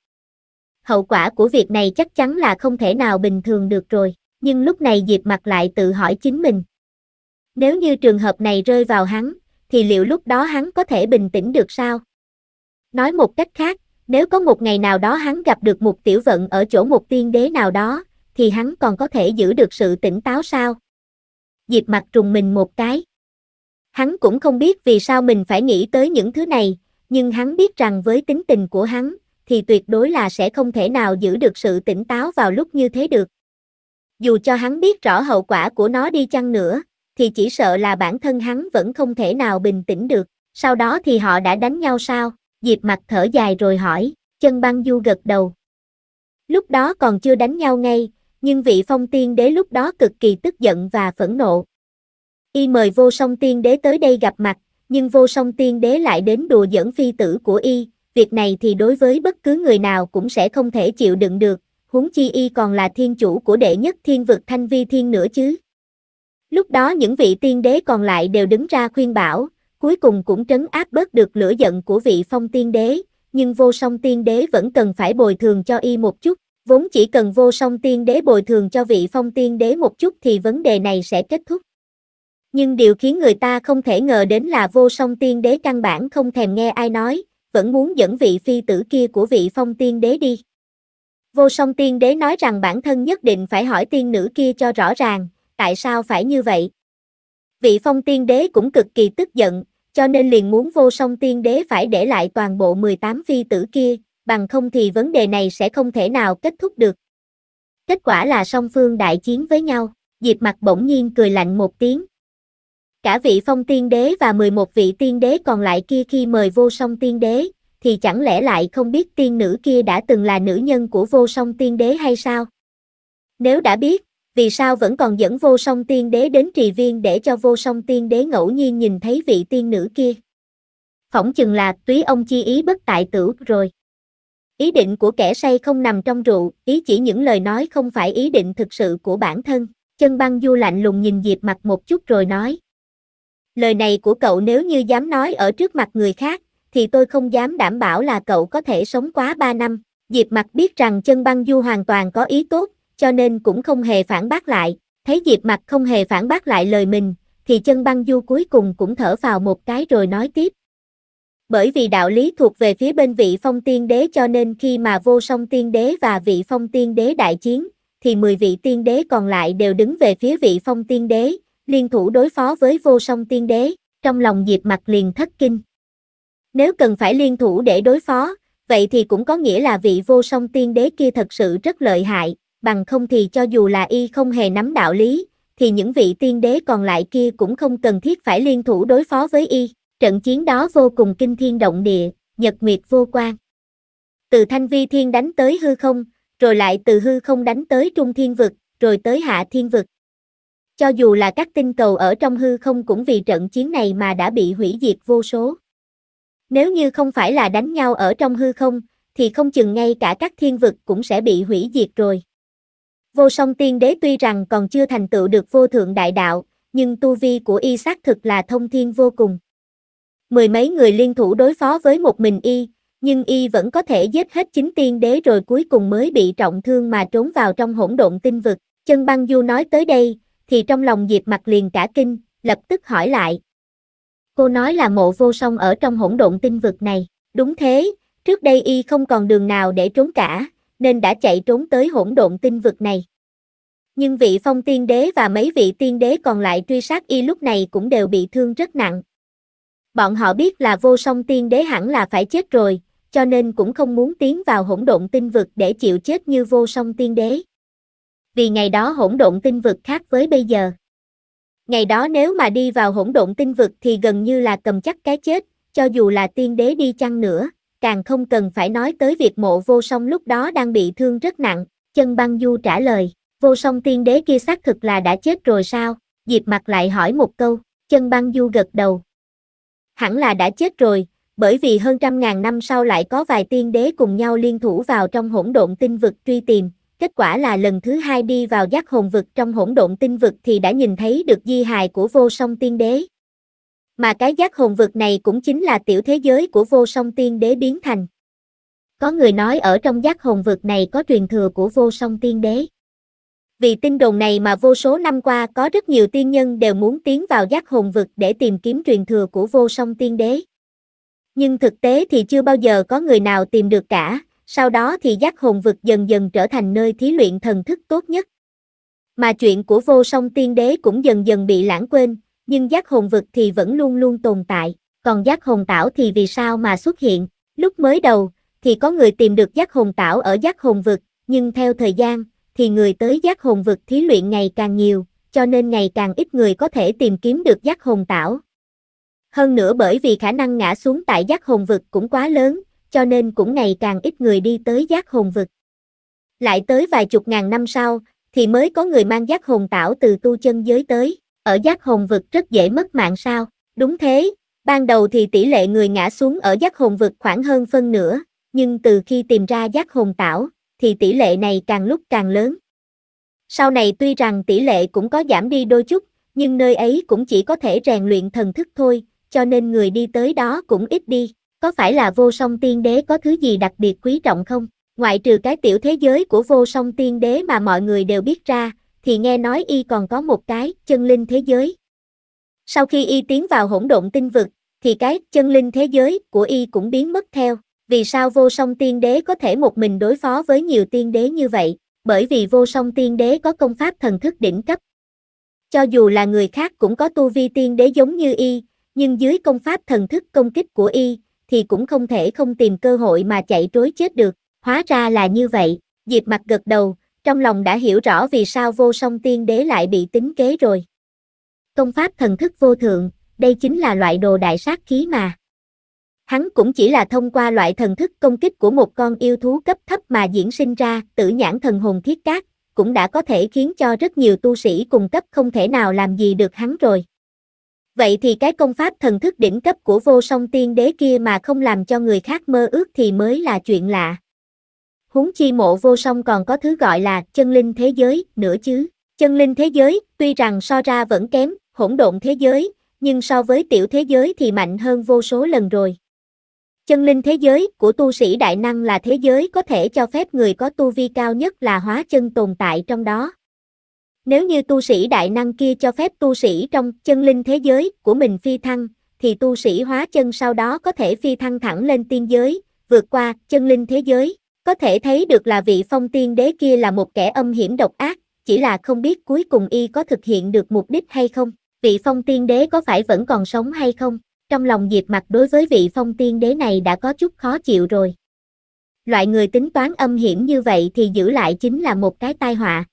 Hậu quả của việc này chắc chắn là không thể nào bình thường được rồi, nhưng lúc này Diệp mặt lại tự hỏi chính mình. Nếu như trường hợp này rơi vào hắn, thì liệu lúc đó hắn có thể bình tĩnh được sao? Nói một cách khác, nếu có một ngày nào đó hắn gặp được một tiểu vận ở chỗ một tiên đế nào đó, thì hắn còn có thể giữ được sự tỉnh táo sao? Diệp mặt trùng mình một cái. Hắn cũng không biết vì sao mình phải nghĩ tới những thứ này, nhưng hắn biết rằng với tính tình của hắn, thì tuyệt đối là sẽ không thể nào giữ được sự tỉnh táo vào lúc như thế được. Dù cho hắn biết rõ hậu quả của nó đi chăng nữa, thì chỉ sợ là bản thân hắn vẫn không thể nào bình tĩnh được. Sau đó thì họ đã đánh nhau sao? Diệp mặt thở dài rồi hỏi, chân băng du gật đầu. Lúc đó còn chưa đánh nhau ngay, nhưng vị phong tiên đế lúc đó cực kỳ tức giận và phẫn nộ. Y mời vô song tiên đế tới đây gặp mặt, nhưng vô song tiên đế lại đến đùa dẫn phi tử của Y, việc này thì đối với bất cứ người nào cũng sẽ không thể chịu đựng được, huống chi Y còn là thiên chủ của đệ nhất thiên vực thanh vi thiên nữa chứ. Lúc đó những vị tiên đế còn lại đều đứng ra khuyên bảo, cuối cùng cũng trấn áp bớt được lửa giận của vị phong tiên đế, nhưng vô song tiên đế vẫn cần phải bồi thường cho y một chút vốn chỉ cần vô song tiên đế bồi thường cho vị phong tiên đế một chút thì vấn đề này sẽ kết thúc. Nhưng điều khiến người ta không thể ngờ đến là vô song tiên đế căn bản không thèm nghe ai nói, vẫn muốn dẫn vị phi tử kia của vị phong tiên đế đi. Vô song tiên đế nói rằng bản thân nhất định phải hỏi tiên nữ kia cho rõ ràng, tại sao phải như vậy. Vị phong tiên đế cũng cực kỳ tức giận, cho nên liền muốn vô song tiên đế phải để lại toàn bộ 18 phi tử kia, bằng không thì vấn đề này sẽ không thể nào kết thúc được. Kết quả là song phương đại chiến với nhau, Diệp mặc bỗng nhiên cười lạnh một tiếng. Cả vị phong tiên đế và 11 vị tiên đế còn lại kia khi mời vô song tiên đế, thì chẳng lẽ lại không biết tiên nữ kia đã từng là nữ nhân của vô song tiên đế hay sao? Nếu đã biết, vì sao vẫn còn dẫn vô song tiên đế đến trì viên để cho vô song tiên đế ngẫu nhiên nhìn thấy vị tiên nữ kia? Phỏng chừng là túy ông chi ý bất tại tử rồi. Ý định của kẻ say không nằm trong rượu, ý chỉ những lời nói không phải ý định thực sự của bản thân. Chân băng du lạnh lùng nhìn Diệp mặt một chút rồi nói. Lời này của cậu nếu như dám nói ở trước mặt người khác, thì tôi không dám đảm bảo là cậu có thể sống quá 3 năm. Diệp mặt biết rằng chân băng du hoàn toàn có ý tốt, cho nên cũng không hề phản bác lại. Thấy Diệp mặt không hề phản bác lại lời mình, thì chân băng du cuối cùng cũng thở vào một cái rồi nói tiếp bởi vì đạo lý thuộc về phía bên vị phong tiên đế cho nên khi mà vô song tiên đế và vị phong tiên đế đại chiến, thì 10 vị tiên đế còn lại đều đứng về phía vị phong tiên đế, liên thủ đối phó với vô song tiên đế, trong lòng Diệp mặt liền thất kinh. Nếu cần phải liên thủ để đối phó, vậy thì cũng có nghĩa là vị vô song tiên đế kia thật sự rất lợi hại, bằng không thì cho dù là y không hề nắm đạo lý, thì những vị tiên đế còn lại kia cũng không cần thiết phải liên thủ đối phó với y. Trận chiến đó vô cùng kinh thiên động địa, nhật nguyệt vô quan. Từ thanh vi thiên đánh tới hư không, rồi lại từ hư không đánh tới trung thiên vực, rồi tới hạ thiên vực. Cho dù là các tinh cầu ở trong hư không cũng vì trận chiến này mà đã bị hủy diệt vô số. Nếu như không phải là đánh nhau ở trong hư không, thì không chừng ngay cả các thiên vực cũng sẽ bị hủy diệt rồi. Vô song tiên đế tuy rằng còn chưa thành tựu được vô thượng đại đạo, nhưng tu vi của y xác thực là thông thiên vô cùng mười mấy người liên thủ đối phó với một mình y, nhưng y vẫn có thể giết hết chính tiên đế rồi cuối cùng mới bị trọng thương mà trốn vào trong hỗn độn tinh vực. Chân băng du nói tới đây, thì trong lòng Diệp mặt liền cả kinh, lập tức hỏi lại. Cô nói là mộ vô song ở trong hỗn độn tinh vực này, đúng thế, trước đây y không còn đường nào để trốn cả, nên đã chạy trốn tới hỗn độn tinh vực này. Nhưng vị phong tiên đế và mấy vị tiên đế còn lại truy sát y lúc này cũng đều bị thương rất nặng, Bọn họ biết là vô song tiên đế hẳn là phải chết rồi, cho nên cũng không muốn tiến vào hỗn độn tinh vực để chịu chết như vô song tiên đế. Vì ngày đó hỗn độn tinh vực khác với bây giờ. Ngày đó nếu mà đi vào hỗn độn tinh vực thì gần như là cầm chắc cái chết, cho dù là tiên đế đi chăng nữa, càng không cần phải nói tới việc mộ vô song lúc đó đang bị thương rất nặng, chân băng du trả lời, vô song tiên đế kia xác thực là đã chết rồi sao, diệp mặt lại hỏi một câu, chân băng du gật đầu, hẳn là đã chết rồi, bởi vì hơn trăm ngàn năm sau lại có vài tiên đế cùng nhau liên thủ vào trong hỗn độn tinh vực truy tìm, kết quả là lần thứ hai đi vào giác hồn vực trong hỗn độn tinh vực thì đã nhìn thấy được di hài của vô song tiên đế. Mà cái giác hồn vực này cũng chính là tiểu thế giới của vô song tiên đế biến thành. Có người nói ở trong giác hồn vực này có truyền thừa của vô song tiên đế vì tin đồn này mà vô số năm qua có rất nhiều tiên nhân đều muốn tiến vào giác hồn vực để tìm kiếm truyền thừa của vô song tiên đế. Nhưng thực tế thì chưa bao giờ có người nào tìm được cả, sau đó thì giác hồn vực dần dần trở thành nơi thí luyện thần thức tốt nhất. Mà chuyện của vô song tiên đế cũng dần dần bị lãng quên, nhưng giác hồn vực thì vẫn luôn luôn tồn tại, còn giác hồn tảo thì vì sao mà xuất hiện, lúc mới đầu thì có người tìm được giác hồn tảo ở giác hồn vực, nhưng theo thời gian thì người tới giác hồn vực thí luyện ngày càng nhiều, cho nên ngày càng ít người có thể tìm kiếm được giác hồn tảo. Hơn nữa bởi vì khả năng ngã xuống tại giác hồn vực cũng quá lớn, cho nên cũng ngày càng ít người đi tới giác hồn vực. Lại tới vài chục ngàn năm sau, thì mới có người mang giác hồn tảo từ tu chân giới tới, ở giác hồn vực rất dễ mất mạng sao, đúng thế, ban đầu thì tỷ lệ người ngã xuống ở giác hồn vực khoảng hơn phân nửa, nhưng từ khi tìm ra giác hồn tảo, thì tỷ lệ này càng lúc càng lớn. Sau này tuy rằng tỷ lệ cũng có giảm đi đôi chút, nhưng nơi ấy cũng chỉ có thể rèn luyện thần thức thôi, cho nên người đi tới đó cũng ít đi. Có phải là vô song tiên đế có thứ gì đặc biệt quý trọng không? Ngoại trừ cái tiểu thế giới của vô song tiên đế mà mọi người đều biết ra, thì nghe nói y còn có một cái chân linh thế giới. Sau khi y tiến vào hỗn độn tinh vực, thì cái chân linh thế giới của y cũng biến mất theo vì sao vô song tiên đế có thể một mình đối phó với nhiều tiên đế như vậy, bởi vì vô song tiên đế có công pháp thần thức đỉnh cấp. Cho dù là người khác cũng có tu vi tiên đế giống như y, nhưng dưới công pháp thần thức công kích của y, thì cũng không thể không tìm cơ hội mà chạy trối chết được, hóa ra là như vậy, Diệp mặt gật đầu, trong lòng đã hiểu rõ vì sao vô song tiên đế lại bị tính kế rồi. Công pháp thần thức vô thượng, đây chính là loại đồ đại sát khí mà. Hắn cũng chỉ là thông qua loại thần thức công kích của một con yêu thú cấp thấp mà diễn sinh ra tử nhãn thần hồn thiết cát, cũng đã có thể khiến cho rất nhiều tu sĩ cùng cấp không thể nào làm gì được hắn rồi. Vậy thì cái công pháp thần thức đỉnh cấp của vô song tiên đế kia mà không làm cho người khác mơ ước thì mới là chuyện lạ. Huống chi mộ vô song còn có thứ gọi là chân linh thế giới nữa chứ. Chân linh thế giới, tuy rằng so ra vẫn kém, hỗn độn thế giới, nhưng so với tiểu thế giới thì mạnh hơn vô số lần rồi. Chân linh thế giới của tu sĩ đại năng là thế giới có thể cho phép người có tu vi cao nhất là hóa chân tồn tại trong đó. Nếu như tu sĩ đại năng kia cho phép tu sĩ trong chân linh thế giới của mình phi thăng, thì tu sĩ hóa chân sau đó có thể phi thăng thẳng lên tiên giới, vượt qua chân linh thế giới. Có thể thấy được là vị phong tiên đế kia là một kẻ âm hiểm độc ác, chỉ là không biết cuối cùng y có thực hiện được mục đích hay không, vị phong tiên đế có phải vẫn còn sống hay không. Trong lòng Diệp Mặc đối với vị phong tiên đế này đã có chút khó chịu rồi. Loại người tính toán âm hiểm như vậy thì giữ lại chính là một cái tai họa.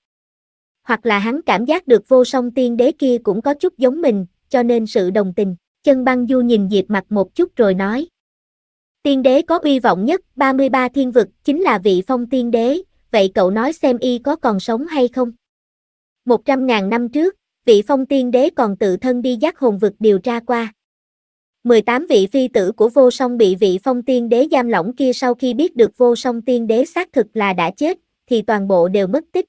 Hoặc là hắn cảm giác được vô song tiên đế kia cũng có chút giống mình, cho nên sự đồng tình. Chân băng du nhìn Diệp Mặc một chút rồi nói. Tiên đế có uy vọng nhất, 33 thiên vực, chính là vị phong tiên đế, vậy cậu nói xem y có còn sống hay không? 100.000 năm trước, vị phong tiên đế còn tự thân đi giác hồn vực điều tra qua. 18 vị phi tử của vô song bị vị phong tiên đế giam lỏng kia sau khi biết được vô song tiên đế xác thực là đã chết, thì toàn bộ đều mất tích.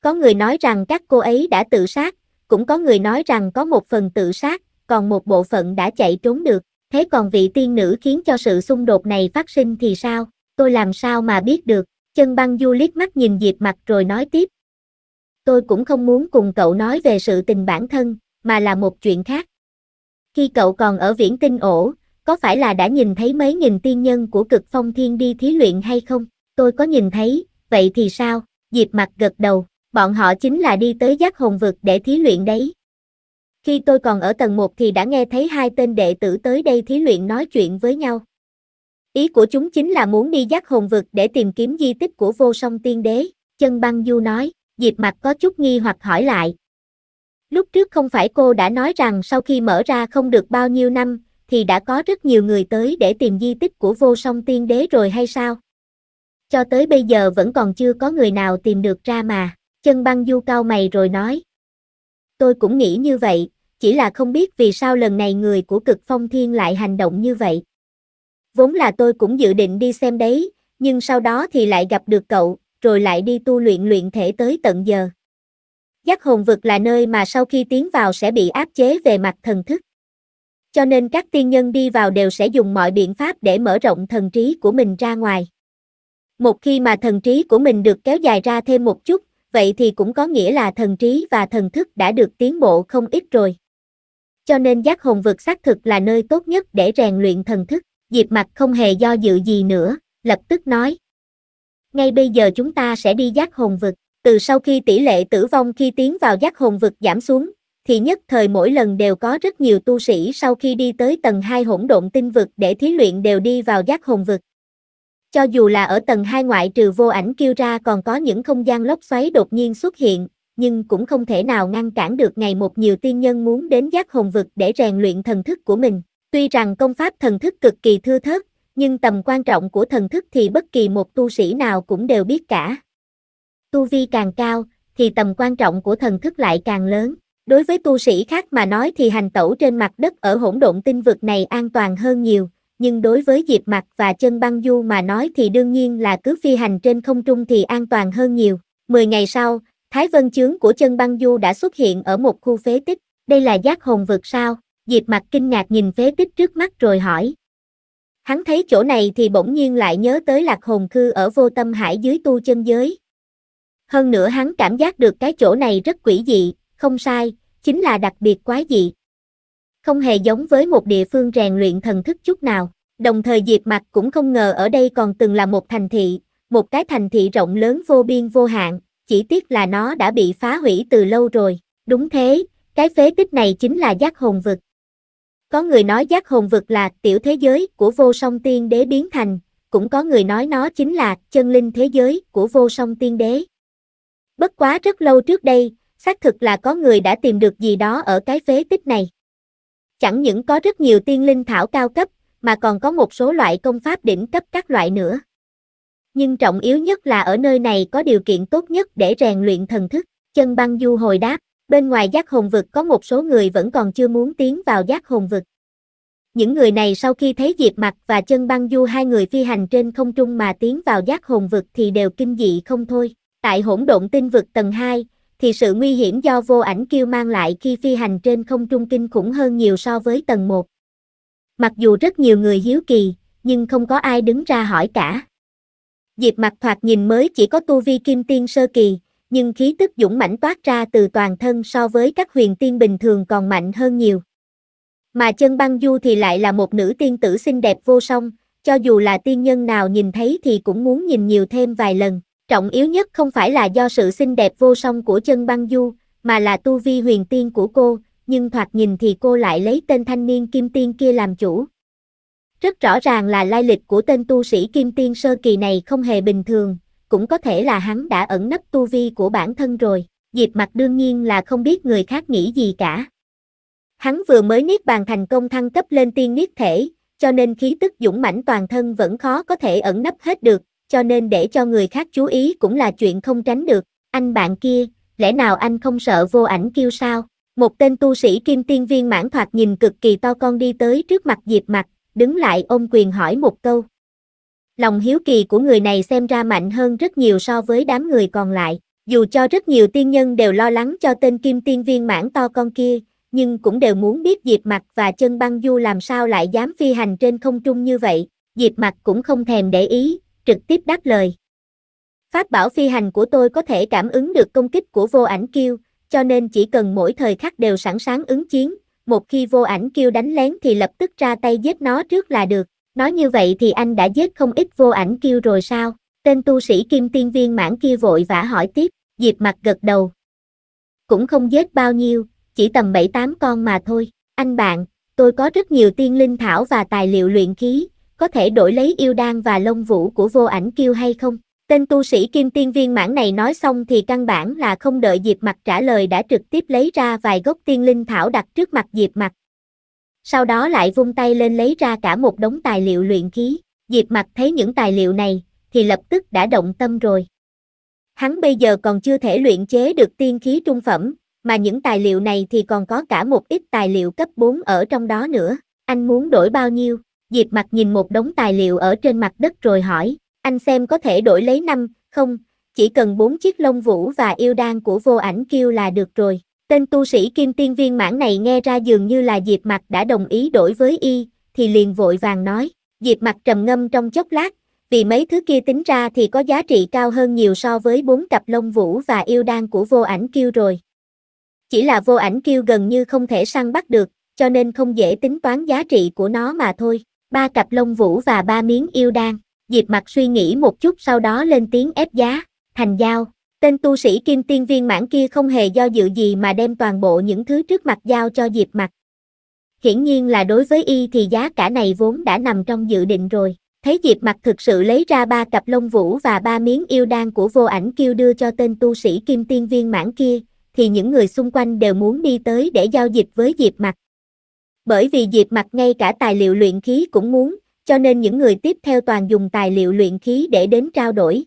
Có người nói rằng các cô ấy đã tự sát, cũng có người nói rằng có một phần tự sát, còn một bộ phận đã chạy trốn được. Thế còn vị tiên nữ khiến cho sự xung đột này phát sinh thì sao? Tôi làm sao mà biết được? Chân băng du liếc mắt nhìn Diệp mặt rồi nói tiếp. Tôi cũng không muốn cùng cậu nói về sự tình bản thân, mà là một chuyện khác. Khi cậu còn ở viễn tinh ổ, có phải là đã nhìn thấy mấy nghìn tiên nhân của cực phong thiên đi thí luyện hay không? Tôi có nhìn thấy, vậy thì sao? Diệp mặt gật đầu, bọn họ chính là đi tới giác hồn vực để thí luyện đấy. Khi tôi còn ở tầng 1 thì đã nghe thấy hai tên đệ tử tới đây thí luyện nói chuyện với nhau. Ý của chúng chính là muốn đi giác hồn vực để tìm kiếm di tích của vô song tiên đế, chân băng du nói, Diệp mặt có chút nghi hoặc hỏi lại, Lúc trước không phải cô đã nói rằng sau khi mở ra không được bao nhiêu năm, thì đã có rất nhiều người tới để tìm di tích của vô song tiên đế rồi hay sao? Cho tới bây giờ vẫn còn chưa có người nào tìm được ra mà, chân băng du cao mày rồi nói. Tôi cũng nghĩ như vậy, chỉ là không biết vì sao lần này người của cực phong thiên lại hành động như vậy. Vốn là tôi cũng dự định đi xem đấy, nhưng sau đó thì lại gặp được cậu, rồi lại đi tu luyện luyện thể tới tận giờ. Giác hồn vực là nơi mà sau khi tiến vào sẽ bị áp chế về mặt thần thức. Cho nên các tiên nhân đi vào đều sẽ dùng mọi biện pháp để mở rộng thần trí của mình ra ngoài. Một khi mà thần trí của mình được kéo dài ra thêm một chút, vậy thì cũng có nghĩa là thần trí và thần thức đã được tiến bộ không ít rồi. Cho nên giác hồn vực xác thực là nơi tốt nhất để rèn luyện thần thức, Diệp mặt không hề do dự gì nữa, lập tức nói. Ngay bây giờ chúng ta sẽ đi giác hồn vực từ sau khi tỷ lệ tử vong khi tiến vào giác hồn vực giảm xuống, thì nhất thời mỗi lần đều có rất nhiều tu sĩ sau khi đi tới tầng 2 hỗn độn tinh vực để thí luyện đều đi vào giác hồn vực. Cho dù là ở tầng 2 ngoại trừ vô ảnh kêu ra còn có những không gian lốc xoáy đột nhiên xuất hiện, nhưng cũng không thể nào ngăn cản được ngày một nhiều tiên nhân muốn đến giác hồn vực để rèn luyện thần thức của mình. Tuy rằng công pháp thần thức cực kỳ thưa thớt, nhưng tầm quan trọng của thần thức thì bất kỳ một tu sĩ nào cũng đều biết cả. Tu vi càng cao, thì tầm quan trọng của thần thức lại càng lớn. Đối với tu sĩ khác mà nói thì hành tẩu trên mặt đất ở hỗn độn tinh vực này an toàn hơn nhiều, nhưng đối với Diệp mặt và chân băng du mà nói thì đương nhiên là cứ phi hành trên không trung thì an toàn hơn nhiều. Mười ngày sau, Thái Vân Chướng của chân băng du đã xuất hiện ở một khu phế tích, đây là giác hồn vực sao? Diệp mặt kinh ngạc nhìn phế tích trước mắt rồi hỏi. Hắn thấy chỗ này thì bỗng nhiên lại nhớ tới lạc hồn khư ở vô tâm hải dưới tu chân giới, hơn nữa hắn cảm giác được cái chỗ này rất quỷ dị, không sai, chính là đặc biệt quái dị. Không hề giống với một địa phương rèn luyện thần thức chút nào. Đồng thời Diệp Mặc cũng không ngờ ở đây còn từng là một thành thị, một cái thành thị rộng lớn vô biên vô hạn, chỉ tiếc là nó đã bị phá hủy từ lâu rồi. Đúng thế, cái phế tích này chính là giác hồn vực. Có người nói giác hồn vực là tiểu thế giới của vô song tiên đế biến thành, cũng có người nói nó chính là chân linh thế giới của vô song tiên đế. Bất quá rất lâu trước đây, xác thực là có người đã tìm được gì đó ở cái phế tích này. Chẳng những có rất nhiều tiên linh thảo cao cấp, mà còn có một số loại công pháp đỉnh cấp các loại nữa. Nhưng trọng yếu nhất là ở nơi này có điều kiện tốt nhất để rèn luyện thần thức, chân băng du hồi đáp, bên ngoài giác hồn vực có một số người vẫn còn chưa muốn tiến vào giác hồn vực. Những người này sau khi thấy Diệp Mặt và chân băng du hai người phi hành trên không trung mà tiến vào giác hồn vực thì đều kinh dị không thôi. Tại hỗn độn tinh vực tầng 2, thì sự nguy hiểm do vô ảnh kiêu mang lại khi phi hành trên không trung kinh khủng hơn nhiều so với tầng 1. Mặc dù rất nhiều người hiếu kỳ, nhưng không có ai đứng ra hỏi cả. Diệp mặt thoạt nhìn mới chỉ có tu vi kim tiên sơ kỳ, nhưng khí tức dũng mãnh toát ra từ toàn thân so với các huyền tiên bình thường còn mạnh hơn nhiều. Mà chân băng du thì lại là một nữ tiên tử xinh đẹp vô song, cho dù là tiên nhân nào nhìn thấy thì cũng muốn nhìn nhiều thêm vài lần. Trọng yếu nhất không phải là do sự xinh đẹp vô song của chân băng du, mà là tu vi huyền tiên của cô, nhưng thoạt nhìn thì cô lại lấy tên thanh niên kim tiên kia làm chủ. Rất rõ ràng là lai lịch của tên tu sĩ kim tiên sơ kỳ này không hề bình thường, cũng có thể là hắn đã ẩn nấp tu vi của bản thân rồi, dịp mặt đương nhiên là không biết người khác nghĩ gì cả. Hắn vừa mới niết bàn thành công thăng cấp lên tiên niết thể, cho nên khí tức dũng mãnh toàn thân vẫn khó có thể ẩn nấp hết được, cho nên để cho người khác chú ý cũng là chuyện không tránh được. Anh bạn kia, lẽ nào anh không sợ vô ảnh kêu sao? Một tên tu sĩ kim tiên viên mãn thoạt nhìn cực kỳ to con đi tới trước mặt Diệp mặt, đứng lại ôm quyền hỏi một câu. Lòng hiếu kỳ của người này xem ra mạnh hơn rất nhiều so với đám người còn lại. Dù cho rất nhiều tiên nhân đều lo lắng cho tên kim tiên viên mãn to con kia, nhưng cũng đều muốn biết Diệp mặt và chân băng du làm sao lại dám phi hành trên không trung như vậy. Diệp mặt cũng không thèm để ý, trực tiếp đáp lời. Pháp bảo phi hành của tôi có thể cảm ứng được công kích của vô ảnh kiêu, cho nên chỉ cần mỗi thời khắc đều sẵn sàng ứng chiến, một khi vô ảnh kiêu đánh lén thì lập tức ra tay giết nó trước là được. Nói như vậy thì anh đã giết không ít vô ảnh kiêu rồi sao? Tên tu sĩ kim tiên viên mãn kia vội vã hỏi tiếp, Diệp mặt gật đầu. Cũng không giết bao nhiêu, chỉ tầm 7-8 con mà thôi. Anh bạn, tôi có rất nhiều tiên linh thảo và tài liệu luyện khí, có thể đổi lấy yêu đan và lông vũ của vô ảnh kiêu hay không? Tên tu sĩ kim tiên viên mãn này nói xong thì căn bản là không đợi Diệp Mặt trả lời đã trực tiếp lấy ra vài gốc tiên linh thảo đặt trước mặt Diệp Mặt. Sau đó lại vung tay lên lấy ra cả một đống tài liệu luyện khí. Diệp Mặt thấy những tài liệu này thì lập tức đã động tâm rồi. Hắn bây giờ còn chưa thể luyện chế được tiên khí trung phẩm, mà những tài liệu này thì còn có cả một ít tài liệu cấp 4 ở trong đó nữa. Anh muốn đổi bao nhiêu? Diệp mặt nhìn một đống tài liệu ở trên mặt đất rồi hỏi, anh xem có thể đổi lấy năm, không, chỉ cần bốn chiếc lông vũ và yêu đan của vô ảnh kiêu là được rồi. Tên tu sĩ kim tiên viên mãn này nghe ra dường như là Diệp mặt đã đồng ý đổi với y, thì liền vội vàng nói, Diệp mặt trầm ngâm trong chốc lát, vì mấy thứ kia tính ra thì có giá trị cao hơn nhiều so với bốn cặp lông vũ và yêu đan của vô ảnh kiêu rồi. Chỉ là vô ảnh kiêu gần như không thể săn bắt được, cho nên không dễ tính toán giá trị của nó mà thôi ba cặp lông vũ và ba miếng yêu đan. Diệp mặt suy nghĩ một chút sau đó lên tiếng ép giá, thành giao. Tên tu sĩ kim tiên viên mãn kia không hề do dự gì mà đem toàn bộ những thứ trước mặt giao cho Diệp mặt. Hiển nhiên là đối với y thì giá cả này vốn đã nằm trong dự định rồi. Thấy Diệp mặt thực sự lấy ra ba cặp lông vũ và ba miếng yêu đan của vô ảnh kêu đưa cho tên tu sĩ kim tiên viên mãn kia, thì những người xung quanh đều muốn đi tới để giao dịch với Diệp mặt bởi vì Diệp Mặc ngay cả tài liệu luyện khí cũng muốn, cho nên những người tiếp theo toàn dùng tài liệu luyện khí để đến trao đổi.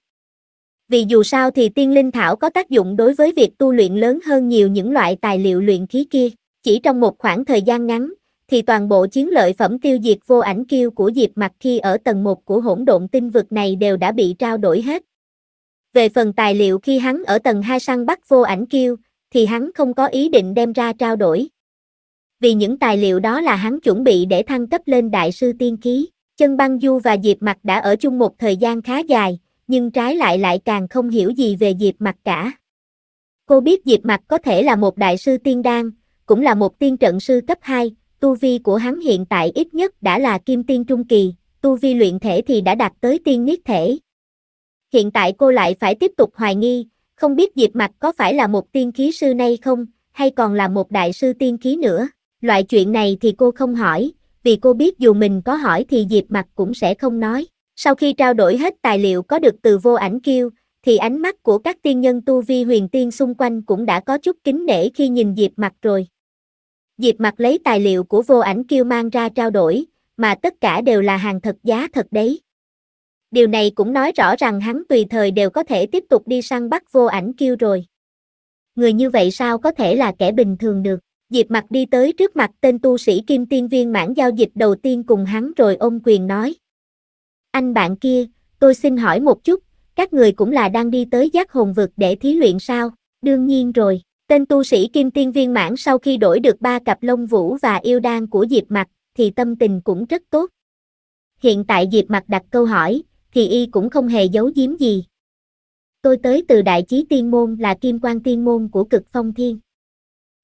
Vì dù sao thì tiên linh thảo có tác dụng đối với việc tu luyện lớn hơn nhiều những loại tài liệu luyện khí kia, chỉ trong một khoảng thời gian ngắn, thì toàn bộ chiến lợi phẩm tiêu diệt vô ảnh kiêu của Diệp Mặc khi ở tầng 1 của hỗn độn tinh vực này đều đã bị trao đổi hết. Về phần tài liệu khi hắn ở tầng 2 săn bắt vô ảnh kiêu, thì hắn không có ý định đem ra trao đổi vì những tài liệu đó là hắn chuẩn bị để thăng cấp lên đại sư tiên khí. Chân băng du và Diệp mặc đã ở chung một thời gian khá dài, nhưng trái lại lại càng không hiểu gì về Diệp mặc cả. Cô biết Diệp mặc có thể là một đại sư tiên đan, cũng là một tiên trận sư cấp 2, tu vi của hắn hiện tại ít nhất đã là kim tiên trung kỳ, tu vi luyện thể thì đã đạt tới tiên niết thể. Hiện tại cô lại phải tiếp tục hoài nghi, không biết Diệp mặc có phải là một tiên khí sư nay không, hay còn là một đại sư tiên khí nữa loại chuyện này thì cô không hỏi, vì cô biết dù mình có hỏi thì Diệp Mặc cũng sẽ không nói. Sau khi trao đổi hết tài liệu có được từ vô ảnh kiêu, thì ánh mắt của các tiên nhân tu vi huyền tiên xung quanh cũng đã có chút kính nể khi nhìn Diệp Mặc rồi. Diệp Mặc lấy tài liệu của vô ảnh kiêu mang ra trao đổi, mà tất cả đều là hàng thật giá thật đấy. Điều này cũng nói rõ rằng hắn tùy thời đều có thể tiếp tục đi săn bắt vô ảnh kiêu rồi. Người như vậy sao có thể là kẻ bình thường được? Diệp mặt đi tới trước mặt tên tu sĩ kim tiên viên mãn giao dịch đầu tiên cùng hắn rồi ôm quyền nói. Anh bạn kia, tôi xin hỏi một chút, các người cũng là đang đi tới giác hồn vực để thí luyện sao? Đương nhiên rồi, tên tu sĩ kim tiên viên mãn sau khi đổi được ba cặp lông vũ và yêu đan của Diệp mặt, thì tâm tình cũng rất tốt. Hiện tại Diệp mặt đặt câu hỏi, thì y cũng không hề giấu giếm gì. Tôi tới từ Đại Chí Tiên Môn là Kim Quan Tiên Môn của Cực Phong Thiên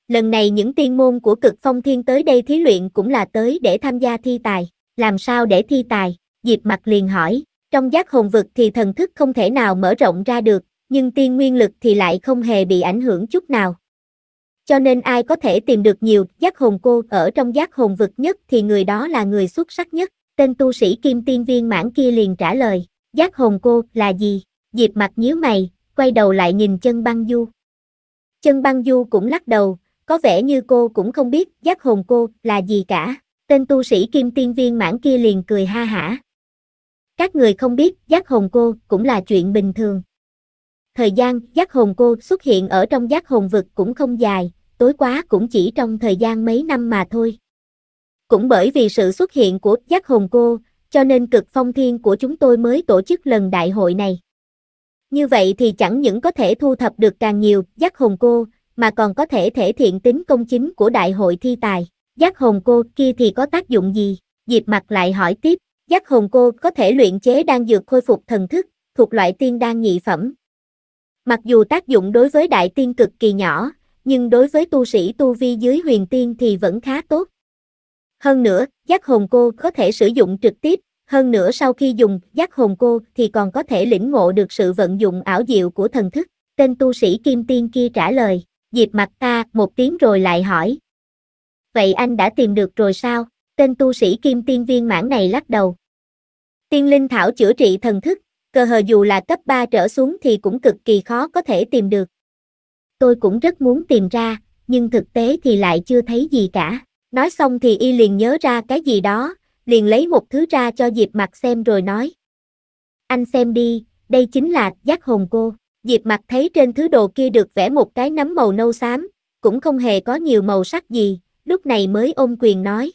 lần này những tiên môn của cực phong thiên tới đây thí luyện cũng là tới để tham gia thi tài, làm sao để thi tài, Diệp mặt liền hỏi, trong giác hồn vực thì thần thức không thể nào mở rộng ra được, nhưng tiên nguyên lực thì lại không hề bị ảnh hưởng chút nào. Cho nên ai có thể tìm được nhiều giác hồn cô ở trong giác hồn vực nhất thì người đó là người xuất sắc nhất, tên tu sĩ kim tiên viên mãn kia liền trả lời, giác hồn cô là gì, Diệp mặt nhíu mày, quay đầu lại nhìn chân băng du. Chân băng du cũng lắc đầu, có vẻ như cô cũng không biết giác hồn cô là gì cả. Tên tu sĩ kim tiên viên mãn kia liền cười ha hả. Các người không biết giác hồn cô cũng là chuyện bình thường. Thời gian giác hồn cô xuất hiện ở trong giác hồn vực cũng không dài, tối quá cũng chỉ trong thời gian mấy năm mà thôi. Cũng bởi vì sự xuất hiện của giác hồn cô, cho nên cực phong thiên của chúng tôi mới tổ chức lần đại hội này. Như vậy thì chẳng những có thể thu thập được càng nhiều giác hồn cô, mà còn có thể thể thiện tính công chính của đại hội thi tài. Giác hồn cô kia thì có tác dụng gì? Diệp mặt lại hỏi tiếp, giác hồn cô có thể luyện chế đang dược khôi phục thần thức, thuộc loại tiên đan nhị phẩm. Mặc dù tác dụng đối với đại tiên cực kỳ nhỏ, nhưng đối với tu sĩ tu vi dưới huyền tiên thì vẫn khá tốt. Hơn nữa, giác hồn cô có thể sử dụng trực tiếp, hơn nữa sau khi dùng giác hồn cô thì còn có thể lĩnh ngộ được sự vận dụng ảo diệu của thần thức, tên tu sĩ kim tiên kia trả lời dịp mặt ta một tiếng rồi lại hỏi. Vậy anh đã tìm được rồi sao? Tên tu sĩ kim tiên viên mãn này lắc đầu. Tiên linh thảo chữa trị thần thức, cơ hờ dù là cấp 3 trở xuống thì cũng cực kỳ khó có thể tìm được. Tôi cũng rất muốn tìm ra, nhưng thực tế thì lại chưa thấy gì cả. Nói xong thì y liền nhớ ra cái gì đó, liền lấy một thứ ra cho Diệp mặt xem rồi nói. Anh xem đi, đây chính là giác hồn cô. Diệp mặt thấy trên thứ đồ kia được vẽ một cái nấm màu nâu xám, cũng không hề có nhiều màu sắc gì, lúc này mới ôm quyền nói.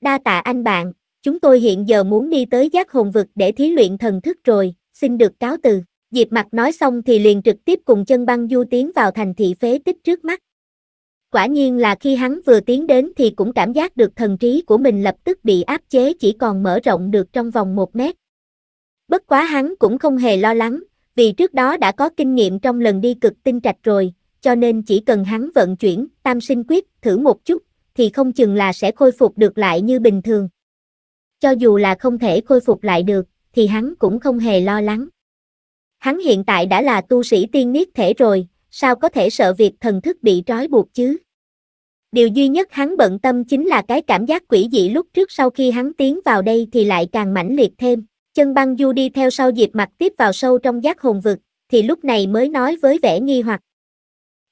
Đa tạ anh bạn, chúng tôi hiện giờ muốn đi tới giác hồn vực để thí luyện thần thức rồi, xin được cáo từ. Diệp mặt nói xong thì liền trực tiếp cùng chân băng du tiến vào thành thị phế tích trước mắt. Quả nhiên là khi hắn vừa tiến đến thì cũng cảm giác được thần trí của mình lập tức bị áp chế chỉ còn mở rộng được trong vòng một mét. Bất quá hắn cũng không hề lo lắng, vì trước đó đã có kinh nghiệm trong lần đi cực tinh trạch rồi, cho nên chỉ cần hắn vận chuyển tam sinh quyết thử một chút, thì không chừng là sẽ khôi phục được lại như bình thường. Cho dù là không thể khôi phục lại được, thì hắn cũng không hề lo lắng. Hắn hiện tại đã là tu sĩ tiên niết thể rồi, sao có thể sợ việc thần thức bị trói buộc chứ? Điều duy nhất hắn bận tâm chính là cái cảm giác quỷ dị lúc trước sau khi hắn tiến vào đây thì lại càng mãnh liệt thêm chân băng du đi theo sau Diệp mặt tiếp vào sâu trong giác hồn vực, thì lúc này mới nói với vẻ nghi hoặc.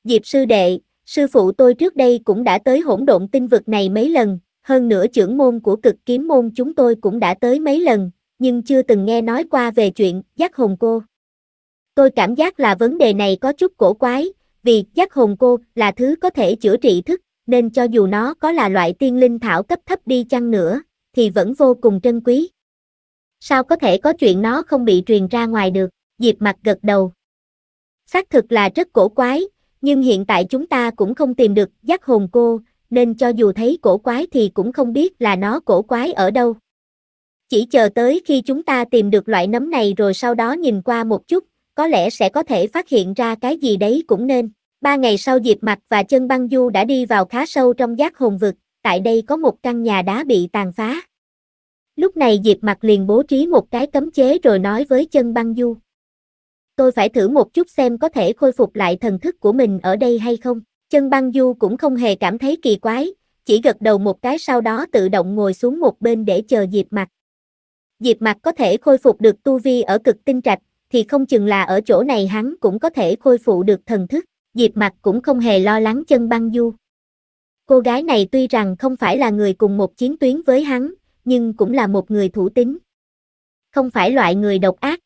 Diệp sư đệ, sư phụ tôi trước đây cũng đã tới hỗn độn tinh vực này mấy lần, hơn nữa trưởng môn của cực kiếm môn chúng tôi cũng đã tới mấy lần, nhưng chưa từng nghe nói qua về chuyện giác hồn cô. Tôi cảm giác là vấn đề này có chút cổ quái, vì giác hồn cô là thứ có thể chữa trị thức, nên cho dù nó có là loại tiên linh thảo cấp thấp đi chăng nữa, thì vẫn vô cùng trân quý. Sao có thể có chuyện nó không bị truyền ra ngoài được? Diệp mặt gật đầu. Xác thực là rất cổ quái, nhưng hiện tại chúng ta cũng không tìm được giác hồn cô, nên cho dù thấy cổ quái thì cũng không biết là nó cổ quái ở đâu. Chỉ chờ tới khi chúng ta tìm được loại nấm này rồi sau đó nhìn qua một chút, có lẽ sẽ có thể phát hiện ra cái gì đấy cũng nên. Ba ngày sau Diệp Mặt và chân băng du đã đi vào khá sâu trong giác hồn vực, tại đây có một căn nhà đá bị tàn phá. Lúc này Diệp Mặt liền bố trí một cái cấm chế rồi nói với chân băng du. Tôi phải thử một chút xem có thể khôi phục lại thần thức của mình ở đây hay không. Chân băng du cũng không hề cảm thấy kỳ quái, chỉ gật đầu một cái sau đó tự động ngồi xuống một bên để chờ Diệp Mặt. Diệp Mặt có thể khôi phục được tu vi ở cực tinh trạch, thì không chừng là ở chỗ này hắn cũng có thể khôi phục được thần thức. Diệp Mặt cũng không hề lo lắng chân băng du. Cô gái này tuy rằng không phải là người cùng một chiến tuyến với hắn, nhưng cũng là một người thủ tín. Không phải loại người độc ác.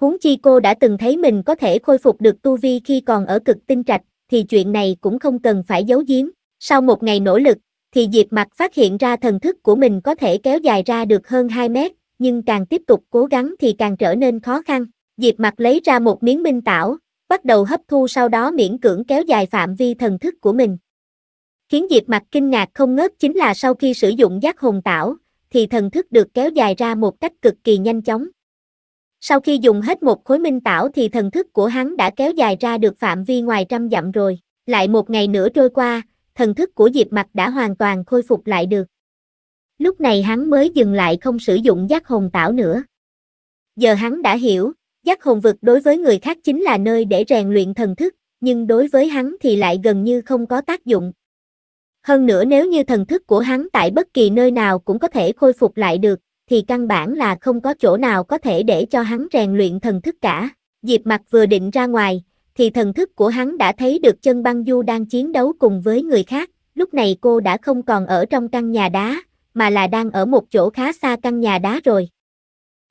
Huống chi cô đã từng thấy mình có thể khôi phục được tu vi khi còn ở cực tinh trạch, thì chuyện này cũng không cần phải giấu giếm. Sau một ngày nỗ lực, thì Diệp Mặc phát hiện ra thần thức của mình có thể kéo dài ra được hơn 2 mét, nhưng càng tiếp tục cố gắng thì càng trở nên khó khăn. Diệp Mặc lấy ra một miếng minh tảo, bắt đầu hấp thu sau đó miễn cưỡng kéo dài phạm vi thần thức của mình. Khiến Diệp Mặc kinh ngạc không ngớt chính là sau khi sử dụng giác hồn tảo, thì thần thức được kéo dài ra một cách cực kỳ nhanh chóng. Sau khi dùng hết một khối minh tảo thì thần thức của hắn đã kéo dài ra được phạm vi ngoài trăm dặm rồi. Lại một ngày nữa trôi qua, thần thức của Diệp Mặt đã hoàn toàn khôi phục lại được. Lúc này hắn mới dừng lại không sử dụng giác hồn tảo nữa. Giờ hắn đã hiểu, giác hồn vực đối với người khác chính là nơi để rèn luyện thần thức, nhưng đối với hắn thì lại gần như không có tác dụng, hơn nữa nếu như thần thức của hắn tại bất kỳ nơi nào cũng có thể khôi phục lại được, thì căn bản là không có chỗ nào có thể để cho hắn rèn luyện thần thức cả. Diệp mặt vừa định ra ngoài, thì thần thức của hắn đã thấy được chân băng du đang chiến đấu cùng với người khác. Lúc này cô đã không còn ở trong căn nhà đá, mà là đang ở một chỗ khá xa căn nhà đá rồi.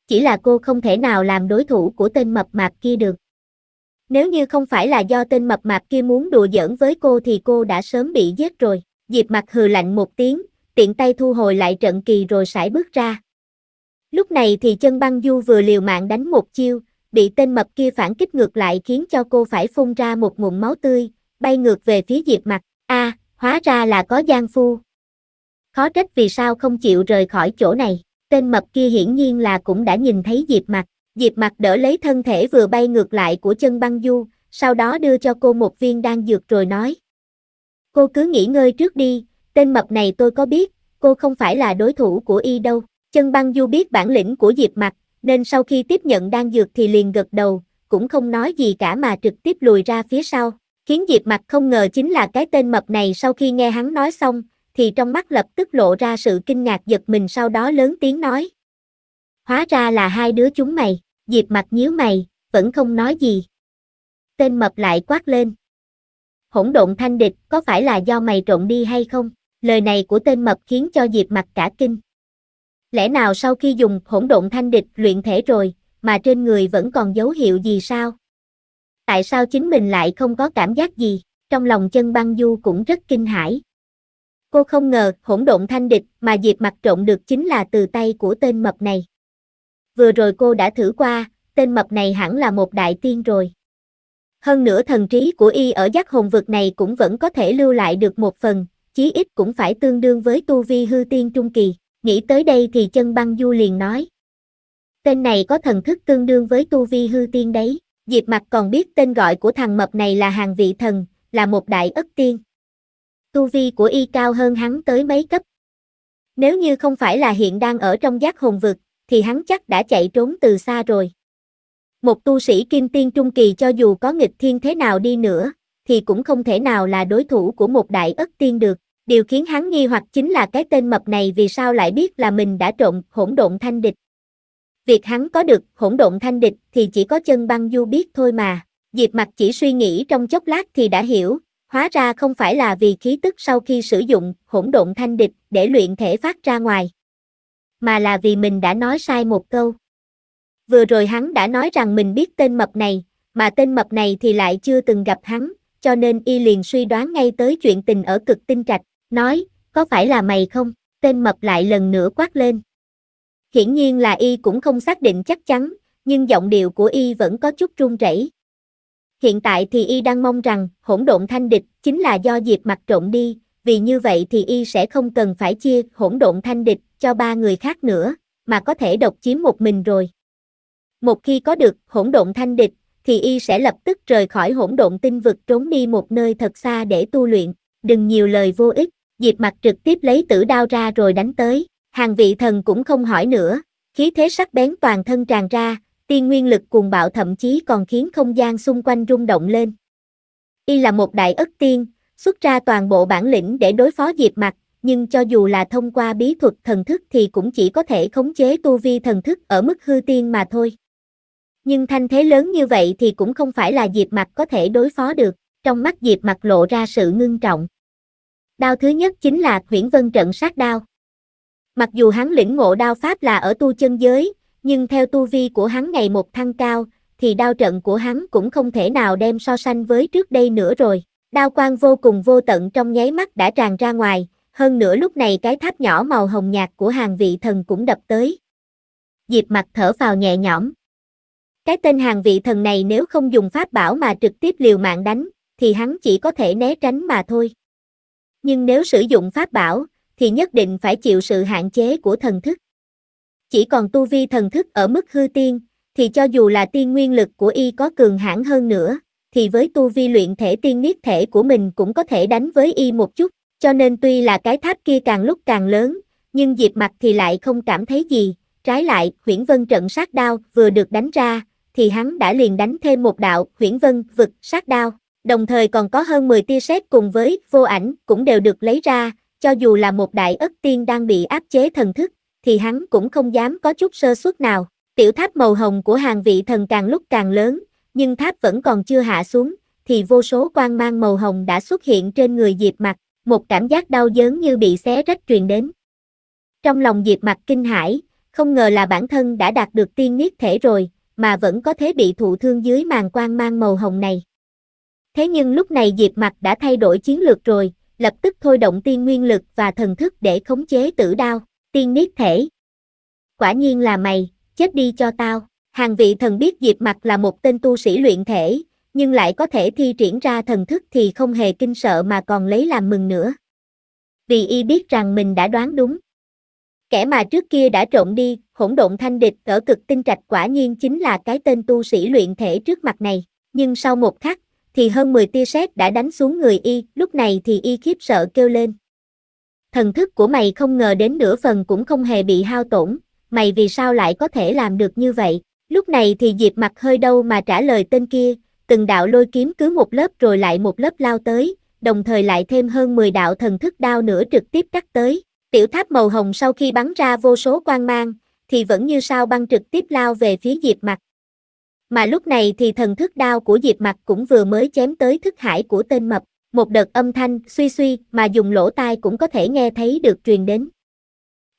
Chỉ là cô không thể nào làm đối thủ của tên mập mạp kia được. Nếu như không phải là do tên mập mạp kia muốn đùa giỡn với cô thì cô đã sớm bị giết rồi. Diệp mặt hừ lạnh một tiếng, tiện tay thu hồi lại trận kỳ rồi sải bước ra. Lúc này thì chân băng du vừa liều mạng đánh một chiêu, bị tên mập kia phản kích ngược lại khiến cho cô phải phun ra một nguồn máu tươi, bay ngược về phía Diệp mặt. a à, hóa ra là có gian phu. Khó trách vì sao không chịu rời khỏi chỗ này. Tên mập kia hiển nhiên là cũng đã nhìn thấy Diệp mặt. Diệp mặt đỡ lấy thân thể vừa bay ngược lại của chân băng du, sau đó đưa cho cô một viên đan dược rồi nói, Cô cứ nghỉ ngơi trước đi, tên mập này tôi có biết, cô không phải là đối thủ của y đâu. Chân băng du biết bản lĩnh của Diệp mặt, nên sau khi tiếp nhận đan dược thì liền gật đầu, cũng không nói gì cả mà trực tiếp lùi ra phía sau. Khiến Diệp mặt không ngờ chính là cái tên mập này sau khi nghe hắn nói xong, thì trong mắt lập tức lộ ra sự kinh ngạc giật mình sau đó lớn tiếng nói. Hóa ra là hai đứa chúng mày, Diệp mặt nhíu mày, vẫn không nói gì. Tên mập lại quát lên hỗn độn thanh địch có phải là do mày trộn đi hay không? Lời này của tên mập khiến cho Diệp mặt cả kinh. Lẽ nào sau khi dùng hỗn độn thanh địch luyện thể rồi, mà trên người vẫn còn dấu hiệu gì sao? Tại sao chính mình lại không có cảm giác gì? Trong lòng chân băng du cũng rất kinh hãi. Cô không ngờ hỗn độn thanh địch mà Diệp mặt trộn được chính là từ tay của tên mập này. Vừa rồi cô đã thử qua, tên mập này hẳn là một đại tiên rồi. Hơn nữa thần trí của y ở giác hồn vực này cũng vẫn có thể lưu lại được một phần, chí ít cũng phải tương đương với tu vi hư tiên trung kỳ. Nghĩ tới đây thì chân băng du liền nói. Tên này có thần thức tương đương với tu vi hư tiên đấy. Diệp mặt còn biết tên gọi của thằng mập này là hàng vị thần, là một đại ất tiên. Tu vi của y cao hơn hắn tới mấy cấp. Nếu như không phải là hiện đang ở trong giác hồn vực, thì hắn chắc đã chạy trốn từ xa rồi. Một tu sĩ kim tiên trung kỳ cho dù có nghịch thiên thế nào đi nữa, thì cũng không thể nào là đối thủ của một đại ất tiên được. Điều khiến hắn nghi hoặc chính là cái tên mập này vì sao lại biết là mình đã trộn hỗn độn thanh địch. Việc hắn có được hỗn độn thanh địch thì chỉ có chân băng du biết thôi mà. Diệp mặt chỉ suy nghĩ trong chốc lát thì đã hiểu, hóa ra không phải là vì khí tức sau khi sử dụng hỗn độn thanh địch để luyện thể phát ra ngoài, mà là vì mình đã nói sai một câu vừa rồi hắn đã nói rằng mình biết tên mập này, mà tên mập này thì lại chưa từng gặp hắn, cho nên y liền suy đoán ngay tới chuyện tình ở cực tinh trạch, nói, có phải là mày không? Tên mập lại lần nữa quát lên. Hiển nhiên là y cũng không xác định chắc chắn, nhưng giọng điệu của y vẫn có chút run rẩy. Hiện tại thì y đang mong rằng hỗn độn thanh địch chính là do Diệp mặt trộn đi, vì như vậy thì y sẽ không cần phải chia hỗn độn thanh địch cho ba người khác nữa, mà có thể độc chiếm một mình rồi một khi có được hỗn độn thanh địch, thì y sẽ lập tức rời khỏi hỗn độn tinh vực trốn đi một nơi thật xa để tu luyện, đừng nhiều lời vô ích, Diệp mặt trực tiếp lấy tử đao ra rồi đánh tới, hàng vị thần cũng không hỏi nữa, khí thế sắc bén toàn thân tràn ra, tiên nguyên lực cuồng bạo thậm chí còn khiến không gian xung quanh rung động lên. Y là một đại ất tiên, xuất ra toàn bộ bản lĩnh để đối phó Diệp mặt, nhưng cho dù là thông qua bí thuật thần thức thì cũng chỉ có thể khống chế tu vi thần thức ở mức hư tiên mà thôi. Nhưng thanh thế lớn như vậy thì cũng không phải là Diệp Mặc có thể đối phó được, trong mắt Diệp Mặc lộ ra sự ngưng trọng. Đao thứ nhất chính là Huyễn Vân trận sát đao. Mặc dù hắn lĩnh ngộ đao pháp là ở tu chân giới, nhưng theo tu vi của hắn ngày một thăng cao, thì đao trận của hắn cũng không thể nào đem so sánh với trước đây nữa rồi. Đao quang vô cùng vô tận trong nháy mắt đã tràn ra ngoài, hơn nữa lúc này cái tháp nhỏ màu hồng nhạt của hàng vị thần cũng đập tới. Diệp mặc thở vào nhẹ nhõm. Cái tên hàng vị thần này nếu không dùng pháp bảo mà trực tiếp liều mạng đánh, thì hắn chỉ có thể né tránh mà thôi. Nhưng nếu sử dụng pháp bảo, thì nhất định phải chịu sự hạn chế của thần thức. Chỉ còn tu vi thần thức ở mức hư tiên, thì cho dù là tiên nguyên lực của y có cường hãn hơn nữa, thì với tu vi luyện thể tiên niết thể của mình cũng có thể đánh với y một chút, cho nên tuy là cái tháp kia càng lúc càng lớn, nhưng Diệp Mặc thì lại không cảm thấy gì, trái lại, Huyền Vân trận sát đao vừa được đánh ra, thì hắn đã liền đánh thêm một đạo huyễn vân vực sát đao. Đồng thời còn có hơn 10 tia sét cùng với vô ảnh cũng đều được lấy ra, cho dù là một đại ất tiên đang bị áp chế thần thức, thì hắn cũng không dám có chút sơ suất nào. Tiểu tháp màu hồng của hàng vị thần càng lúc càng lớn, nhưng tháp vẫn còn chưa hạ xuống, thì vô số quan mang màu hồng đã xuất hiện trên người Diệp Mặt, một cảm giác đau đớn như bị xé rách truyền đến. Trong lòng Diệp Mặt kinh hãi, không ngờ là bản thân đã đạt được tiên niết thể rồi, mà vẫn có thể bị thụ thương dưới màn quang mang màu hồng này. Thế nhưng lúc này Diệp Mặc đã thay đổi chiến lược rồi, lập tức thôi động tiên nguyên lực và thần thức để khống chế tử đao, tiên niết thể. Quả nhiên là mày, chết đi cho tao. Hàng vị thần biết Diệp Mặc là một tên tu sĩ luyện thể, nhưng lại có thể thi triển ra thần thức thì không hề kinh sợ mà còn lấy làm mừng nữa. Vì y biết rằng mình đã đoán đúng. Kẻ mà trước kia đã trộn đi, hỗn độn thanh địch ở cực tinh trạch quả nhiên chính là cái tên tu sĩ luyện thể trước mặt này. Nhưng sau một khắc, thì hơn 10 tia sét đã đánh xuống người y, lúc này thì y khiếp sợ kêu lên. Thần thức của mày không ngờ đến nửa phần cũng không hề bị hao tổn, mày vì sao lại có thể làm được như vậy? Lúc này thì Diệp mặt hơi đâu mà trả lời tên kia, từng đạo lôi kiếm cứ một lớp rồi lại một lớp lao tới, đồng thời lại thêm hơn 10 đạo thần thức đao nữa trực tiếp cắt tới. Tiểu tháp màu hồng sau khi bắn ra vô số quang mang, thì vẫn như sao băng trực tiếp lao về phía Diệp Mặt. Mà lúc này thì thần thức đao của Diệp Mặt cũng vừa mới chém tới thức hải của tên mập, một đợt âm thanh suy suy mà dùng lỗ tai cũng có thể nghe thấy được truyền đến.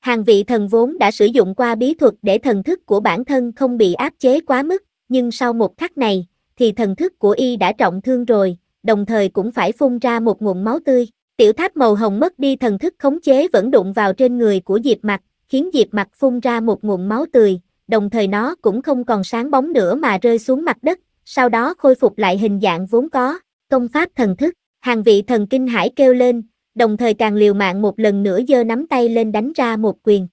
Hàng vị thần vốn đã sử dụng qua bí thuật để thần thức của bản thân không bị áp chế quá mức, nhưng sau một khắc này, thì thần thức của y đã trọng thương rồi, đồng thời cũng phải phun ra một nguồn máu tươi. Tiểu tháp màu hồng mất đi thần thức khống chế vẫn đụng vào trên người của Diệp Mặc, khiến Diệp Mặc phun ra một nguồn máu tươi, đồng thời nó cũng không còn sáng bóng nữa mà rơi xuống mặt đất, sau đó khôi phục lại hình dạng vốn có, công pháp thần thức, hàng vị thần kinh hải kêu lên, đồng thời càng liều mạng một lần nữa giơ nắm tay lên đánh ra một quyền.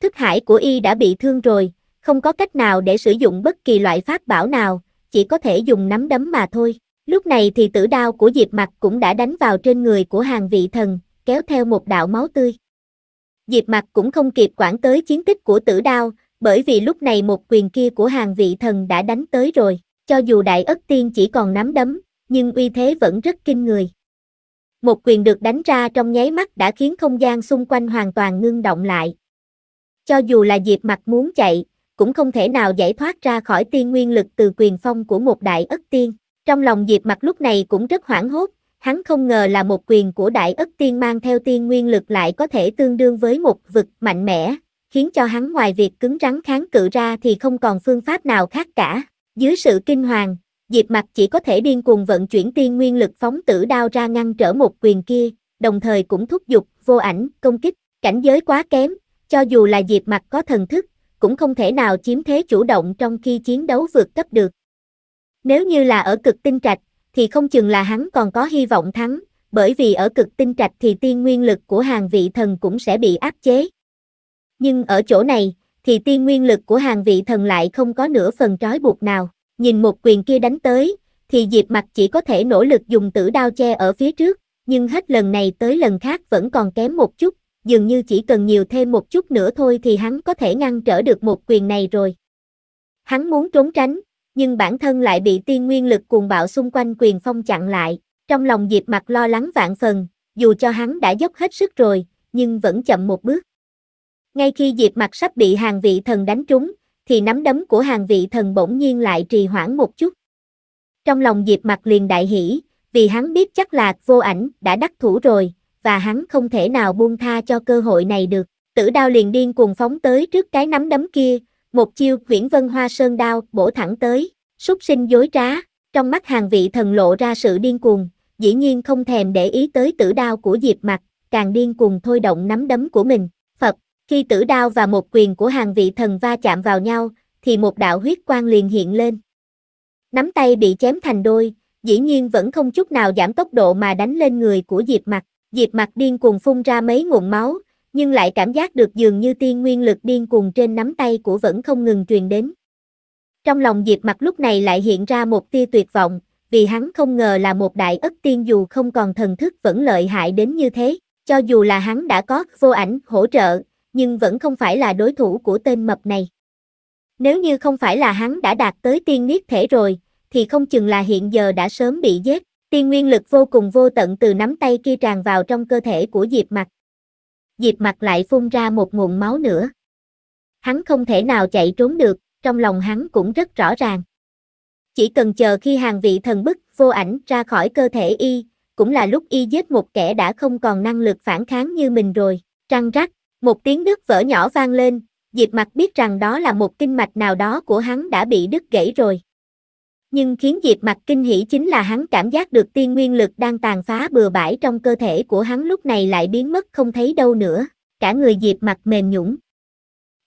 Thức hải của y đã bị thương rồi, không có cách nào để sử dụng bất kỳ loại pháp bảo nào, chỉ có thể dùng nắm đấm mà thôi. Lúc này thì tử đao của Diệp Mặc cũng đã đánh vào trên người của hàng vị thần, kéo theo một đạo máu tươi. Diệp Mặc cũng không kịp quản tới chiến tích của tử đao, bởi vì lúc này một quyền kia của hàng vị thần đã đánh tới rồi, cho dù đại ất tiên chỉ còn nắm đấm, nhưng uy thế vẫn rất kinh người. Một quyền được đánh ra trong nháy mắt đã khiến không gian xung quanh hoàn toàn ngưng động lại. Cho dù là Diệp Mặc muốn chạy, cũng không thể nào giải thoát ra khỏi tiên nguyên lực từ quyền phong của một đại ất tiên. Trong lòng Diệp Mặt lúc này cũng rất hoảng hốt, hắn không ngờ là một quyền của Đại Ất Tiên mang theo tiên nguyên lực lại có thể tương đương với một vực mạnh mẽ, khiến cho hắn ngoài việc cứng rắn kháng cự ra thì không còn phương pháp nào khác cả. Dưới sự kinh hoàng, Diệp Mặt chỉ có thể điên cuồng vận chuyển tiên nguyên lực phóng tử đao ra ngăn trở một quyền kia, đồng thời cũng thúc giục vô ảnh công kích, cảnh giới quá kém, cho dù là Diệp Mặt có thần thức, cũng không thể nào chiếm thế chủ động trong khi chiến đấu vượt cấp được. Nếu như là ở cực tinh trạch, thì không chừng là hắn còn có hy vọng thắng, bởi vì ở cực tinh trạch thì tiên nguyên lực của hàng vị thần cũng sẽ bị áp chế. Nhưng ở chỗ này, thì tiên nguyên lực của hàng vị thần lại không có nửa phần trói buộc nào, nhìn một quyền kia đánh tới, thì Diệp mặt chỉ có thể nỗ lực dùng tử đao che ở phía trước, nhưng hết lần này tới lần khác vẫn còn kém một chút, dường như chỉ cần nhiều thêm một chút nữa thôi thì hắn có thể ngăn trở được một quyền này rồi. Hắn muốn trốn tránh, nhưng bản thân lại bị tiên nguyên lực cuồng bạo xung quanh quyền phong chặn lại, trong lòng Diệp Mặc lo lắng vạn phần, dù cho hắn đã dốc hết sức rồi, nhưng vẫn chậm một bước. Ngay khi Diệp Mặc sắp bị hàng vị thần đánh trúng, thì nắm đấm của hàng vị thần bỗng nhiên lại trì hoãn một chút. Trong lòng Diệp Mặc liền đại hỉ, vì hắn biết chắc là vô ảnh đã đắc thủ rồi, và hắn không thể nào buông tha cho cơ hội này được. Tử đao liền điên cuồng phóng tới trước cái nắm đấm kia, một chiêu quyển vân hoa sơn đao bổ thẳng tới, súc sinh dối trá, trong mắt hàng vị thần lộ ra sự điên cuồng, dĩ nhiên không thèm để ý tới tử đao của Diệp mặt, càng điên cuồng thôi động nắm đấm của mình. Phật, khi tử đao và một quyền của hàng vị thần va chạm vào nhau, thì một đạo huyết quang liền hiện lên. Nắm tay bị chém thành đôi, dĩ nhiên vẫn không chút nào giảm tốc độ mà đánh lên người của Diệp mặt. Diệp mặt điên cuồng phun ra mấy nguồn máu, nhưng lại cảm giác được dường như tiên nguyên lực điên cuồng trên nắm tay của vẫn không ngừng truyền đến. Trong lòng Diệp Mặc lúc này lại hiện ra một tia tuyệt vọng, vì hắn không ngờ là một đại ất tiên dù không còn thần thức vẫn lợi hại đến như thế, cho dù là hắn đã có vô ảnh hỗ trợ, nhưng vẫn không phải là đối thủ của tên mập này. Nếu như không phải là hắn đã đạt tới tiên niết thể rồi, thì không chừng là hiện giờ đã sớm bị giết, tiên nguyên lực vô cùng vô tận từ nắm tay kia tràn vào trong cơ thể của Diệp Mặc, Diệp mặt lại phun ra một nguồn máu nữa. Hắn không thể nào chạy trốn được, trong lòng hắn cũng rất rõ ràng. Chỉ cần chờ khi hàng vị thần bức vô ảnh ra khỏi cơ thể y, cũng là lúc y giết một kẻ đã không còn năng lực phản kháng như mình rồi. Trăng rắc, một tiếng đứt vỡ nhỏ vang lên, Diệp mặt biết rằng đó là một kinh mạch nào đó của hắn đã bị đứt gãy rồi nhưng khiến Diệp Mặc kinh hỉ chính là hắn cảm giác được tiên nguyên lực đang tàn phá bừa bãi trong cơ thể của hắn lúc này lại biến mất không thấy đâu nữa, cả người Diệp Mặc mềm nhũng.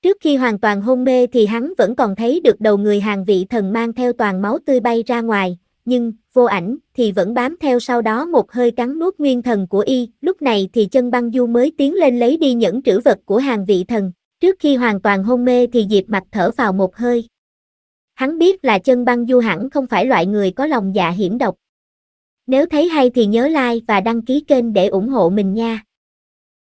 Trước khi hoàn toàn hôn mê thì hắn vẫn còn thấy được đầu người hàng vị thần mang theo toàn máu tươi bay ra ngoài, nhưng, vô ảnh, thì vẫn bám theo sau đó một hơi cắn nuốt nguyên thần của y, lúc này thì chân băng du mới tiến lên lấy đi những trữ vật của hàng vị thần. Trước khi hoàn toàn hôn mê thì Diệp Mặc thở vào một hơi. Hắn biết là chân băng du hẳn không phải loại người có lòng dạ hiểm độc. Nếu thấy hay thì nhớ like và đăng ký kênh để ủng hộ mình nha.